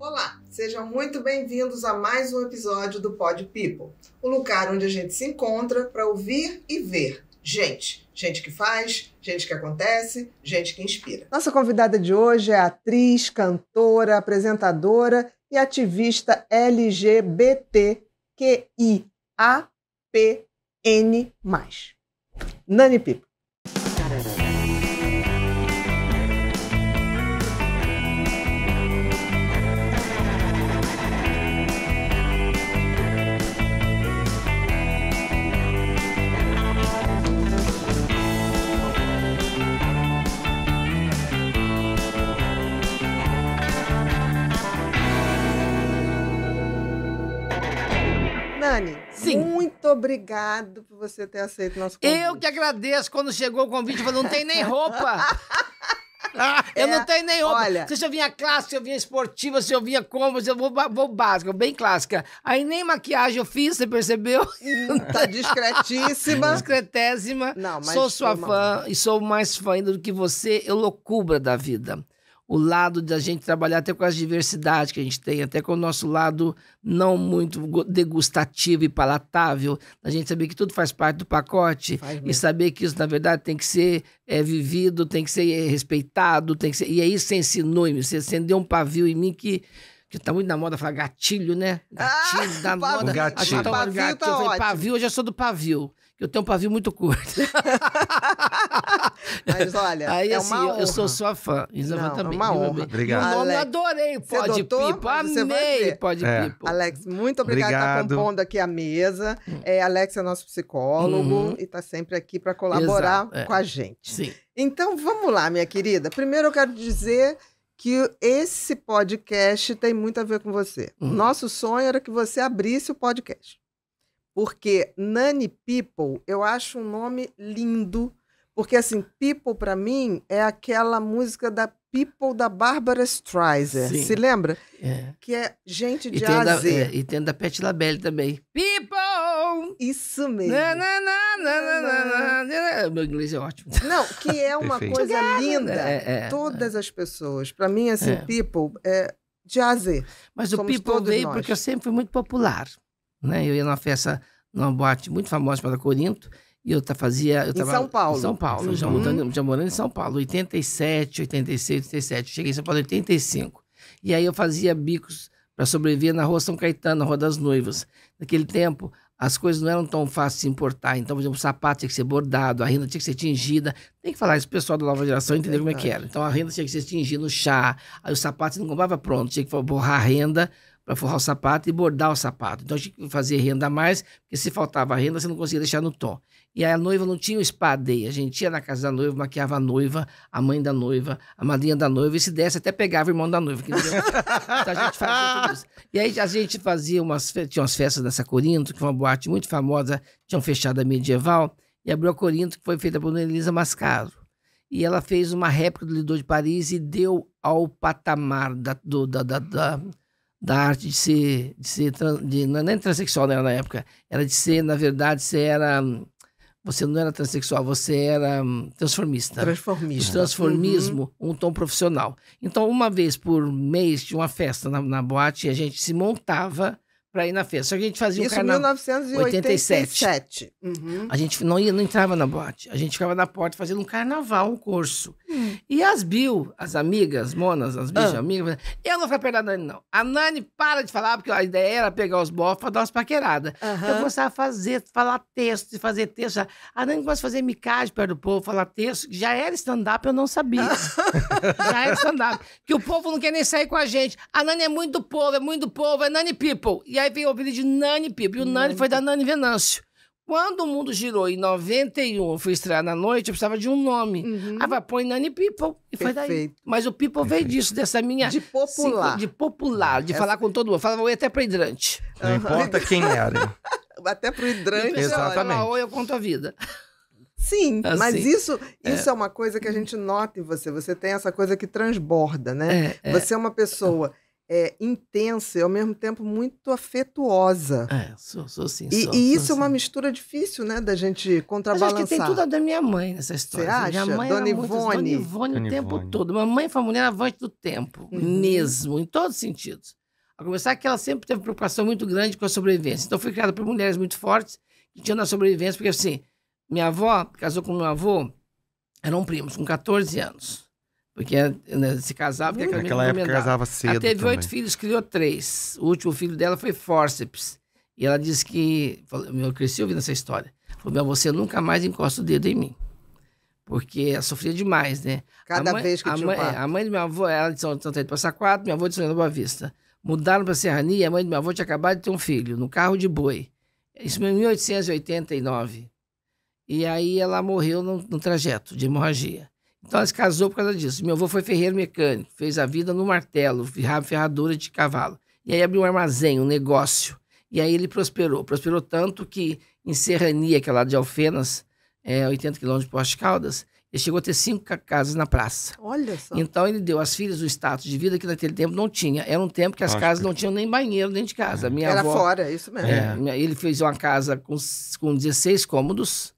Olá, sejam muito bem-vindos a mais um episódio do Pod People, o lugar onde a gente se encontra para ouvir e ver gente, gente que faz, gente que acontece, gente que inspira. Nossa convidada de hoje é atriz, cantora, apresentadora e ativista LGBTQIAPN+. Nani Pipo. obrigado por você ter aceito nosso convite. Eu que agradeço. Quando chegou o convite, eu falei, não tem nem roupa. Ah, eu é, não tenho nem Olha, se eu vinha clássica, se eu vinha esportiva, se eu vinha como, se eu vou, vou básica, bem clássica. Aí nem maquiagem eu fiz, você percebeu? Hum, tá discretíssima. Discretésima. Não, mas sou sua fã e sou mais fã ainda do que você. Eu loucubra da vida o lado da gente trabalhar até com as diversidades que a gente tem, até com o nosso lado não muito degustativo e palatável, a gente saber que tudo faz parte do pacote e saber que isso, na verdade, tem que ser é, vivido, tem que ser é, respeitado, tem que ser... E aí é você ensinou em você acendeu um pavio em mim que que tá muito na moda falar gatilho, né? Ah, gatilho, ah, da moda. Tá tá gatilho. Tá pavio, gatilho. Tá eu falei, pavio, hoje eu sou do pavio. eu tenho um pavio muito curto. Mas olha, Aí, é assim, eu, eu sou sua fã. Não, é também. É uma honra. Obrigado. Meu nome Alex, adorei. Pode doutor, pipa, amei. Pode é. pipa. Alex, muito obrigado, por estar compondo aqui a mesa. Hum. É, Alex é nosso psicólogo uhum. e está sempre aqui para colaborar Exato, é. com a gente. Sim. Então vamos lá, minha querida. Primeiro eu quero dizer que esse podcast tem muito a ver com você. Uhum. Nosso sonho era que você abrisse o podcast. Porque Nani People, eu acho um nome lindo porque, assim, People, para mim, é aquela música da People da Barbara Streisand. Se lembra? É. Que é gente de e é, E tem da Pet Labelle também. People! Isso mesmo. Na, na, na, é, Meu inglês é ótimo. Não, que é uma coisa linda. É, é, é, Todas as pessoas. Para mim, assim, People é de A Mas o People veio nós. porque eu sempre fui muito popular. Né? Eu ia numa festa, numa boate muito famosa chamada Corinto, e eu fazia. Eu em São Paulo. Em São Paulo, uhum. já, morando, já em São Paulo, 87, 86, 87. Cheguei em São Paulo em 85. E aí eu fazia bicos para sobreviver na Rua São Caetano, na Rua das Noivas. Naquele tempo, as coisas não eram tão fáceis de importar. Então, por exemplo, o sapato tinha que ser bordado, a renda tinha que ser tingida. Tem que falar isso pro pessoal da nova geração entender como é que era. Então, a renda tinha que ser tingida no chá. Aí o sapato você não comprava pronto, tinha que borrar a renda para forrar o sapato e bordar o sapato. Então, tinha que fazer renda a mais, porque se faltava renda, você não conseguia deixar no tom. E a noiva não tinha o spa day. A gente ia na casa da noiva, maquiava a noiva, a mãe da noiva, a madrinha da noiva, e se desse, até pegava o irmão da noiva. Então a gente fazia tudo isso. E aí a gente fazia umas, tinha umas festas nessa Corinto, que foi uma boate muito famosa, tinham fechado a medieval, e abriu a Corinto, que foi feita por Elisa Mascaro. E ela fez uma réplica do Lidor de Paris e deu ao patamar da, do, da, da, da da arte de ser, de ser de, não era é nem transexual né, na época, era de ser, na verdade, ser era hum, você não era transexual, você era hum, transformista. Transformista. Transformismo, uhum. um tom profissional. Então, uma vez por mês tinha uma festa na, na boate e a gente se montava para ir na feira. Só que a gente fazia Isso, o carnaval. 1987. 87. Uhum. A gente não, ia, não entrava na boate. A gente ficava na porta fazendo um carnaval, um curso. Hum. E as Bill, as amigas, monas, as bichas ah. amigas, eu não vou perder a Nani, não. A Nani para de falar, porque a ideia era pegar os bofos para dar umas paqueradas. Eu começava a fazer, falar texto, fazer texto. A Nani começa a fazer micagem perto do povo, falar texto. Já era stand-up, eu não sabia. já era stand-up. Que o povo não quer nem sair com a gente. A Nani é muito do povo, é muito do povo, é Nani people. E aí veio o apelido de Nani Pipo. E o Nani foi da Nani Venâncio. Quando o mundo girou em 91, eu fui estrear na noite, eu precisava de um nome. Uhum. Aí põe Nani People. E foi daí. Mas o People Perfeito. veio disso, dessa minha. De popular. de popular, de falar com todo mundo. Falava oi até o hidrante. Não uhum. importa quem era. até o hidrante. Exatamente. Oi, eu conto a vida. Sim, assim, mas isso, é. isso é. é. uma coisa que a gente nota em você. Você tem essa coisa que transborda, né? É, é. você é uma pessoa é, intensa e ao mesmo tempo muito afetuosa. É, sou, sou sim. E, sou, e isso sou, é uma sim. mistura difícil, né, da gente contrabalançar. Mas acho que tem tudo a da minha mãe nessa história. Você acha? Minha mãe assim, Dona Ivone. Muito, Dona Ivone Dona o tempo Ivone. todo. Mamãe foi uma mulher avante do tempo, uhum. mesmo, em todos os sentidos. A começar é que ela sempre teve preocupação muito grande com a sobrevivência. Então, foi criada por mulheres muito fortes que tinham na sobrevivência, porque assim, minha avó casou com meu avô, eram primos, com 14 anos. Porque é, né, se casava, porque hum, Naquela época casava cedo. Ela teve também. oito filhos, criou três. O último filho dela foi Forceps. E ela disse que. Eu cresci ouvindo essa história. Falou: você nunca mais encosta o dedo em mim. Porque ela sofria demais, né? Cada mãe, vez que a tinha mãe, A mãe de meu avô, ela de São então Tanto para Saquato, minha avó de São Nova Vista. Mudaram para Serrania, a mãe de meu avô tinha acabado de ter um filho, no carro de boi. Isso em 1889. E aí ela morreu no, no trajeto de hemorragia. Então ela se casou por causa disso. Meu avô foi ferreiro mecânico, fez a vida no martelo, ferradura de cavalo. E aí abriu um armazém, um negócio. E aí ele prosperou. Prosperou tanto que em Serrania, que é lá de Alfenas, é, 80 quilômetros de Poste Caldas, ele chegou a ter cinco casas na praça. Olha só. Então ele deu às filhas o status de vida que naquele tempo não tinha. Era um tempo que as Acho casas que... não tinham nem banheiro dentro de casa. É. Minha Era avó, fora, isso mesmo. É, ele fez uma casa com, com 16 cômodos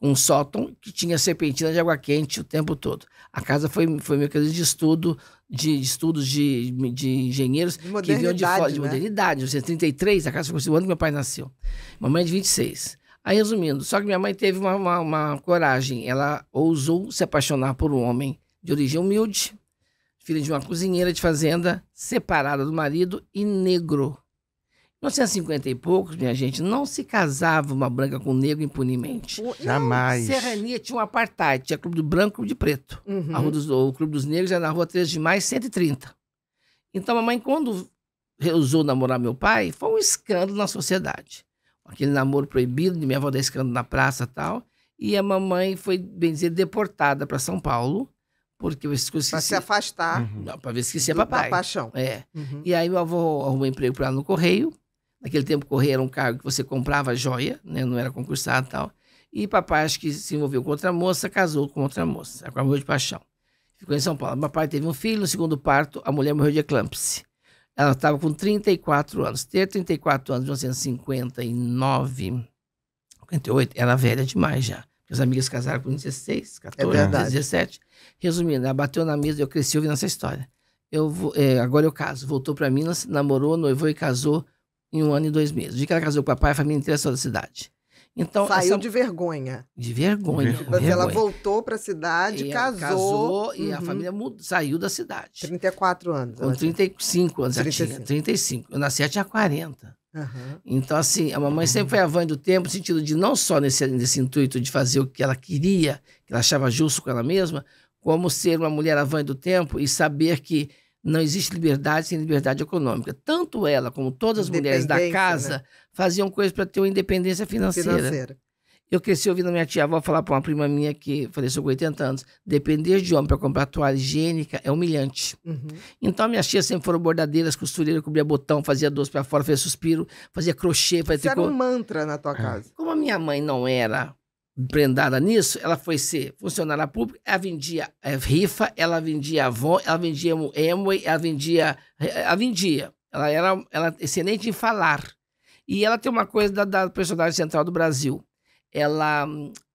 um sótão que tinha serpentina de água quente o tempo todo. A casa foi, foi meio que de estudo, de, de estudos de, de engenheiros de que vinham de fora, de né? modernidade. Em 33, a casa ficou o ano que meu pai nasceu. Mamãe de 26. Aí, resumindo, só que minha mãe teve uma, uma, uma coragem. Ela ousou se apaixonar por um homem de origem humilde, filho de uma cozinheira de fazenda, separada do marido e negro. 1950 e poucos, minha gente, não se casava uma branca com um negro impunemente. Jamais. Não, Serrania tinha um apartheid, tinha clube do branco e de preto. Uhum. A rua dos, o clube dos negros era na rua 13 de maio, 130. Então, a mãe, quando reusou namorar meu pai, foi um escândalo na sociedade. Aquele namoro proibido, de minha avó dar escândalo na praça e tal. E a mamãe foi, bem dizer, deportada para São Paulo. Porque eu esqueci. Pra se afastar. Uhum. Para ver se esquecia papai. Da paixão. É. Uhum. E aí meu avô arrumou um emprego para ela no Correio. Naquele tempo, correia era um cargo que você comprava joia, né? não era concursado e tal. E papai, acho que se envolveu com outra moça, casou com outra moça, Agora morreu de paixão. Ficou em São Paulo. Papai teve um filho, no segundo parto, a mulher morreu de eclâmpse. Ela estava com 34 anos. Ter 34 anos, 1959, 58, era velha demais já. As amigas casaram com 16, 14, é 17. Resumindo, ela bateu na mesa, eu cresci ouvindo essa história. Eu é, agora eu caso. Voltou para Minas, namorou, noivou e casou em um ano e dois meses. De que ela casou com o papai, a família inteira é saiu da cidade. Então, Saiu essa... de vergonha. De vergonha. Mas vergonha. ela voltou para a cidade, e casou. Casou e a uhum. família saiu da cidade. 34 anos. Com 35 anos 35. ela tinha. 35. Eu nasci, ela tinha 40. Uhum. Então, assim, a mamãe uhum. sempre foi avante do tempo, no sentido de não só nesse, nesse intuito de fazer o que ela queria, que ela achava justo com ela mesma, como ser uma mulher avante do tempo e saber que não existe liberdade sem liberdade econômica. Tanto ela como todas as mulheres da casa né? faziam coisas para ter uma independência financeira. financeira. Eu cresci ouvindo a minha tia avó falar para uma prima minha que faleceu com 80 anos: depender de homem para comprar toalha higiênica é humilhante. Uhum. Então, minhas tias sempre foram bordadeiras, costureiras, cobria botão, fazia doce para fora, fazia suspiro, fazia crochê, fazia Isso tricô. era um mantra na tua é. casa. Como a minha mãe não era prendada nisso, ela foi ser funcionária pública, ela vendia eh, rifa, ela vendia Avon, ela vendia Amway, ela vendia, eh, ela vendia. Ela era ela excelente em falar. E ela tem uma coisa da, da personagem central do Brasil. Ela,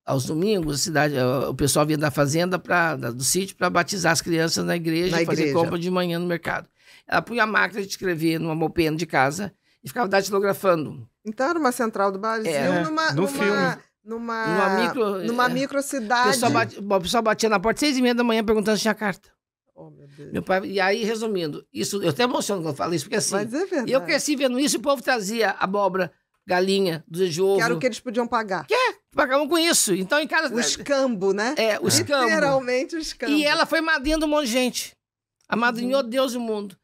aos domingos, a cidade, eh, o pessoal vinha da fazenda, pra, do sítio, para batizar as crianças na igreja na e fazer compra de manhã no mercado. Ela punha a máquina de escrever numa mopena de casa e ficava datilografando. Então era uma central do Brasil é, numa, no numa... filme numa, numa micro, numa é, micro cidade. O pessoal, o pessoal batia na porta seis e meia da manhã perguntando se tinha carta. Oh, meu, Deus. meu pai, e aí, resumindo, isso eu até emociono quando falo isso, porque assim. Mas é Eu cresci vendo isso e o povo trazia abóbora, galinha, do de Que era o que eles podiam pagar. Que é, pagavam com isso. Então em casa. O escambo, né? É, o escambo. Literalmente o escambo. E ela foi madrinha de um monte de gente. Amadrinhou uhum. Deus e o mundo.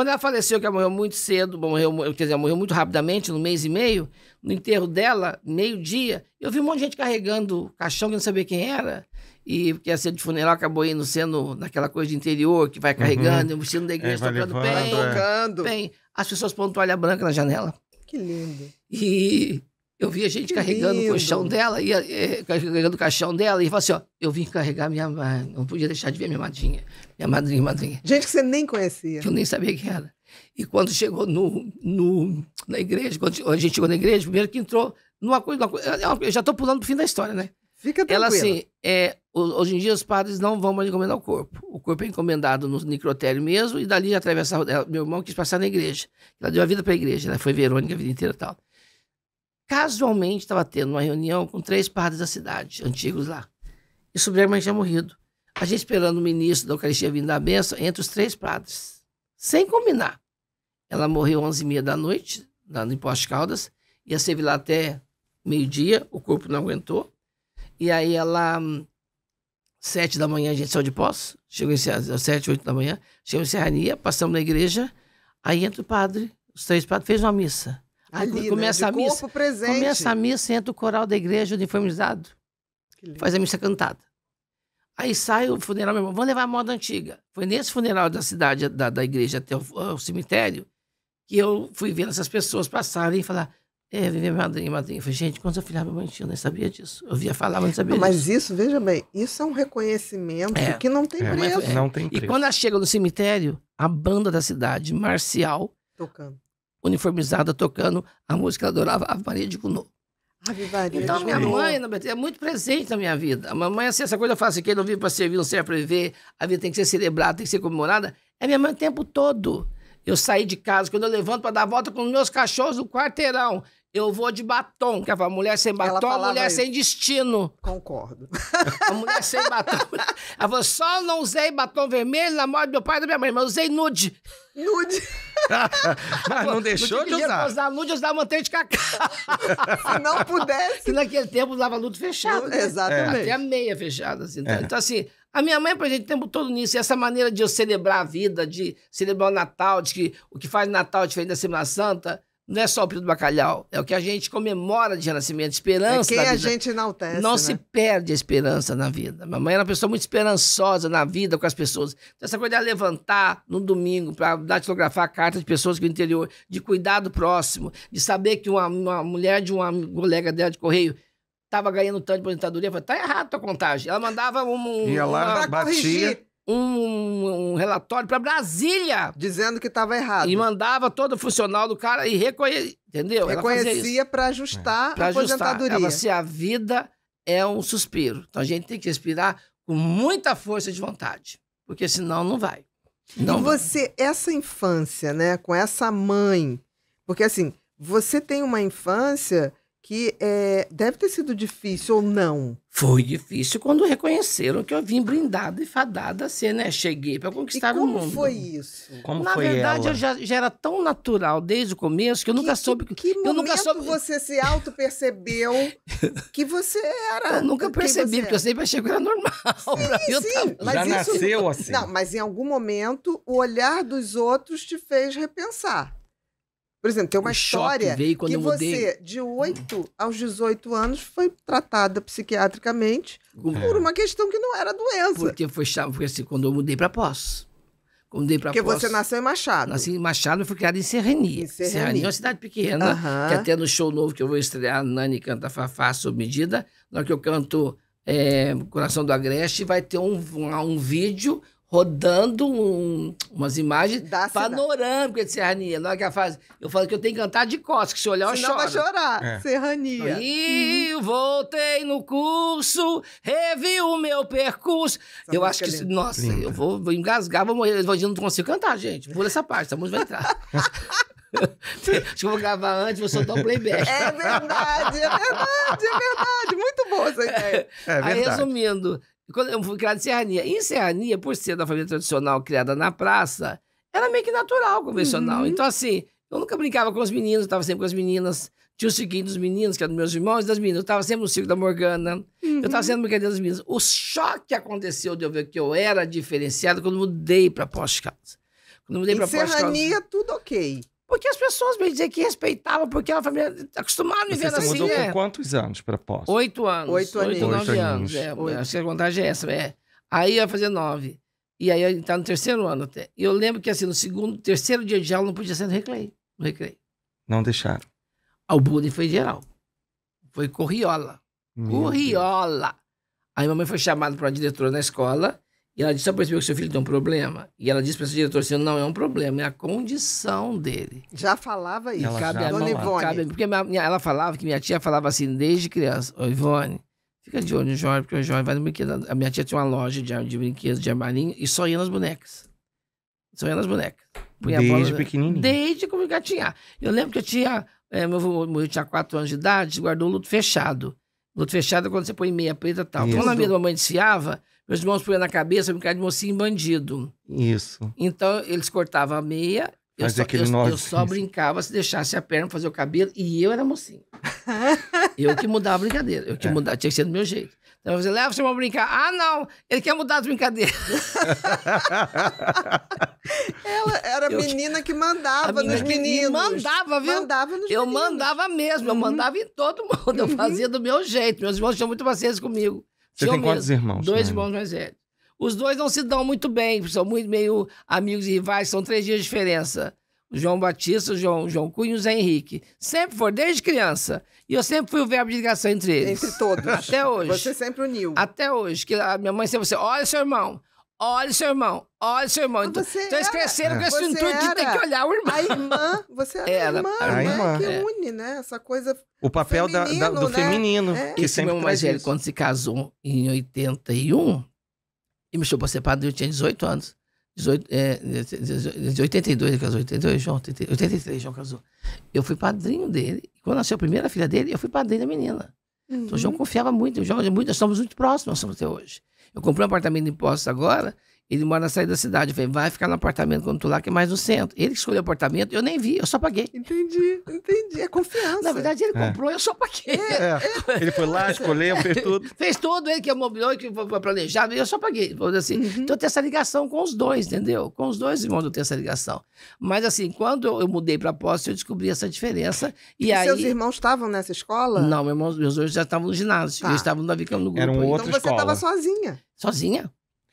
Quando ela faleceu, que ela morreu muito cedo, morreu, quer dizer, morreu muito rapidamente, no mês e meio, no enterro dela, meio-dia, eu vi um monte de gente carregando caixão que não sabia quem era. E porque a ser de funeral acabou indo sendo naquela coisa de interior, que vai uhum. carregando, uhum. vestindo da é, igreja, é, tocando levando, bem, é. tocando. Bem, as pessoas pondo toalha branca na janela. Que lindo. E eu via gente que carregando lindo. o colchão dela, ia, ia, é, carregando o caixão dela, e falava assim: ó, eu vim carregar minha mãe, não podia deixar de ver minha madrinha, minha madrinha, madrinha. Gente que você nem conhecia. Que eu nem sabia quem era. E quando chegou no, no, na igreja, quando a gente chegou na igreja, primeiro que entrou numa coisa. Numa, é eu já estou pulando pro fim da história, né? Fica tranquilo. Ela assim, é, hoje em dia os padres não vão mais encomendar o corpo. O corpo é encomendado no necrotério mesmo e dali atravessa a é, Meu irmão quis passar na igreja. Ela deu a vida para a igreja, ela né? foi verônica a vida inteira e tal casualmente estava tendo uma reunião com três padres da cidade, antigos lá. E o Subrema tinha morrido. A gente esperando o ministro da Eucaristia vindo da benção entre os três padres, sem combinar. Ela morreu às 11h30 da noite, lá no Imposto Caldas, ia servir lá até meio-dia, o corpo não aguentou. E aí ela, hum, sete da manhã, a gente saiu de posse, chegou em sete, oito da manhã, chegou em Serrania, passamos na igreja, aí entra o padre, os três padres, fez uma missa. Ali, né? começa né? a missa, corpo presente. Começa a missa, entra o coral da igreja uniformizado, faz a missa cantada. Aí sai o funeral, meu irmão, vamos levar a moda antiga. Foi nesse funeral da cidade, da, da igreja até o, o cemitério, que eu fui vendo essas pessoas passarem e falar, é, viver madrinha, madrinha. Eu falei, gente, quando eu filhava minha mãe, eu nem sabia disso. Eu via falar, mas não sabia disso. Mas isso, veja bem, isso é um reconhecimento é, que não tem é, preço. Mas, é. Não tem preço. E quando ela chega no cemitério, a banda da cidade, marcial, tocando uniformizada tocando a música que ela adorava, Ave Maria de Gounod. Então, minha mãe é muito presente na minha vida. A mamãe, assim, essa coisa eu faço aqui, assim, não vivo para servir, não serve para viver, a vida tem que ser celebrada, tem que ser comemorada. É minha mãe o tempo todo. Eu saí de casa, quando eu levanto para dar a volta com os meus cachorros no quarteirão, eu vou de batom. Que a mulher sem batom, é a mulher isso. sem destino. Concordo. A mulher sem batom. Ela falou, só não usei batom vermelho na moda do meu pai e da minha mãe, mas usei nude. Nude. mas não deixou de usar. usar nude, eu usava manteiga de cacau. Se não pudesse. Que naquele tempo usava nude fechado. Né? Exatamente. Até a meia fechada. Assim, tá? é. Então, assim, a minha mãe, pra gente, o tempo todo nisso. E essa maneira de eu celebrar a vida, de celebrar o Natal, de que o que faz Natal é diferente da Semana Santa não é só o período do bacalhau, é o que a gente comemora de renascimento, esperança. É quem a gente enaltece. Não né? se perde a esperança na vida. Mamãe era uma pessoa muito esperançosa na vida com as pessoas. Então, essa coisa de levantar no domingo para datilografar cartas de pessoas do interior, de cuidar do próximo, de saber que uma, uma mulher de uma colega dela de correio estava ganhando tanto de aposentadoria, falou, tá errado a tua contagem. Ela mandava um. Ia lá, uma... batia. Corrigir um, um relatório para Brasília. Dizendo que estava errado. E mandava todo o funcional do cara e reconhecia, entendeu? Reconhecia para ajustar é. pra a aposentadoria. Ajustar. Ela, a vida é um suspiro. Então a gente tem que respirar com muita força de vontade, porque senão não vai. Não e você, vai. essa infância, né, com essa mãe, porque assim, você tem uma infância que é, deve ter sido difícil ou não? Foi difícil quando reconheceram que eu vim brindada e fadada a ser, né? Cheguei para conquistar o mundo. Como foi isso? Como Na foi verdade, ela? eu já, já, era tão natural desde o começo que eu nunca que, soube. Que, que eu momento nunca soube... você se auto percebeu que você era? Eu nunca percebi porque eu sempre achei que era normal. Sim, sim, tá mas já isso... nasceu assim. Não, mas em algum momento o olhar dos outros te fez repensar. Por exemplo, tem uma o história veio quando que você, de 8 aos 18 anos, foi tratada psiquiatricamente é. por uma questão que não era doença. Porque foi assim, quando eu mudei para Poços. Quando mudei pra Porque Poços, você nasceu em Machado. Nasci em Machado e fui criado em Serrania. Em Serrania. Serrania é uma cidade pequena, que até no show novo que eu vou estrear, Nani canta Fafá sob medida, na hora que eu canto é, Coração do Agreste, vai ter um, um, um vídeo rodando um, umas imagens panorâmicas de Serrania. Na hora que ela faz, eu falo que eu tenho que cantar de costas, que se olhar, eu choro. choro. vai chorar. É. Serrania. É e uhum. voltei no curso, revi o meu percurso. Essa eu acho que... É nossa, linda. eu vou, vou, engasgar, vou morrer. Eu não consigo cantar, gente. Pula essa parte, essa música vai entrar. Acho que eu vou gravar antes, vou soltar um playback. É verdade, é verdade, é verdade. Muito boa essa é. ideia. É, é Aí, resumindo, quando eu fui criado em Serrania. em Serrania, por ser da família tradicional criada na praça, era meio que natural, convencional. Uhum. Então, assim, eu nunca brincava com os meninos, estava sempre com as meninas. Tinha o seguinte dos meninos, que eram meus irmãos, e das meninas. Eu estava sempre no circo da Morgana. Uhum. Eu estava sendo brincadeira das meninas. O choque aconteceu de eu ver que eu era diferenciado quando mudei para Pós-Casa. Quando mudei para Pós-Casa. Serrania, tudo ok. Porque as pessoas me diziam que respeitavam, porque a família acostumaram me ver assim. Você mudou com é... quantos anos para pós? Oito anos. Oito, oito, oito nove anos. anos. É, oito. Acho que a contagem é essa. É. Aí ia fazer nove. E aí está no terceiro ano até. E eu lembro que assim, no segundo, terceiro dia de aula não podia ser no recreio. No recreio. Não deixaram. Ah, o bullying foi geral. Foi corriola. Meu corriola. Deus. Aí a mamãe foi chamada para uma diretora na escola e ela disse, já percebeu que seu filho tem um problema? E ela disse para esse diretor assim, não é um problema, é a condição dele. Já falava isso, ela cabe a Dona Ivone. Cabe, porque minha, ela falava, que minha tia falava assim desde criança, ô Ivone, fica de olho no Jorge, porque o Jorge vai no brinquedo. A minha tia tinha uma loja de, de brinquedos de armarinho e só ia nas bonecas. Só ia nas bonecas. Punha desde pequenininho? Desde como tinha, Eu lembro que eu tinha, é, meu avô tinha quatro anos de idade, guardou o luto fechado. Luto fechado é quando você põe meia preta e tal. Isso. Quando a minha mamãe desfiava, meus irmãos punham na cabeça, brincar de mocinho bandido. Isso. Então, eles cortavam a meia, eu só, eu, eu só, brincava se deixasse a perna fazer o cabelo, e eu era mocinho. eu que mudava a brincadeira, eu que é. mudava, tinha que ser do meu jeito. Então, você leva o seu brincar. Ah, não, ele quer mudar de brincadeira. Ela era a menina que mandava nos meninos. Mandava, viu? Mandava nos eu meninos. mandava mesmo, eu uhum. mandava em todo mundo. Eu uhum. fazia do meu jeito. Meus irmãos tinham muito paciência comigo. Você tem quantos irmãos? Dois irmãos mais velhos. Os dois não se dão muito bem, são muito meio amigos e rivais, são três dias de diferença. O João Batista, o João, João Cunha e o Zé Henrique. Sempre foram, desde criança. E eu sempre fui o verbo de ligação entre eles. Entre todos. Até hoje. Você sempre uniu. Até hoje. Que a minha mãe sempre assim, olha seu irmão, Olha o seu irmão, olha o seu irmão. Então, você então, eles cresceram com esse intuito de ter que olhar o irmão. A irmã, você é a irmã, a né? irmã. que é. une, né? Essa coisa. O papel feminino, da, da, do né? feminino. É. Que esse sempre meu mais velho, isso. quando se casou em 81, e me chamou para ser padre, eu tinha 18 anos. 18, é, de 82 ele casou, 82, João, 83, João casou. Eu fui padrinho dele. Quando nasceu a primeira filha dele, eu fui padrinho da menina. Uhum. Então o João uhum. confiava muito. O João, nós somos muito próximos, nós somos até hoje. Eu comprei um apartamento em Poços agora ele mora na saída da cidade. Eu falei, vai ficar no apartamento quando tu lá, que é mais no centro. Ele que escolheu o apartamento, eu nem vi, eu só paguei. Entendi, entendi. É confiança. Na verdade, ele é. comprou, eu só paguei. É. É. Ele foi lá, escolheu, fez tudo. fez tudo, ele que mobiliou, que foi planejado, eu só paguei. Assim. Uhum. Então tem essa ligação com os dois, entendeu? Com os dois irmãos eu tenho essa ligação. Mas assim, quando eu, mudei para a Posse, eu descobri essa diferença. E, e aí... seus irmãos estavam nessa escola? Não, meus dois já estavam no ginásio. Tá. Eles estavam no Navicão no grupo. Era um outro então você estava sozinha. Sozinha?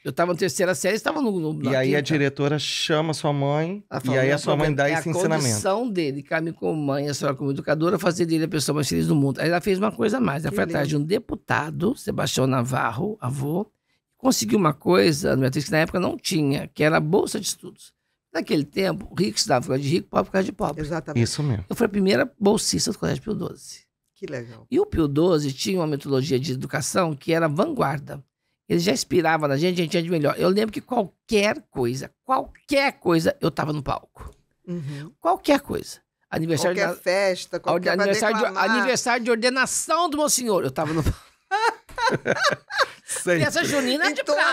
Eu tava na terceira série, estava no, no E aí quinta. a diretora chama sua mãe fala, e aí a sua mãe dá é esse a ensinamento. A condição dele, caminho como mãe, a senhora como educadora, fazer dele a pessoa mais feliz do mundo. Aí ela fez uma coisa a mais, ela que foi lindo. atrás de um deputado, Sebastião Navarro, avô, conseguiu uma coisa no Beatriz que na época não tinha, que era a bolsa de estudos. Naquele tempo, rico estudava por causa de rico, pobre por causa de pobre. Exatamente. Isso mesmo. Eu fui a primeira bolsista do Colégio Pio XII. Que legal. E o Pio XII tinha uma metodologia de educação que era vanguarda. Ele já inspirava na gente, a gente tinha de melhor. Eu lembro que qualquer coisa, qualquer coisa, eu tava no palco. Uhum. Qualquer coisa. Aniversário qualquer de, festa, qualquer aniversário de, aniversário de ordenação do Monsenhor, eu tava no palco. Essa junina é de todas,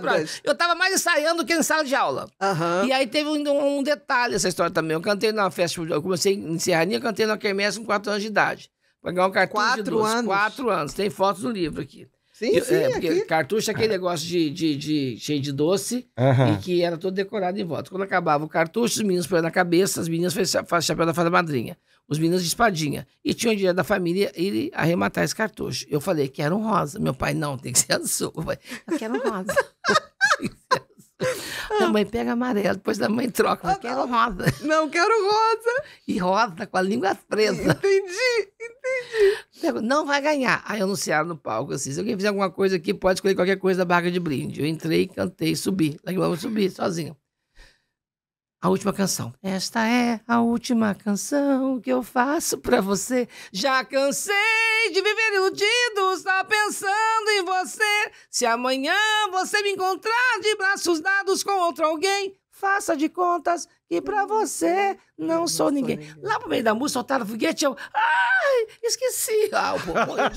praxe, Eu tava mais ensaiando que em sala de aula. Uhum. E aí teve um, um, detalhe essa história também. Eu cantei numa festa, eu comecei em Serraninha, cantei na quermesse com 4 anos de idade. Pra ganhar um cartão quatro de 4 Anos. Quatro anos. Tem fotos no livro aqui. Sim, eu, sim. É, porque aqui. cartucho é aquele ah. negócio de, de, de cheio de doce uhum. e que era todo decorado em volta. Quando acabava o cartucho, os meninos põem na cabeça, as meninas faziam chapéu da fada madrinha, os meninos de espadinha. E tinha o dia da família ir arrematar esse cartucho. Eu falei, quero um rosa. Meu pai, não, tem que ser azul. Eu, falei, eu quero um rosa. A mãe pega amarelo, depois a mãe troca. quero rosa. Não, quero rosa. E rosa com a língua presa. Entendi, entendi. não vai ganhar. Aí anunciaram no palco assim: se alguém fizer alguma coisa aqui, pode escolher qualquer coisa da barca de brinde. Eu entrei, cantei, subi. Lá que vamos subir sozinho a última canção. Esta é a última canção que eu faço para você. Já cansei de viver iludido, só pensando em você. Se amanhã você me encontrar de braços dados com outro alguém, Faça de contas que pra hum, você não, é, não sou, sou ninguém. ninguém. Lá no meio da música, soltaram foguete, eu. Ai, esqueci. Ah, o povo morreu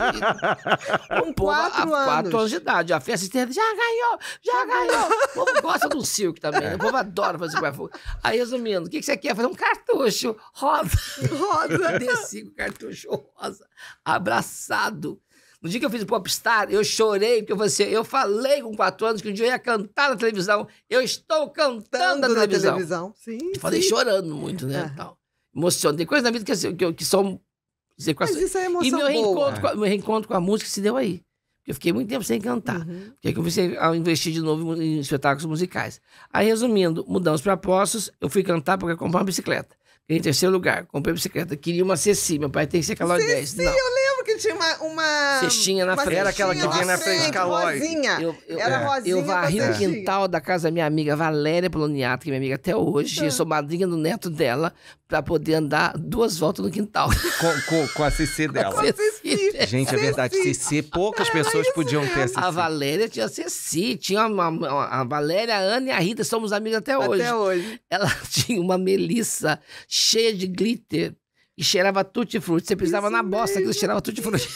Com quatro anos. quatro anos de idade. A festa inteira, já ganhou, já ganhou. o povo gosta do circo também. É. O povo adora fazer fogo. Aí, resumindo, o que, que você quer? Fazer um cartucho rosa. Rosa. Desci com o cartucho rosa, abraçado no dia que eu fiz o Popstar, eu chorei, porque eu falei assim, eu falei com quatro anos que um dia eu ia cantar na televisão. Eu estou cantando na televisão. Na televisão. Sim, falei sim. chorando muito, né? É. Tal. Tem Coisas na vida que, assim, que, que são... Dizer, Mas isso é emoção E meu reencontro, com, é. meu reencontro com a música se deu aí. Porque eu fiquei muito tempo sem cantar. Uhum. Porque eu comecei a investir de novo em espetáculos musicais. Aí, resumindo, mudamos para Poços, eu fui cantar porque eu uma bicicleta. Em terceiro lugar, comprei bicicleta. Queria uma Ceci. Meu pai tem que ser calói 10. Sim, não. eu lembro que tinha uma... uma cestinha na uma frente. Era aquela que vinha na frente, calói. Rosinha. Eu, eu, era é. rosinha Eu varri o quintal da casa da minha amiga Valéria Poloniato, que é minha amiga até hoje. Tá. Eu sou madrinha do neto dela, pra poder andar duas voltas no quintal. Com, com, com a CC dela. Com a CC. Gente, é verdade. CC, poucas pessoas podiam ter CC. A Valéria tinha CC. Tinha uma, uma, a Valéria, a Ana e a Rita. Somos amigas até hoje. Até hoje. Ela tinha uma Melissa cheia de glitter. E cheirava tutti-frutti. Você pisava isso na bosta, que cheirava tutti-frutti.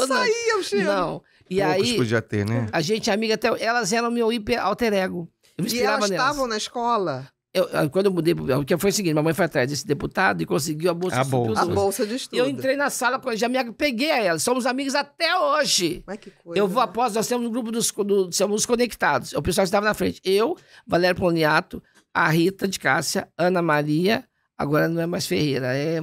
Não saía o cheiro. Não. E Poucos aí, podia ter, né? a gente amiga até... Elas eram meu hiper alter ego. Eu me e elas estavam na escola? Eu, ah, quando eu mudei, porque ah, foi o seguinte, minha mãe foi atrás desse deputado e conseguiu a bolsa, a de, bolsa. Estudo. A bolsa de estudo. Eu entrei na sala, já me peguei a elas. somos amigos até hoje. Mas que coisa. Eu vou né? após, nós temos um grupo dos, do, somos conectados, o pessoal estava na frente, eu, Valério Ploniato, a Rita de Cássia, Ana Maria, Agora não é mais Ferreira, é, é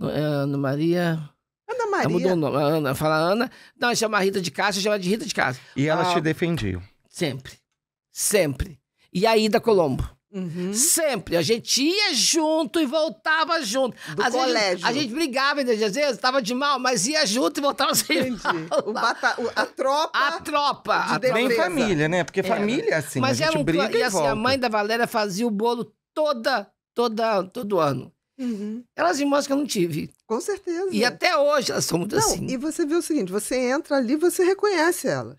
Ana Maria. Ana ah, Maria. Ela mudou o nome. Ana, fala Ana. Não, chama Rita de Cássia, chama de Rita de Cássia. E elas ah, te defendiam. Sempre. Sempre. E a Ida Colombo. Uhum. Sempre. A gente ia junto e voltava junto. Do às colégio. Vezes, a gente brigava, às vezes tava de mal, mas ia junto e voltava sempre bata, A tropa. A tropa. A Bem família, né? Porque família, é. assim, mas a gente um, briga e, e assim, volta. a mãe da Valéria fazia o bolo toda toda, todo ano. Uhum. Elas irmãs que eu não tive. Com certeza. E até hoje elas são muito não, assim. E você vê o seguinte: você entra ali você reconhece elas.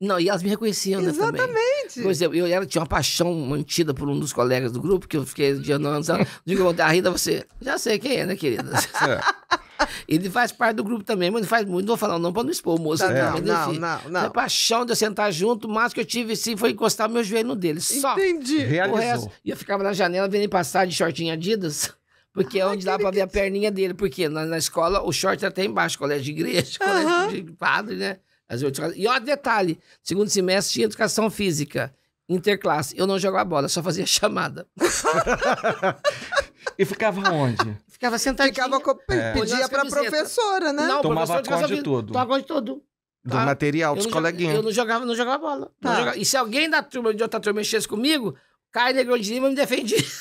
Não, e elas me reconheciam né, Exatamente. Também. Por exemplo, eu era, tinha uma paixão mantida por um dos colegas do grupo, que eu fiquei de anos. Digo, a Rita, você. Já sei quem é, né, querida? É. Ele faz parte do grupo também, mas não faz muito. Não vou falar não pra não expor o moço. Tá, não, não, não, não, não. É paixão de eu sentar junto, mas que eu tive sim foi encostar meu joelho no dele. Só. Entendi. Realizou. resto, e eu ficava na janela vendo ele passar de shortinho Adidas. Porque é onde dá pra ver a perninha dele. Porque na, na escola, o short até embaixo, colégio de igreja, uhum. colégio de padre, né? As outras... E olha o detalhe: segundo semestre tinha educação física, interclasse. Eu não jogava bola, só fazia chamada. e ficava onde? Ficava sentadinho. Ficava com... é. Pedia pra professora, né? Não, Tomava professora conta de, tudo. Tomava conta de tudo. Do tá? material, dos coleguinhas. Eu não jogava, não jogava bola. Tá. Não jogava. E se alguém da turma, de outra turma, mexesse comigo, Caio Negrão de Lima me defendia. Entendi.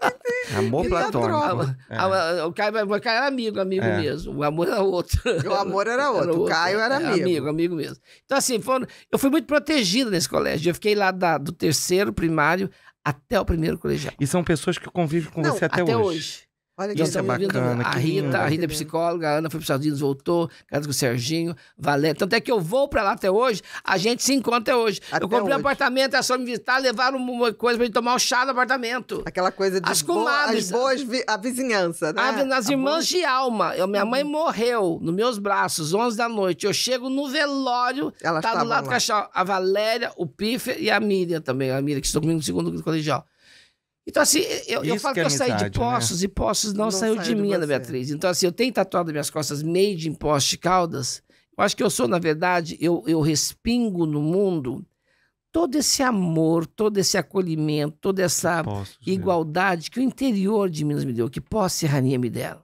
entendi. Amor platônico. É. o, Caio, o Caio era amigo, amigo é. mesmo. O amor era outro. O amor era outro. O Caio era é, amigo. Amigo, amigo mesmo. Então, assim, foram, eu fui muito protegida nesse colégio. Eu fiquei lá da, do terceiro primário até o primeiro colegial. E são pessoas que convivem com não, você até, até hoje. hoje. Olha que isso é bacana. A Rita, a Rita é psicóloga, a Ana foi para os Estados Unidos, voltou, casa com o Serginho, Valéria. Tanto é que eu vou para lá até hoje, a gente se encontra até hoje. Até eu comprei hoje. um apartamento, é só me visitar, levaram uma coisa para gente tomar um chá no apartamento. Aquela coisa de as comadres, as boas, vi, a vizinhança, né? A, as a irmãs boa... de alma. Eu, minha mãe morreu nos meus braços, 11 da noite. Eu chego no velório, Elas tá do lado lá. do caixão. A Valéria, o Piffer e a Miriam também. A Miriam que estou comigo no segundo colegial. Então, assim, eu, eu falo que, que é eu amizade, saí de né? Poços né? e Poços não, não saiu de mim, Ana Beatriz. Então, assim, eu tenho tatuado nas minhas costas made em Poços e Caldas. Eu acho que eu sou, na verdade, eu, eu respingo no mundo todo esse amor, todo esse acolhimento, toda essa é. igualdade que o interior de Minas me deu, que posse e Rainha me deram.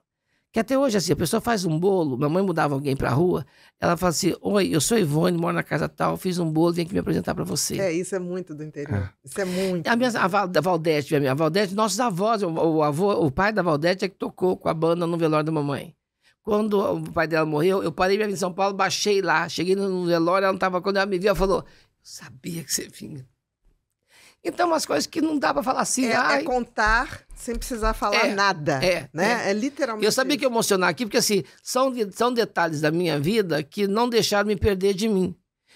Que até hoje, assim, a pessoa faz um bolo, minha mãe mudava alguém pra rua, ela fala assim: Oi, eu sou Ivone, moro na casa tal, fiz um bolo, vim aqui me apresentar pra você. É, isso é muito do interior. Ah. Isso é muito. A minha a Val, a Valdete, a minha a Valdete, nossos avós, o, o, avô, o pai da Valdete é que tocou com a banda no velório da mamãe. Quando o pai dela morreu, eu parei minha vida em São Paulo, baixei lá, cheguei no velório, ela não tava. Quando ela me viu, ela falou: Eu sabia que você vinha. Então, umas coisas que não dá para falar assim. É, é ai... é, contar sem precisar falar é, nada. É, né? é. é literalmente. Eu sabia isso. que ia emocionar aqui, porque assim, são, são detalhes da minha vida que não deixaram me perder de mim.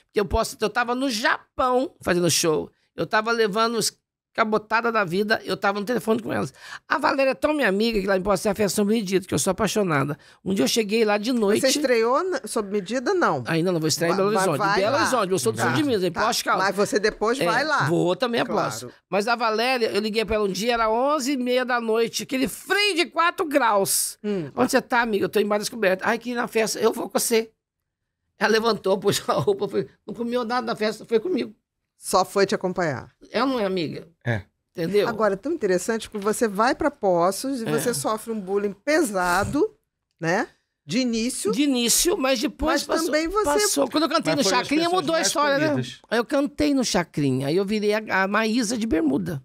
Porque eu posso. Eu estava no Japão fazendo show. Eu estava levando os cabotada da vida, eu tava no telefone com elas. A Valéria é tão minha amiga que lá em Boa Serra fez sob medida, que eu sou apaixonada. Um dia eu cheguei lá de noite. Você estreou sob medida, não? Ainda não, vou estrear em Belo Horizonte. Vai, vai Belo lá. Horizonte, eu sou do tá, sul de tá, Minas, em tá. Poxa, Mas você depois é, vai lá. Vou também, claro. aposto. Mas a Valéria, eu liguei pra ela um dia, era 11h30 da noite, aquele frio de 4 graus. Hum. Onde você tá, amiga? Eu tô embaixo das cobertas. Ai, que na festa, eu vou com você. Ela levantou, pôs a roupa, foi, não comeu nada na festa, foi comigo só foi te acompanhar. É amiga. É. Entendeu? Agora, é tão interessante que você vai para Poços e é. você sofre um bullying pesado, né? De início. De início, mas depois mas passou, também você passou. Quando eu cantei mas no Chacrinha, mudou a história, punidas. né? Eu cantei no Chacrinha, aí eu virei a, a Maísa de Bermuda.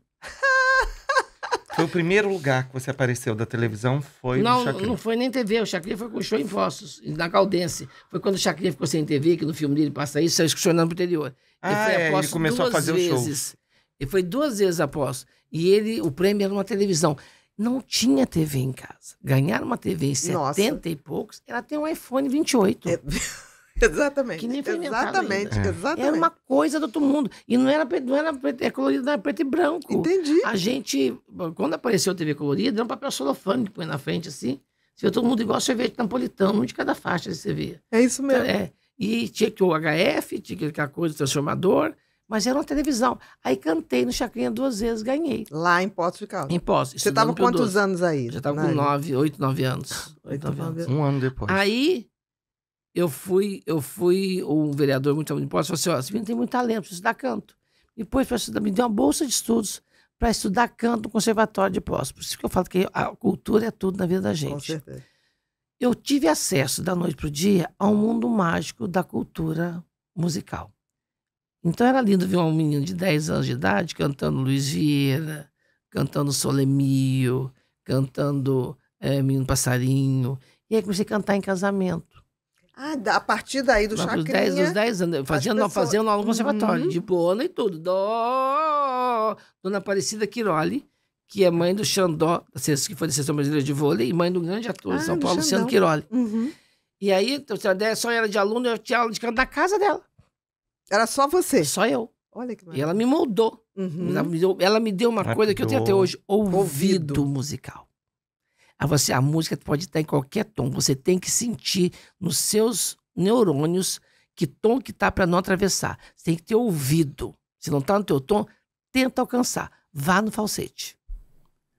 Foi o primeiro lugar que você apareceu da televisão, foi não, o Chacrinha. Não foi nem TV, o Chacrinha foi com o show em Fossos, na Caldense. Foi quando o Chacrinha ficou sem TV, que no filme dele passa isso, saiu questionando pro interior. Ah, ele, é, ele começou a fazer vezes. o show. Ele foi duas vezes após. E ele, o prêmio era uma televisão. Não tinha TV em casa. Ganhar uma TV em Nossa. 70 e poucos, ela tem um iPhone 28. É... Exatamente. Que nem fermentado. Exatamente, ainda. exatamente. Era uma coisa do outro mundo. E não era, não era, é colorido, não era preto e branco. Entendi. A gente, quando apareceu a TV colorida, era um papel solofane que põe na frente assim. Você todo mundo igual sorvete napolitano, um de cada faixa você via. É isso mesmo. É. E tinha que o HF, tinha aquela coisa, o transformador, mas era uma televisão. Aí cantei no Chacrinha duas vezes, ganhei. Lá em Poços de Caldas? Em Poços. Você estava quantos anos aí? Já estava com nove, oito, nove anos. Oito, nove anos. Um ano depois. Aí eu fui, eu fui um vereador muito importante, falou assim, ó, esse menino tem muito talento, precisa estudar canto. E depois estudar, me deu uma bolsa de estudos para estudar canto no Conservatório de pós. Por isso que eu falo que a cultura é tudo na vida da gente. Com certeza. Eu tive acesso, da noite para o dia, a um mundo mágico da cultura musical. Então era lindo ver um menino de 10 anos de idade cantando Luiz Vieira, cantando Solemio, cantando é, Menino Passarinho. E aí comecei a cantar em casamento. Ah, a partir daí do Lá chacrinha... 10 anos, fazendo, pessoas... fazendo aula no conservatório, uhum. de boa e tudo. Dó... Dona Aparecida Quiroli, que é mãe do Xandó, que foi da Seleção Brasileira de Vôlei, e mãe do grande ator ah, São Paulo, Luciano Quiroli. Uhum. E aí, então, só ela de aluno, eu tinha aula de canto da casa dela. Era só você? Só eu. Olha que maravilha. E ela me moldou. Uhum. Ela, me deu, ela, me deu, uma coisa que eu tenho até hoje, ouvido, ouvido musical. A, você, a música pode estar em qualquer tom. Você tem que sentir nos seus neurônios que tom que tá para não atravessar. Você tem que ter ouvido. Se não tá no teu tom, tenta alcançar. Vá no falsete.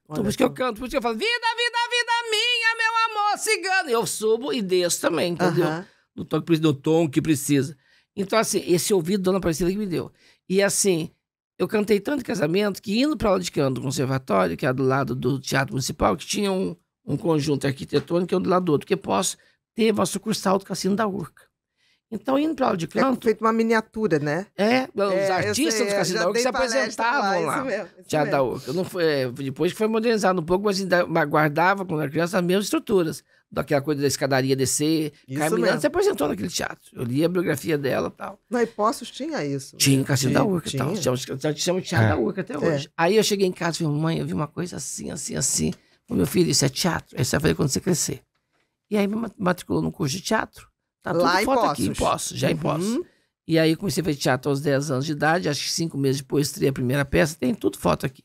Então, Olha por isso que eu canto, por isso que eu falo, vida, vida, vida minha, meu amor cigano. E eu subo e desço também, entendeu? Uh -huh. no, tom que, no tom que precisa. Então, assim, esse ouvido Dona Aparecida que me deu. E, assim, eu cantei tanto em casamento que indo para aula de canto do conservatório, que é do lado do Teatro Municipal, que tinha um, um conjunto arquitetônico e um do lado do outro, porque posso ter uma sucursal do Cassino da Urca. Então, indo para aula de é canto. É feito uma miniatura, né? É, os é, artistas sei, do é, Cassino da Urca se apresentavam lá. lá mesmo, teatro da Urca. Não foi, é, depois que foi modernizado um pouco, mas ainda guardava, quando era criança, as mesmas estruturas. Daquela coisa da escadaria descer. Carmen se apresentou naquele teatro. Eu li a biografia dela e tal. Na e tinha isso. Tinha né? Cassino da Urca e tal. Chama, chama Teatro é. da Urca até hoje. Aí eu cheguei em casa e falei, mãe, eu vi uma coisa assim, assim, assim. O meu filho, isso é teatro, isso vai é fazer quando você crescer. E aí me matriculou no curso de teatro. Tá Lá tudo foto aqui, em já uhum. em E aí comecei a fazer teatro aos 10 anos de idade, acho que cinco meses depois estrei a primeira peça, tem tudo foto aqui.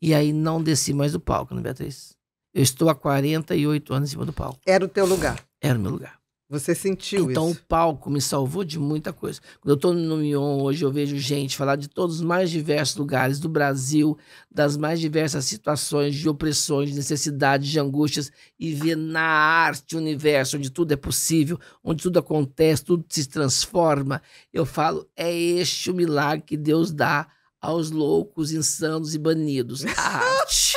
E aí não desci mais do palco, né, Beatriz? Eu estou há 48 anos em cima do palco. Era o teu lugar. Era o meu lugar. Você sentiu então, isso? Então o palco me salvou de muita coisa. Quando eu estou no Mion hoje, eu vejo gente falar de todos os mais diversos lugares do Brasil, das mais diversas situações de opressões, de necessidades, de angústias, e ver na arte o universo onde tudo é possível, onde tudo acontece, tudo se transforma. Eu falo, é este o milagre que Deus dá aos loucos, insanos e banidos. A arte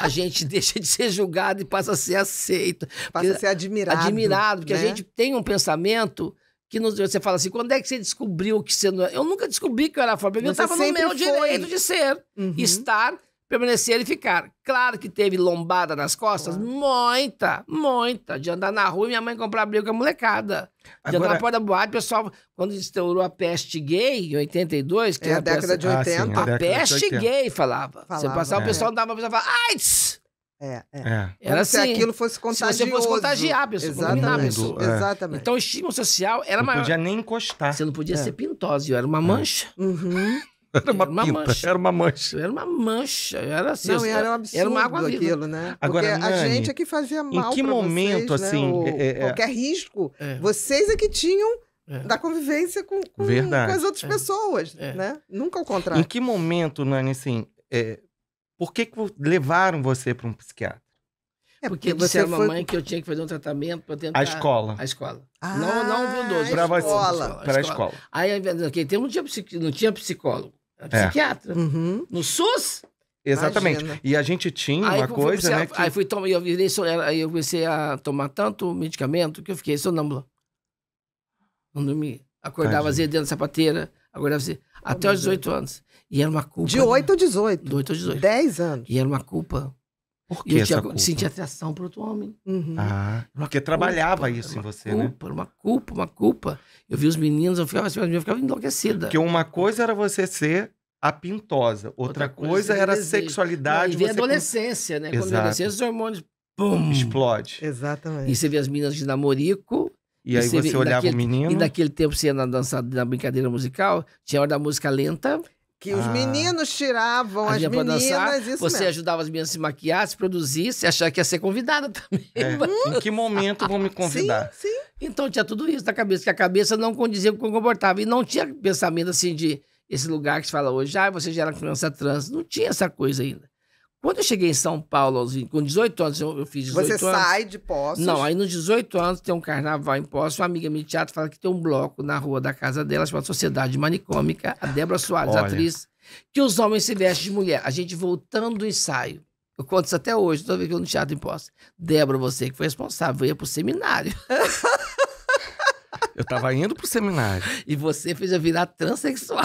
a gente deixa de ser julgado e passa a ser aceito. Passa porque, a ser admirado. Admirado, porque né? a gente tem um pensamento que nos, você fala assim, quando é que você descobriu que você não é? Eu nunca descobri que eu era afrodescendente. Eu estava no meu foi. direito de ser, uhum. estar permanecer e ficar. Claro que teve lombada nas costas, claro. muita, muita, de andar na rua e minha mãe comprar briga com a molecada. De Agora, andar na porta da boate, o pessoal, quando estourou a peste gay, em 82... Que é a década peste, de 80. Ah, sim, a, a peste 80. Ah, gay falava. falava. Você passava, é. o pessoal andava o pessoal falava, AIDS! É, é. é. Era assim, se aquilo fosse contagioso. Se você fosse contagiar a pessoa, Exatamente. A pessoa. É. Exatamente. Então o estímulo social era não maior. Não podia nem encostar. Você não podia é. ser pintosa, era uma é. mancha. Uhum. Era uma, era uma pinta, mancha. era uma mancha. Era uma mancha, era assim. Não, era um absurdo era uma água viva. aquilo, né? Agora, Porque Nani, a gente é que fazia mal Em que momento, vocês, né? assim... Né? é, qualquer risco, é. vocês é que tinham é. da convivência com, com, com as outras é. pessoas, é. né? Nunca o contrário. Em que momento, Nani, assim, por que, que levaram você para um psiquiatra? É porque, porque disseram uma mamãe que eu tinha que fazer um tratamento para tentar. A escola. A escola. Ah, não, não viu doce. Para a escola. Para a escola. Aí, naquele tempo não tinha, não tinha psicólogo. Era é é. psiquiatra. Uhum. No SUS? Exatamente. Imagina. E a gente tinha aí, uma coisa, né? que... Aí fui tomar, eu virei, aí eu comecei a tomar tanto medicamento que eu fiquei sonâmbula. Não dormia. Acordava às dentro da sapateira, acordava assim, ah, até aos 18 anos. E era uma culpa. De 8 ou 18? De 8 ou 18. 10 anos. E era uma culpa por que eu tinha, senti atração por outro homem. Uhum. Ah, porque culpa, trabalhava isso em você, né? culpa, né? Por uma culpa, uma culpa. Eu vi os meninos, eu ficava, assim, eu ficava enlouquecida. Porque uma coisa era você ser a pintosa, outra, outra coisa, coisa, era a sexualidade. Não, e você... adolescência, né? Exato. Quando adolescência, os hormônios, pum! Explode. Exatamente. E você vê as meninas de namorico, e, e aí você, você olhava daquele, o menino. E naquele tempo você ia na dança, na brincadeira musical, tinha hora da música lenta. Que os ah. meninos tiravam as meninas. Dançar, isso você mesmo. ajudava as meninas a se maquiar, se produzir, se achar que ia ser convidada também. É. Em que momento vão me convidar? Sim, sim. Então tinha tudo isso na cabeça, que a cabeça não condizia com o que comportava. E não tinha pensamento assim de esse lugar que se fala hoje, ah, você gera criança trans. Não tinha essa coisa ainda. Quando eu cheguei em São Paulo, com 18 anos, eu, fiz 18 Você anos. Você sai de posse? Não, aí nos 18 anos tem um carnaval em posse. Uma amiga minha de teatro fala que tem um bloco na rua da casa dela, chamada Sociedade Manicômica, a Débora Soares, Olha. atriz, que os homens se vestem de mulher. A gente voltando do ensaio. Eu conto isso até hoje, toda vez que eu no teatro em posse. Débora, você que foi responsável, eu ia pro seminário. Eu tava indo pro seminário. E você fez eu virar transexual.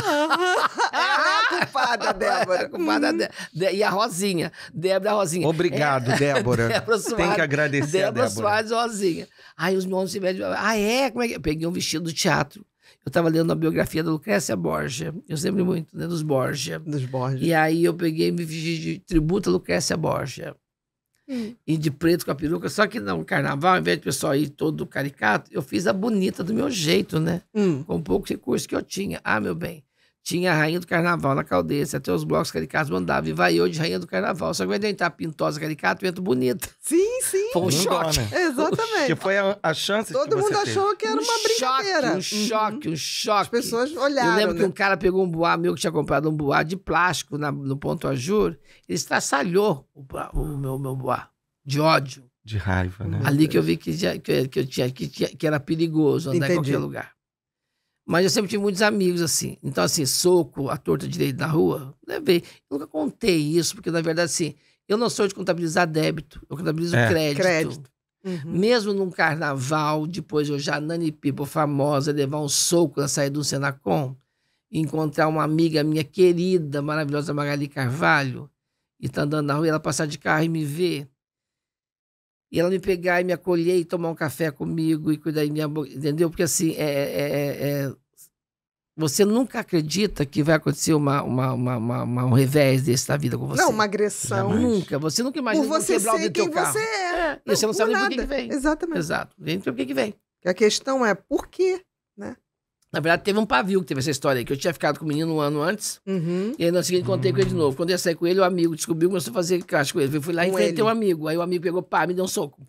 culpada, Débora. Culpada de... Uhum. De... E a Rosinha. Débora Rosinha. Obrigado, é... Débora. Débora Soares. Tem que agradecer Débora. Débora Soares Rosinha. Aí os nomes se medem. Ah, é? Como é que... Eu é? peguei um vestido do teatro. Eu estava lendo a biografia da Lucrécia Borgia. Eu sempre muito, né? Dos Borgia. Dos Borgia. E aí eu peguei e me vesti de tributo a Lucrécia Borgia. Hum. E de preto com a peruca. Só que no carnaval, ao invés de pessoal ir todo caricato, eu fiz a bonita do meu jeito, né? Hum. Com poucos recursos que eu tinha. Ah, meu bem tinha a rainha do carnaval na caldeira, até os blocos caricatos mandavam e eu de rainha do carnaval. Só que vai entrar pintosa caricato, entro bonita. Sim, sim. Foi um choque. Exatamente. Que foi a, a chance Todo mundo achou teve. que era um uma brincadeira. Choque, um uhum. choque, um choque. As pessoas olharam. Eu lembro né? que um cara pegou um boá meu que tinha comprado um boá de plástico na, no ponto Ajur, ele estraçalhou o, boá, o meu, meu boá de ódio. De raiva, né? Ali que eu vi que, que, que eu tinha, que, que era perigoso andar Entendi. em qualquer lugar. Mas eu sempre tive muitos amigos, assim. Então, assim, soco, a torta direito da rua, levei. Eu nunca contei isso, porque, na verdade, assim, eu não sou de contabilizar débito, eu contabilizo é. crédito. crédito. Uhum. Mesmo num carnaval, depois eu já, Nani Pipo, famosa, levar um soco na saída do Senacom, encontrar uma amiga minha querida, maravilhosa, Magali Carvalho, e tá andando na rua, ela passar de carro e me ver e ela me pegar e me acolher e tomar um café comigo e cuidar de minha boca, entendeu? Porque assim, é, é, é, é, você nunca acredita que vai acontecer uma, uma, uma, uma, um revés desse na vida com você. Não, uma agressão. Jamais. Nunca. Você nunca imagina por você quebrar o quem teu carro. você é. é. E Não, você não sabe nada. nem por que, que vem. Exatamente. Exato. Vem por que, que vem. A questão é por quê? Na verdade, teve um pavio que teve essa história aí, que eu tinha ficado com o menino um ano antes. Uhum. E aí, no seguinte, contei uhum. com ele de novo. Quando eu sair com ele, o amigo descobriu que começou a fazer caixa com ele. Eu fui lá e enfrentei um amigo. Aí o amigo pegou, pá, me deu um soco.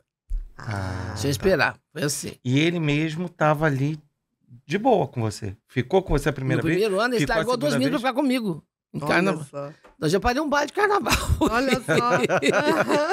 Ah, Sem tá. esperar. Foi assim. E ele mesmo tava ali de boa com você? Ficou com você a primeira no vez? No primeiro ano, ele estragou dois minutos pra ficar comigo. Em Olha carnaval. Só. Nós já parei um baile de carnaval. Olha só.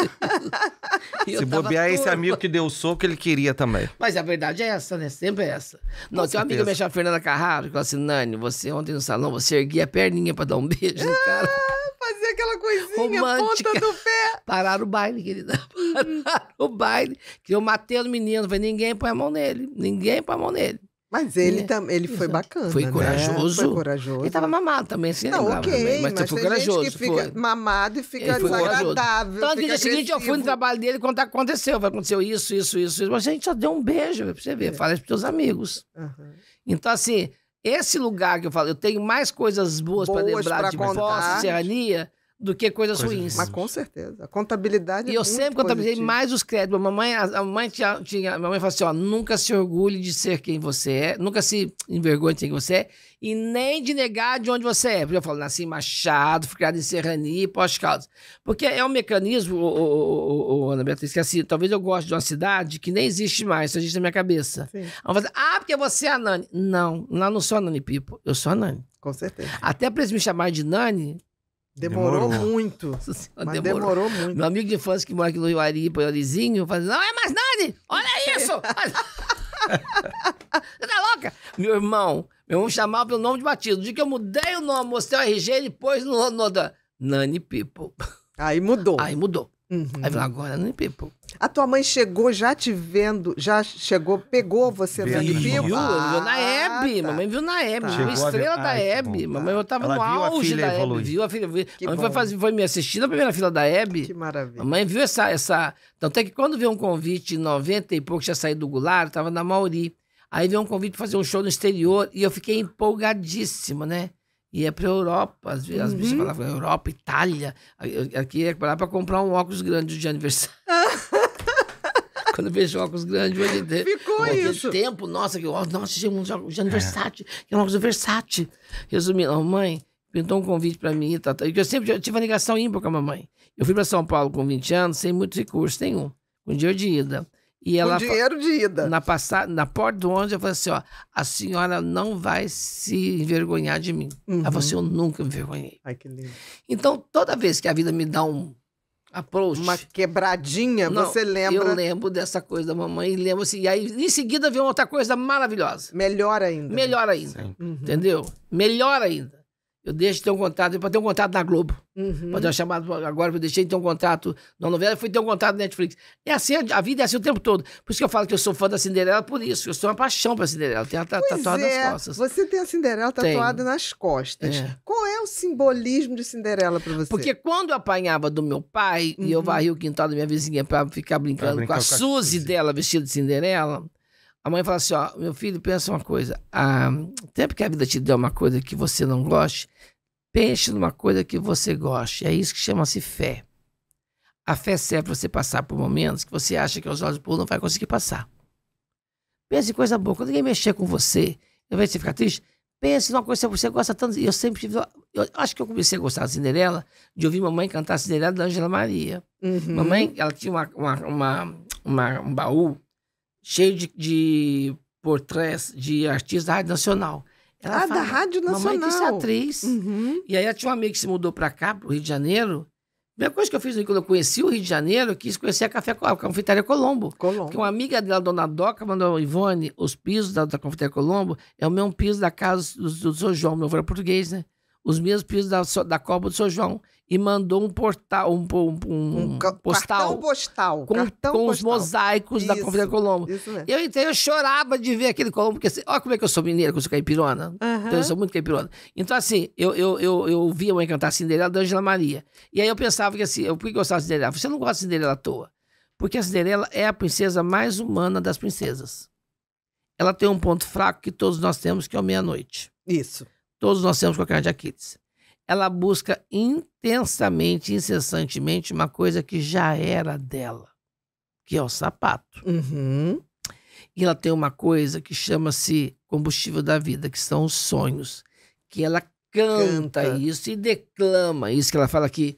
Se bobear esse amigo que deu o soco, ele queria também. Mas a verdade é essa, né? Sempre é essa. Não, tem uma amiga minha chamada Fernanda Carraro, que falou assim, Nani, você ontem no salão, você erguia a perninha pra dar um beijo no cara. Ah, fazer aquela coisinha, Romântica. ponta do pé. Pararam o baile, querida. Hum. Pararam o baile. Que eu matei o menino, não foi ninguém põe a mão nele. Ninguém põe a mão nele. Mas ele, é, tam, ele foi bacana. Foi corajoso. Né? Foi corajoso. Ele tava mamado também, assim, não, ok. Também, né? mas, mas foi corajoso. Gente que fica foi. mamado e fica desagradável. Então, no dia seguinte, eu fui no trabalho dele contar o que aconteceu. Aconteceu isso, isso, isso, isso. Mas a gente só deu um beijo pra você ver. É. Fala isso pros seus amigos. Uhum. Então, assim, esse lugar que eu falo, eu tenho mais coisas boas, boas para lembrar pra de contar. Serrania do que coisas, coisas ruins. Mas com certeza. A contabilidade E é eu sempre contabilizei positivo. mais os créditos. A mamãe, a, a mãe tinha, tinha, a mamãe falou assim: ó, nunca se orgulhe de ser quem você é, nunca se envergonhe de ser quem você é, e nem de negar de onde você é. Porque eu falo, nasci em Machado, fui criado em Serrania e Pós-Caldas. Porque é um mecanismo, O Ana Beatriz, que assim, talvez eu goste de uma cidade que nem existe mais, só existe na minha cabeça. Vamos fazer, assim, ah, porque você é a Nani. Não, lá não sou a Nani Pipo, eu sou a Nani. Com certeza. Até pra eles me chamarem de Nani, Demorou, demorou. muito. Mas demorou. demorou. muito. Meu amigo de infância que mora aqui no Rio Ari, Priorizinho, fala não é mais nada! Olha isso! Você tá louca? Meu irmão, meu irmão chamava pelo nome de Batido, No dia que eu mudei o nome, mostrei o RG ele depois no, no, no da Nani People. Aí mudou. Aí mudou. Uhum. Aí falou, agora Nani People. A tua mãe chegou já te vendo, já chegou, pegou você vendo na Hebe? Viu, viu na ah, Hebe. Tá. Mamãe viu na Hebe, tá. viu estrela da Hebe. Tá. mamãe, eu tava Ela no auge da Hebe. Viu a filha Mamãe foi, fazer, foi, me assistir na primeira fila da Hebe. Que maravilha. Mamãe viu essa... essa... Então, até que quando veio um convite em 90 e pouco, tinha saído do Goulart, tava na Mauri. Aí veio um convite para fazer um show no exterior e eu fiquei empolgadíssimo, né? Ia é pra Europa, às vezes uhum. as pessoas falavam Europa, Itália. Aqui ia é lá pra comprar um óculos grande de aniversário. Quando eu vejo óculos grandes, hoje de, Ficou isso. De tempo, nossa, que óculos, nossa, tinha um jogo de é. Versace, é. um de Versace. Resumindo, a mãe pintou um convite para mim, tá, tá, eu sempre tive uma ligação ímpar com a mamãe. Eu fui para São Paulo com 20 anos, sem muito recurso nenhum, com dinheiro de ida. E ela, com dinheiro de ida. Na, passada, na porta do ônibus, eu falei assim, ó, a senhora não vai se envergonhar de mim. Uhum. Ela falou uhum. assim, eu nunca me envergonhei. Ai, que lindo. Então, toda vez que a vida me dá um approach. Uma quebradinha, Não, você lembra? Eu lembro dessa coisa da mamãe, lembro assim. E aí, em seguida, veio outra coisa maravilhosa. Melhor ainda. Melhor ainda. Entendeu? Melhor ainda. Eu deixo de ter um contrato, para ter um contrato na Globo. Uhum. Pode ter chamado agora, eu deixei de ter um contrato na novela, fui ter um contrato na Netflix. É assim, a vida é assim o tempo todo. Por isso que eu falo que eu sou fã da Cinderela, por isso. Eu sou uma paixão pra Cinderela. Tenho a tatuagem pois tatuada é. nas costas. Você tem a Cinderela tatuada nas costas. É. Qual é o simbolismo de Cinderela pra você? Porque quando eu apanhava do meu pai uhum. e eu uhum. varria o quintal da minha vizinha pra ficar brincando pra com a, com a Suzy dela vestida de Cinderela a mãe fala assim: ó, meu filho, pensa uma coisa. Ah, tempo que a vida te der uma coisa que você não goste, pense numa coisa que você goste. É isso que chama-se fé. A fé serve para você passar por momentos que você acha que os olhos pulos não vai conseguir passar. Pense em coisa boa. Quando ninguém mexer com você, ao invés de você ficar triste, pense numa coisa que você gosta tanto. Eu sempre tive. Eu acho que eu comecei a gostar da Cinderela de ouvir mamãe cantar Cinderela da Angela Maria. Uhum. Mamãe, ela tinha uma, uma, uma, uma um baú cheio de, de portrés de artistas da Rádio Nacional. Ela ah, fala, da Rádio é Nacional. Mamãe quis é atriz. Uhum. E aí ela tinha uma amiga que se mudou para cá, pro Rio de Janeiro. A primeira coisa que eu fiz quando eu conheci o Rio de Janeiro, eu quis conhecer a Café a Confeitaria Colombo. Colombo. Porque uma amiga dela, dona Doca, mandou Ivone, os pisos da, da Confeitaria Colombo é o mesmo piso da casa do, do, do seu João, meu avô era português, né? os mesmos pisos da, da Copa do São João e mandou um portal, um, um, um, um postal, postal, com, cartão com postal. os mosaicos isso, da Conferência Colombo. Eu, então, eu chorava de ver aquele Colombo, porque assim, olha como é que eu sou mineiro, que eu sou caipirona. Uhum. Então, eu sou muito caipirona. Então, assim, eu, eu, eu, eu via mãe cantar Cinderela da Angela Maria. E aí eu pensava que assim, eu, por que gostava de Cinderela? Você não gosta de Cinderela à toa. Porque a Cinderela é a princesa mais humana das princesas. Ela tem um ponto fraco que todos nós temos, que é o meia-noite. Isso. Todos nós temos qualquer de Aquiles. Ela busca intensamente, incessantemente, uma coisa que já era dela, que é o sapato. Uhum. E ela tem uma coisa que chama-se combustível da vida, que são os sonhos, que ela canta, canta. isso e declama isso, que ela fala que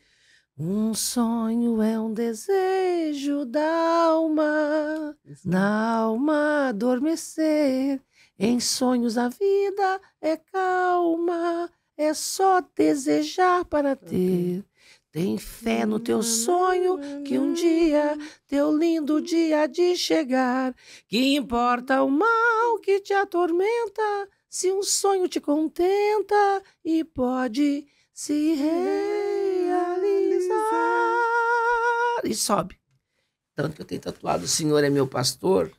um sonho é um desejo da alma, na alma adormecer em sonhos a vida é calma, é só desejar para ter. Tem fé no teu hum, sonho que um dia, teu lindo dia de chegar. Que importa o mal que te atormenta, se um sonho te contenta e pode se realizar. E sobe. Tanto que eu tenho tatuado: O Senhor é meu pastor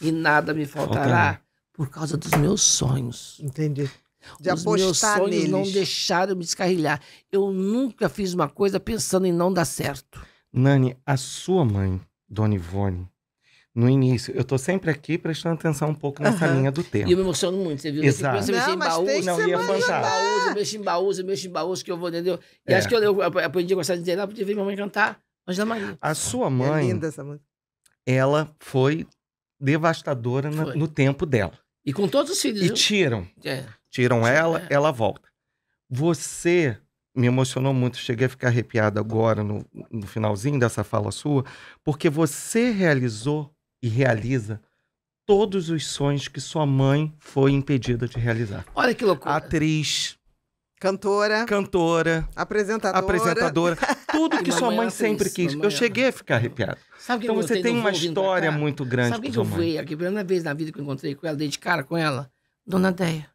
e nada me faltará por causa dos meus sonhos. Entendi. De Os meus sonhos neles. não deixaram me descarrilhar. Eu nunca fiz uma coisa pensando em não dar certo. Nani, a sua mãe, Dona Ivone, no início, eu tô sempre aqui prestando atenção um pouco nessa uhum. linha do tempo. E eu me emociono muito, você viu? Exato. Você mexe em baús, não, ia avançar. É baús, eu mexo em baús, eu mexo em baús que eu vou, entendeu? E é. acho que eu, eu, eu aprendi a gostar de dizer, porque ver minha mãe cantar Angela é Maria. A sua é mãe, é linda essa música. ela foi devastadora foi. no tempo dela. E com todos os filhos. E tiram. É. Tiram ela, é. ela volta. Você me emocionou muito, cheguei a ficar arrepiado agora no, no finalzinho dessa fala sua, porque você realizou e realiza todos os sonhos que sua mãe foi impedida de realizar. Olha que loucura. Atriz, Cantora. Cantora. Apresentadora. Apresentadora. Tudo que sua mãe sempre quis. Eu cheguei a ficar arrepiado. Sabe então você tem uma história muito grande. Sabe o que eu fui aqui? Primeira vez na vida que eu encontrei com ela, dei de cara com ela. Dona Deia.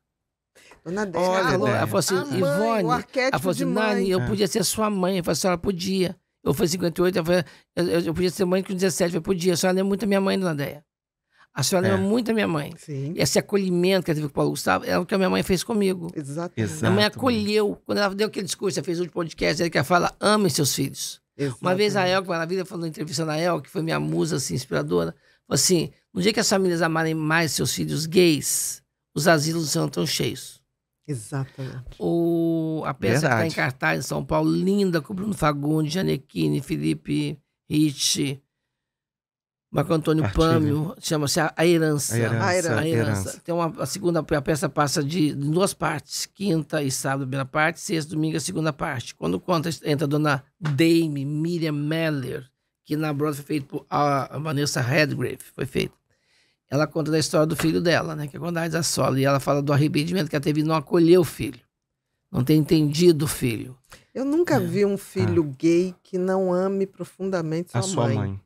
Dona Deia. Olha, ela, ela falou assim, mãe, Ivone. Ela falou assim, Nani, eu é. podia ser sua mãe. Eu falei assim, ela podia. Eu fui 58, eu, falei, eu, eu, podia ser mãe com 17. Eu falei, podia. A senhora lembra é muito a minha mãe, Dona Deia. A senhora é. ama muito a minha mãe. Sim. Esse acolhimento que ela teve com o Paulo Gustavo é o que a minha mãe fez comigo. Exatamente. Minha mãe acolheu. Quando ela deu aquele discurso, ela fez o podcast, ela que fala, amem seus filhos. Exatamente. Uma vez a El, que maravilha, falou entrevista na El, que foi minha musa assim, inspiradora, falou assim: no dia que as famílias amarem mais seus filhos gays, os asilos serão tão cheios. Exatamente. O, a peça está em cartaz em São Paulo, linda, com Bruno Fagundes, Janequine, Felipe Rich, Marco Antônio Pâmio, chama-se a, a, Herança. A Herança. A herança. A herança. Tem uma, a segunda a peça passa de duas partes, quinta e sábado, primeira parte, sexta, domingo, a segunda parte. Quando conta, entra a dona Dame Miriam Meller, que na Broadway foi feito por a, Vanessa Redgrave, foi feito. Ela conta da história do filho dela, né, que é quando a Sola, e ela fala do arrependimento que ela teve não acolher o filho, não ter entendido o filho. Eu nunca é. vi um filho ah. gay que não ame profundamente sua a mãe. sua mãe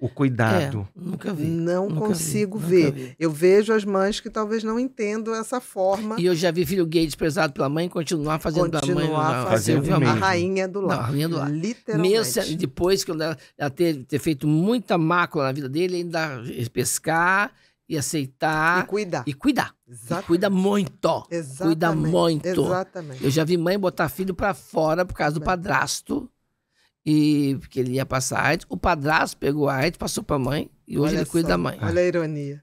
o cuidado. É, nunca vi. Não nunca consigo vi, ver. Vi. Eu vejo as mães que talvez não entendam essa forma. E eu já vi filho gay desprezado pela mãe continuar fazendo continuar a mãe. Continuar fazendo assim, a rainha do lar. Não, a rainha do lar. Literalmente. Mesmo depois que ela, ela ter, ter feito muita mácula na vida dele, ainda pescar e aceitar. E cuidar. E cuidar. Exatamente. cuida muito. Exatamente. Cuida muito. Exatamente. Eu já vi mãe botar filho para fora por causa do padrasto e porque ele ia passar AIDS. O padrasto pegou a AIDS, passou para a mãe e hoje olha ele cuida só, da mãe. Olha a ironia.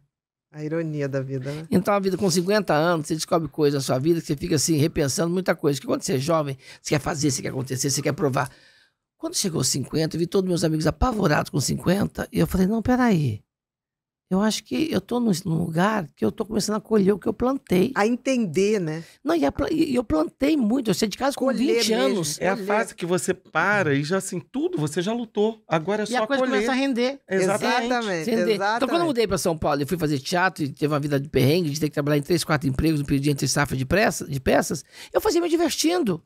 A ironia da vida, né? Então, a vida com 50 anos, você descobre coisas na sua vida que você fica assim, repensando muita coisa. Porque quando você é jovem, você quer fazer, você quer acontecer, você quer provar. Quando chegou 50, eu vi todos meus amigos apavorados com 50, e eu falei: não, peraí. Eu acho que eu estou num lugar que eu estou começando a colher o que eu plantei. A entender, né? Não, e, a, e eu plantei muito. Eu saí de casa colher com 20 mesmo. anos. É colher. a fase que você para e já assim, tudo, você já lutou. Agora é só colher. E a coisa colher. começa a render. Exatamente. Exatamente. Render. Exatamente. Então, quando eu mudei para São Paulo e fui fazer teatro e teve uma vida de perrengue, de ter que trabalhar em três, quatro empregos no período entre safra de, pressa, de peças, eu fazia me divertindo.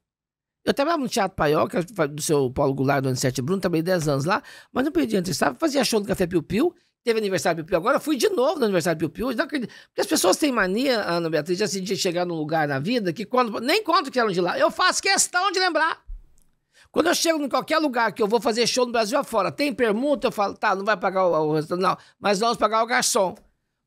Eu trabalhava no Teatro Paiol, que é do seu Paulo Goulart, do Anicete Bruno, trabalhei 10 anos lá, mas não perdi antes, sabe? Fazia show no Café Piu Piu Teve aniversário Piu Piu agora, fui de novo no aniversário Piu Piu. Não acredito. Porque as pessoas têm mania, Ana Beatriz, assim, de chegar num lugar na vida que quando. Nem conto que eram de lá. Eu faço questão de lembrar. Quando eu chego em qualquer lugar que eu vou fazer show no Brasil afora, tem permuta, eu falo, tá, não vai pagar o, restaurante, não, mas vamos pagar o garçom.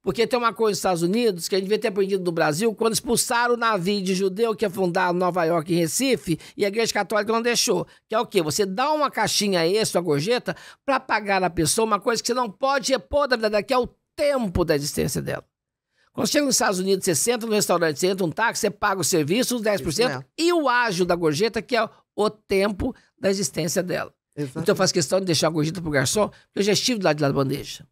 Porque tem uma coisa nos Estados Unidos que a gente devia ter aprendido do Brasil, quando expulsaram o navio de judeu que ia fundar Nova York e Recife, e a Igreja Católica não deixou. Que é o quê? Você dá uma caixinha extra, uma gorjeta, para pagar a pessoa uma coisa que você não pode repor da vida que é o tempo da existência dela. Quando chega nos Estados Unidos, você senta no restaurante, você entra um táxi, você paga o serviço, os 10%, e o ágio da gorjeta, que é o tempo da existência dela. Exatamente. Então eu faço questão de deixar a gorjeta pro garçom, porque eu já estive lá de lá da bandeja.